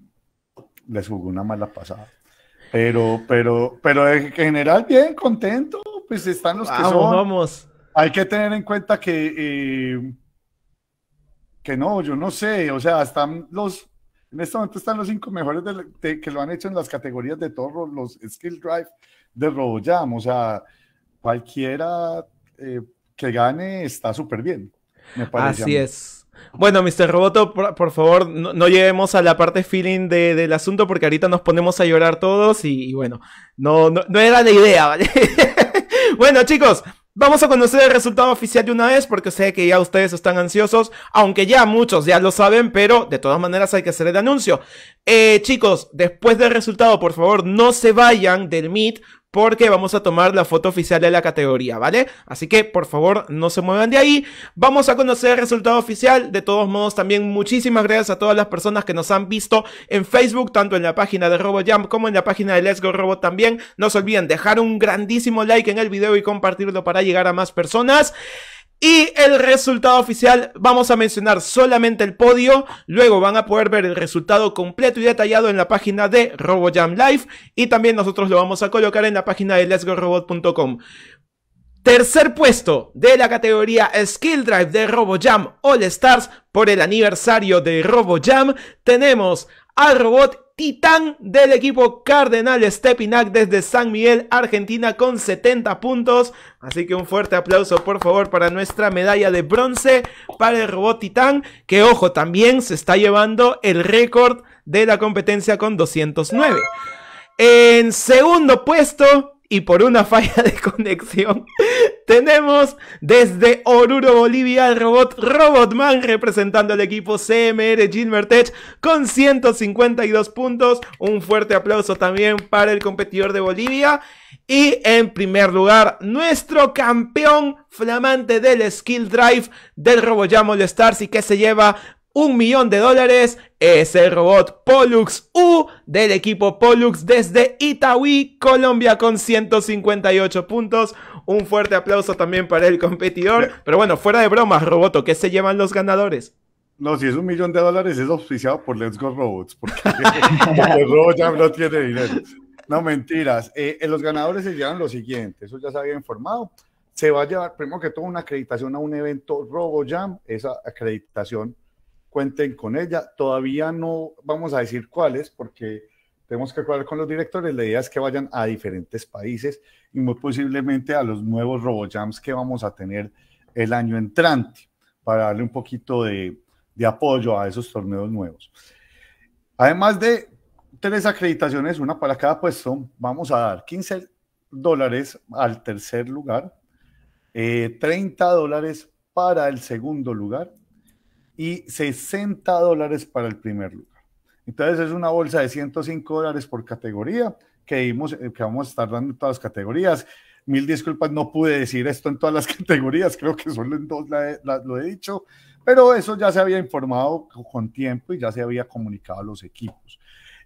les jugó una mala pasada. Pero, pero, pero en general, bien, contento. Pues están los que son. Vamos. Hay que tener en cuenta que, eh, que no, yo no sé. O sea, están los. En este momento están los cinco mejores que lo han hecho en las categorías de todos los Skill Drive de RoboJam, O sea, cualquiera eh, que gane está súper bien. Me parece. Así es. Bueno, Mr. Roboto, por, favor, no, llevemos a la parte feeling del asunto porque ahorita nos ponemos a llorar todos y, bueno, no, no, era la idea, ¿vale? bueno, chicos, vamos a conocer el resultado oficial de una vez porque sé que ya ustedes están ansiosos, aunque ya muchos ya lo saben, pero de todas maneras hay que hacer el anuncio. Eh, chicos, después del resultado, por favor, no se vayan del Meet porque vamos a tomar la foto oficial de la categoría, ¿vale? Así que por favor no se muevan de ahí. Vamos a conocer el resultado oficial. De todos modos, también muchísimas gracias a todas las personas que nos han visto en Facebook, tanto en la página de RoboJump como en la página de Let's Go Robot también. No se olviden dejar un grandísimo like en el video y compartirlo para llegar a más personas. Y el resultado oficial, vamos a mencionar solamente el podio, luego van a poder ver el resultado completo y detallado en la página de RoboJam Live y también nosotros lo vamos a colocar en la página de let'sgorobot.com. Tercer puesto de la categoría Skill Drive de RoboJam All Stars por el aniversario de RoboJam tenemos al robot titán del equipo Cardenal Stepinac desde San Miguel, Argentina, con 70 puntos. Así que un fuerte aplauso, por favor, para nuestra medalla de bronce para el robot titán, que ojo, también se está llevando el récord de la competencia con 209. En segundo puesto, y por una falla de conexión, tenemos desde Oruro, Bolivia, el robot Robotman representando al equipo CMR Gilmertech con 152 puntos. Un fuerte aplauso también para el competidor de Bolivia. Y en primer lugar, nuestro campeón flamante del Skill Drive del Robo Stars y que se lleva un millón de dólares es el robot Pollux U del equipo Pollux desde Itaúí, Colombia con 158 puntos. Un fuerte aplauso también para el competidor. Pero bueno, fuera de bromas, Roboto, ¿qué se llevan los ganadores? No, si es un millón de dólares es auspiciado por Let's Go Robots, porque, no tiene dinero. No, mentiras. Eh, eh, los ganadores se llevan lo siguiente, eso ya se había informado. Se va a llevar, primero que todo, una acreditación a un evento RoboJam. Esa acreditación cuenten con ella. Todavía no vamos a decir cuáles, porque tenemos que acordar con los directores. La idea es que vayan a diferentes países y muy posiblemente a los nuevos RoboJams que vamos a tener el año entrante, para darle un poquito de, apoyo a esos torneos nuevos. Además de tres acreditaciones, una para cada puesto, vamos a dar 15 dólares al tercer lugar, 30 eh, dólares para el segundo lugar y 60 dólares para el primer lugar. Entonces es una bolsa de 105 dólares por categoría que, eh, que vamos a estar dando en todas las categorías. Mil disculpas, no pude decir esto en todas las categorías, creo que solo en dos lo he dicho, pero eso ya se había informado con tiempo y ya se había comunicado a los equipos.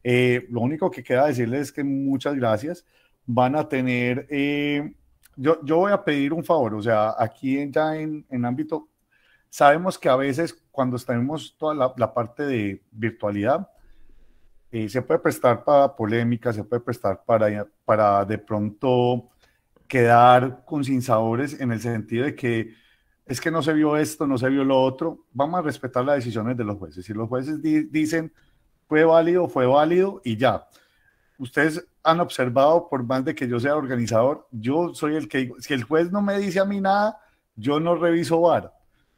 Eh, lo único que queda decirles es que muchas gracias. Van a tener, eh, yo, yo, voy a pedir un favor, o sea, aquí ya en, en ámbito, sabemos que a veces cuando tenemos toda la, parte de virtualidad, eh, se puede prestar para polémicas, se puede prestar para, para de pronto quedar con sinsabores en el sentido de que es que no se vio esto, no se vio lo otro. Vamos a respetar las decisiones de los jueces. Si los jueces dicen fue válido, fue válido y ya. Ustedes han observado, por más de que yo sea organizador, yo soy el que, si el juez no me dice a mí nada, yo no reviso VAR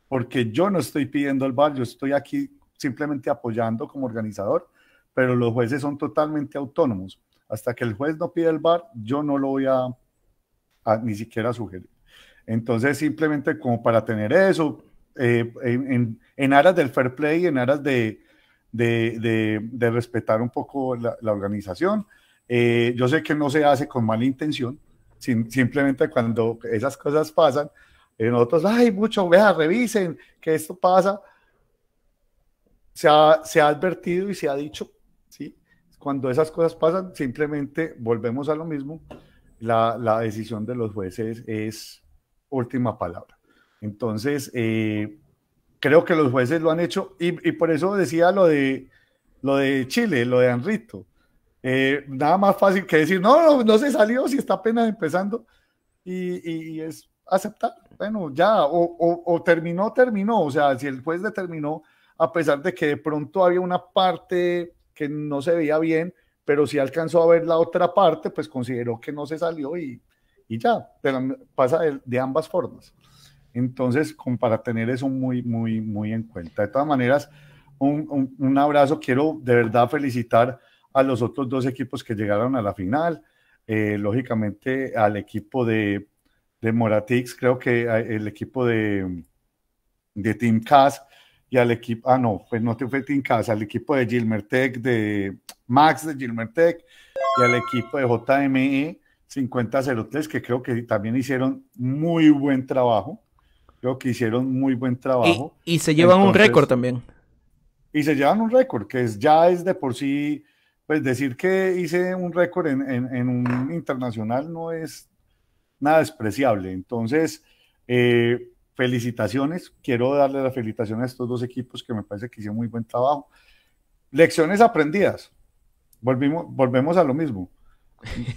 porque yo no estoy pidiendo el bar, yo estoy aquí simplemente apoyando como organizador, pero los jueces son totalmente autónomos. Hasta que el juez no pida el bar, yo no lo voy a, ni siquiera sugerir. Entonces, simplemente como para tener eso, eh, en, aras del fair play, en aras de, respetar un poco la, organización, eh, yo sé que no se hace con mala intención, simplemente cuando esas cosas pasan, en nosotros, ay, mucho, vean, revisen que esto pasa. Se ha, se ha advertido y se ha dicho, ¿sí? Cuando esas cosas pasan, simplemente volvemos a lo mismo. La, decisión de los jueces es última palabra. Entonces, eh, creo que los jueces lo han hecho y, por eso decía lo de, lo de Chile, lo de Anrito. Eh, nada más fácil que decir, no, no, se salió si está apenas empezando y es aceptar, bueno, ya, o, terminó, terminó. O sea, si el juez determinó, a pesar de que de pronto había una parte que no se veía bien, pero si alcanzó a ver la otra parte, pues consideró que no se salió y, y ya, pasa de, ambas formas. Entonces, con, para tener eso muy, muy, muy en cuenta. De todas maneras, un, abrazo. Quiero de verdad felicitar a los otros dos equipos que llegaron a la final. Eh, lógicamente al equipo de de Moratix, creo que el equipo de, de Team Cas y al equipo, ah no, pues no fue Team Cass, al equipo de Gilmertech, de Max de Gilmertech y al equipo de JME 5003, que creo que también hicieron muy buen trabajo. Creo que hicieron muy buen trabajo. Y, se llevan un récord también. Y se llevan un récord, que es, ya es de por sí, pues decir que hice un récord en, en un internacional no es nada despreciable. Entonces, eh, felicitaciones, quiero darle la felicitación a estos dos equipos que me parece que hicieron muy buen trabajo. Lecciones aprendidas, Volvimos, volvemos a lo mismo.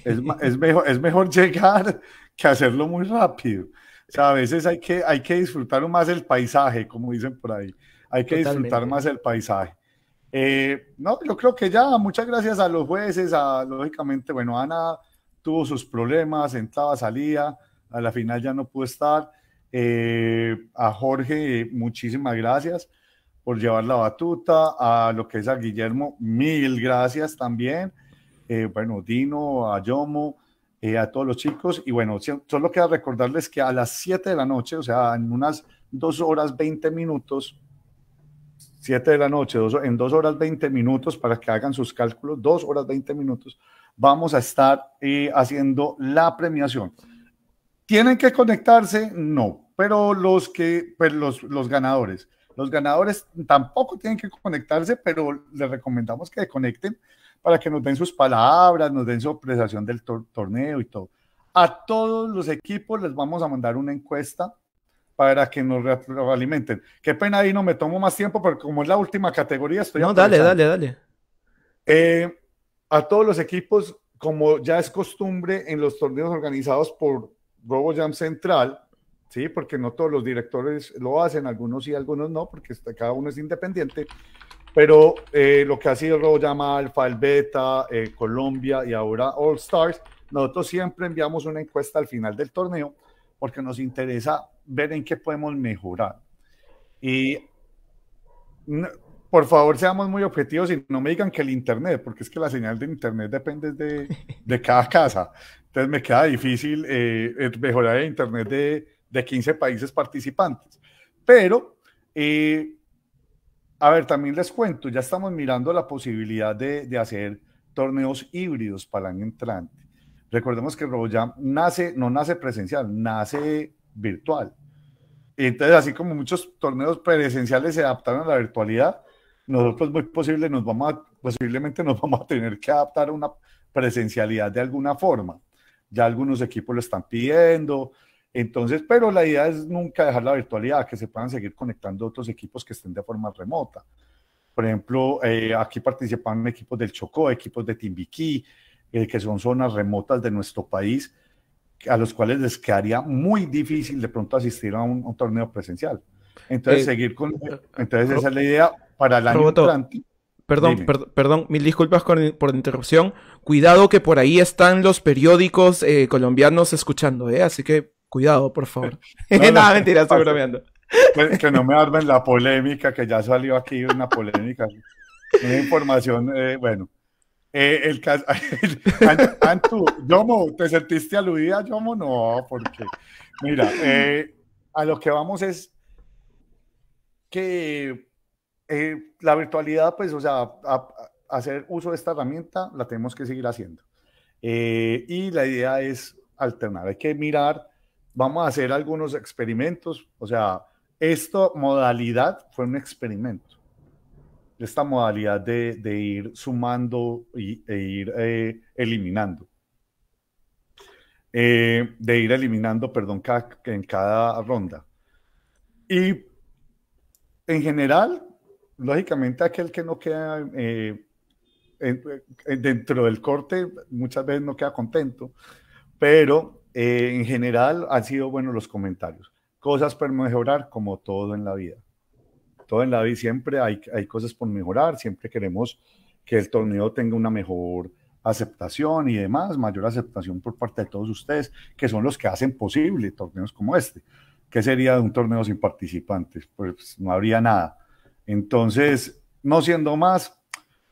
Es, es, mejor, es mejor llegar que hacerlo muy rápido. O sea, a veces hay que, hay que disfrutar más el paisaje, como dicen por ahí. Hay que disfrutar más el paisaje. Eh, no, yo creo que ya, muchas gracias a los jueces, a lógicamente, bueno, Ana tuvo sus problemas, entraba, salía, a la final ya no pudo estar. Eh, a Jorge, muchísimas gracias por llevar la batuta, a lo que es a Guillermo, mil gracias también, eh, bueno, Dino, a Yomo, eh, a todos los chicos, y bueno, solo queda recordarles que a las 7 de la noche, o sea, en unas 2 horas 20 minutos, 7 de la noche, en 2 horas 20 minutos, para que hagan sus cálculos, 2 horas 20 minutos, vamos a estar eh, haciendo la premiación. ¿Tienen que conectarse? No, pero los que, pues los, los ganadores. Los ganadores tampoco tienen que conectarse, pero les recomendamos que conecten para que nos den sus palabras, nos den su apreciación del torneo y todo. A todos los equipos les vamos a mandar una encuesta para que nos alimenten. Qué pena ahí no me tomo más tiempo, porque como es la última categoría, estoy... No, dale, dale, dale. Eh, a todos los equipos, como ya es costumbre en los torneos organizados por RoboJam Central, ¿sí? porque no todos los directores lo hacen, algunos sí, algunos no, porque cada uno es independiente, pero eh, lo que ha sido RoboJam Alpha, el Beta, eh, Colombia y ahora All Stars, nosotros siempre enviamos una encuesta al final del torneo porque nos interesa ver en qué podemos mejorar. Y por favor, seamos muy objetivos y no me digan que el Internet, porque es que la señal de Internet depende de, de cada casa. Entonces me queda difícil eh, eh, mejorar el Internet de, de, 15 países participantes. Pero, eh, a ver, también les cuento, ya estamos mirando la posibilidad de, de hacer torneos híbridos para el año entrante. Recordemos que RoboJam nace, no nace presencial, nace virtual. Entonces, así como muchos torneos presenciales se adaptaron a la virtualidad, nosotros muy posible nos vamos posiblemente nos vamos a tener que adaptar a una presencialidad de alguna forma. Ya algunos equipos lo están pidiendo. Entonces, pero la idea es nunca dejar la virtualidad, que se puedan seguir conectando otros equipos que estén de forma remota. Por ejemplo, eh, aquí participan equipos del Chocó, equipos de Timbiquí, eh, que son zonas remotas de nuestro país, a los cuales les quedaría muy difícil de pronto asistir a un, torneo presencial. Entonces, eh, seguir con... Entonces, esa es la idea para el año Perdón, perdón, mil disculpas por interrupción. Cuidado que por ahí están los periódicos eh, colombianos escuchando, ¿eh? Así que cuidado, por favor. Nada, mentira, estoy bromeando. Pues que, no me armen la polémica, que ya salió aquí una polémica. una información, eh, bueno. Eh, el Antu, Yomo, ¿te sentiste aludida, Yomo? No, porque, mira, a lo que vamos es que eh, la virtualidad, pues, o sea, hacer uso de esta herramienta la tenemos que seguir haciendo. Eh, y la idea es alternar, hay que mirar, vamos a hacer algunos experimentos, o sea, esta modalidad fue un experimento. Esta modalidad de, ir sumando y, e ir eh, eliminando. de ir eliminando, perdón, en cada ronda. Y en general, lógicamente aquel que no queda eh, dentro del corte muchas veces no queda contento, pero eh, en general han sido buenos los comentarios. Cosas por mejorar como todo en la vida. Todo en la vida siempre hay, hay cosas por mejorar, siempre queremos que el torneo tenga una mejor aceptación y demás, mayor aceptación por parte de todos ustedes, que son los que hacen posible torneos como este. ¿Qué sería de un torneo sin participantes? Pues no habría nada entonces, no siendo más,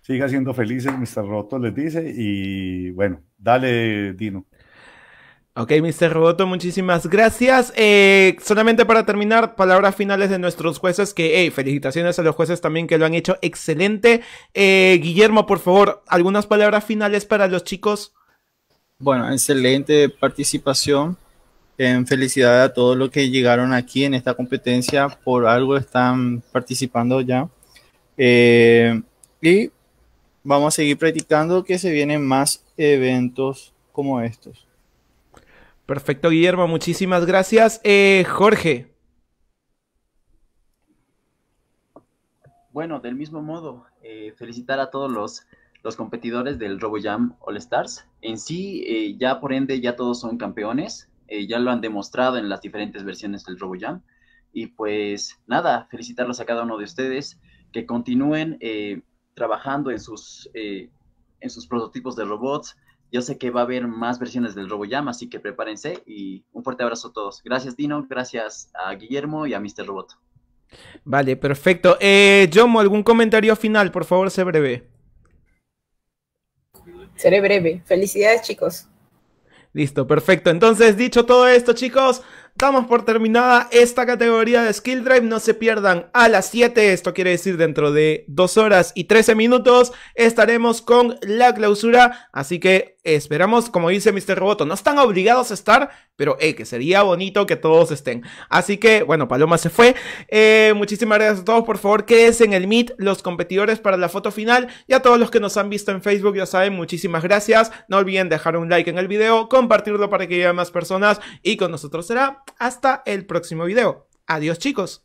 siga siendo felices, Mr. Roboto les dice, y bueno, dale, Dino. Ok, Mr. Roboto, muchísimas gracias. Eh, solamente para terminar, palabras finales de nuestros jueces, que felicitaciones a los jueces también que lo han hecho excelente. Eh, Guillermo, por favor, algunas palabras finales para los chicos. Bueno, excelente participación. En felicidad a todos los que llegaron aquí en esta competencia, por algo están participando ya. Eh, y vamos a seguir practicando que se vienen más eventos como estos. Perfecto, Guillermo, muchísimas gracias. Eh, Jorge. Bueno, del mismo modo, eh, felicitar a todos los, los competidores del RoboJam All Stars. En sí, ya por ende, ya todos son campeones. Eh, ya lo han demostrado en las diferentes versiones del RoboJam. Y pues nada, felicitarlos a cada uno de ustedes, que continúen eh, trabajando en sus, eh, en sus prototipos de robots. Yo sé que va a haber más versiones del RoboJam, así que prepárense y un fuerte abrazo a todos. Gracias Dino, gracias a Guillermo y a Mr. Robot. Vale, perfecto. Eh, ¿algún comentario final? Por favor, sé breve. Seré breve. Felicidades, chicos. Listo, perfecto. Entonces, dicho todo esto, chicos, damos por terminada esta categoría de Skill Drive. No se pierdan a las 7, esto quiere decir dentro de 2 horas y 13 minutos estaremos con la clausura. Así que esperamos, como dice Mr. Roboto, no están obligados a estar, pero que sería bonito que todos estén. Así que, bueno, Paloma se fue. Eh, muchísimas gracias a todos. Por favor, quédense en el Meet, los competidores para la foto final. Y a todos los que nos han visto en Facebook, ya saben, muchísimas gracias. No olviden dejar un like en el video, compartirlo para que lleguen más personas. Y con nosotros será hasta el próximo video. Adiós chicos.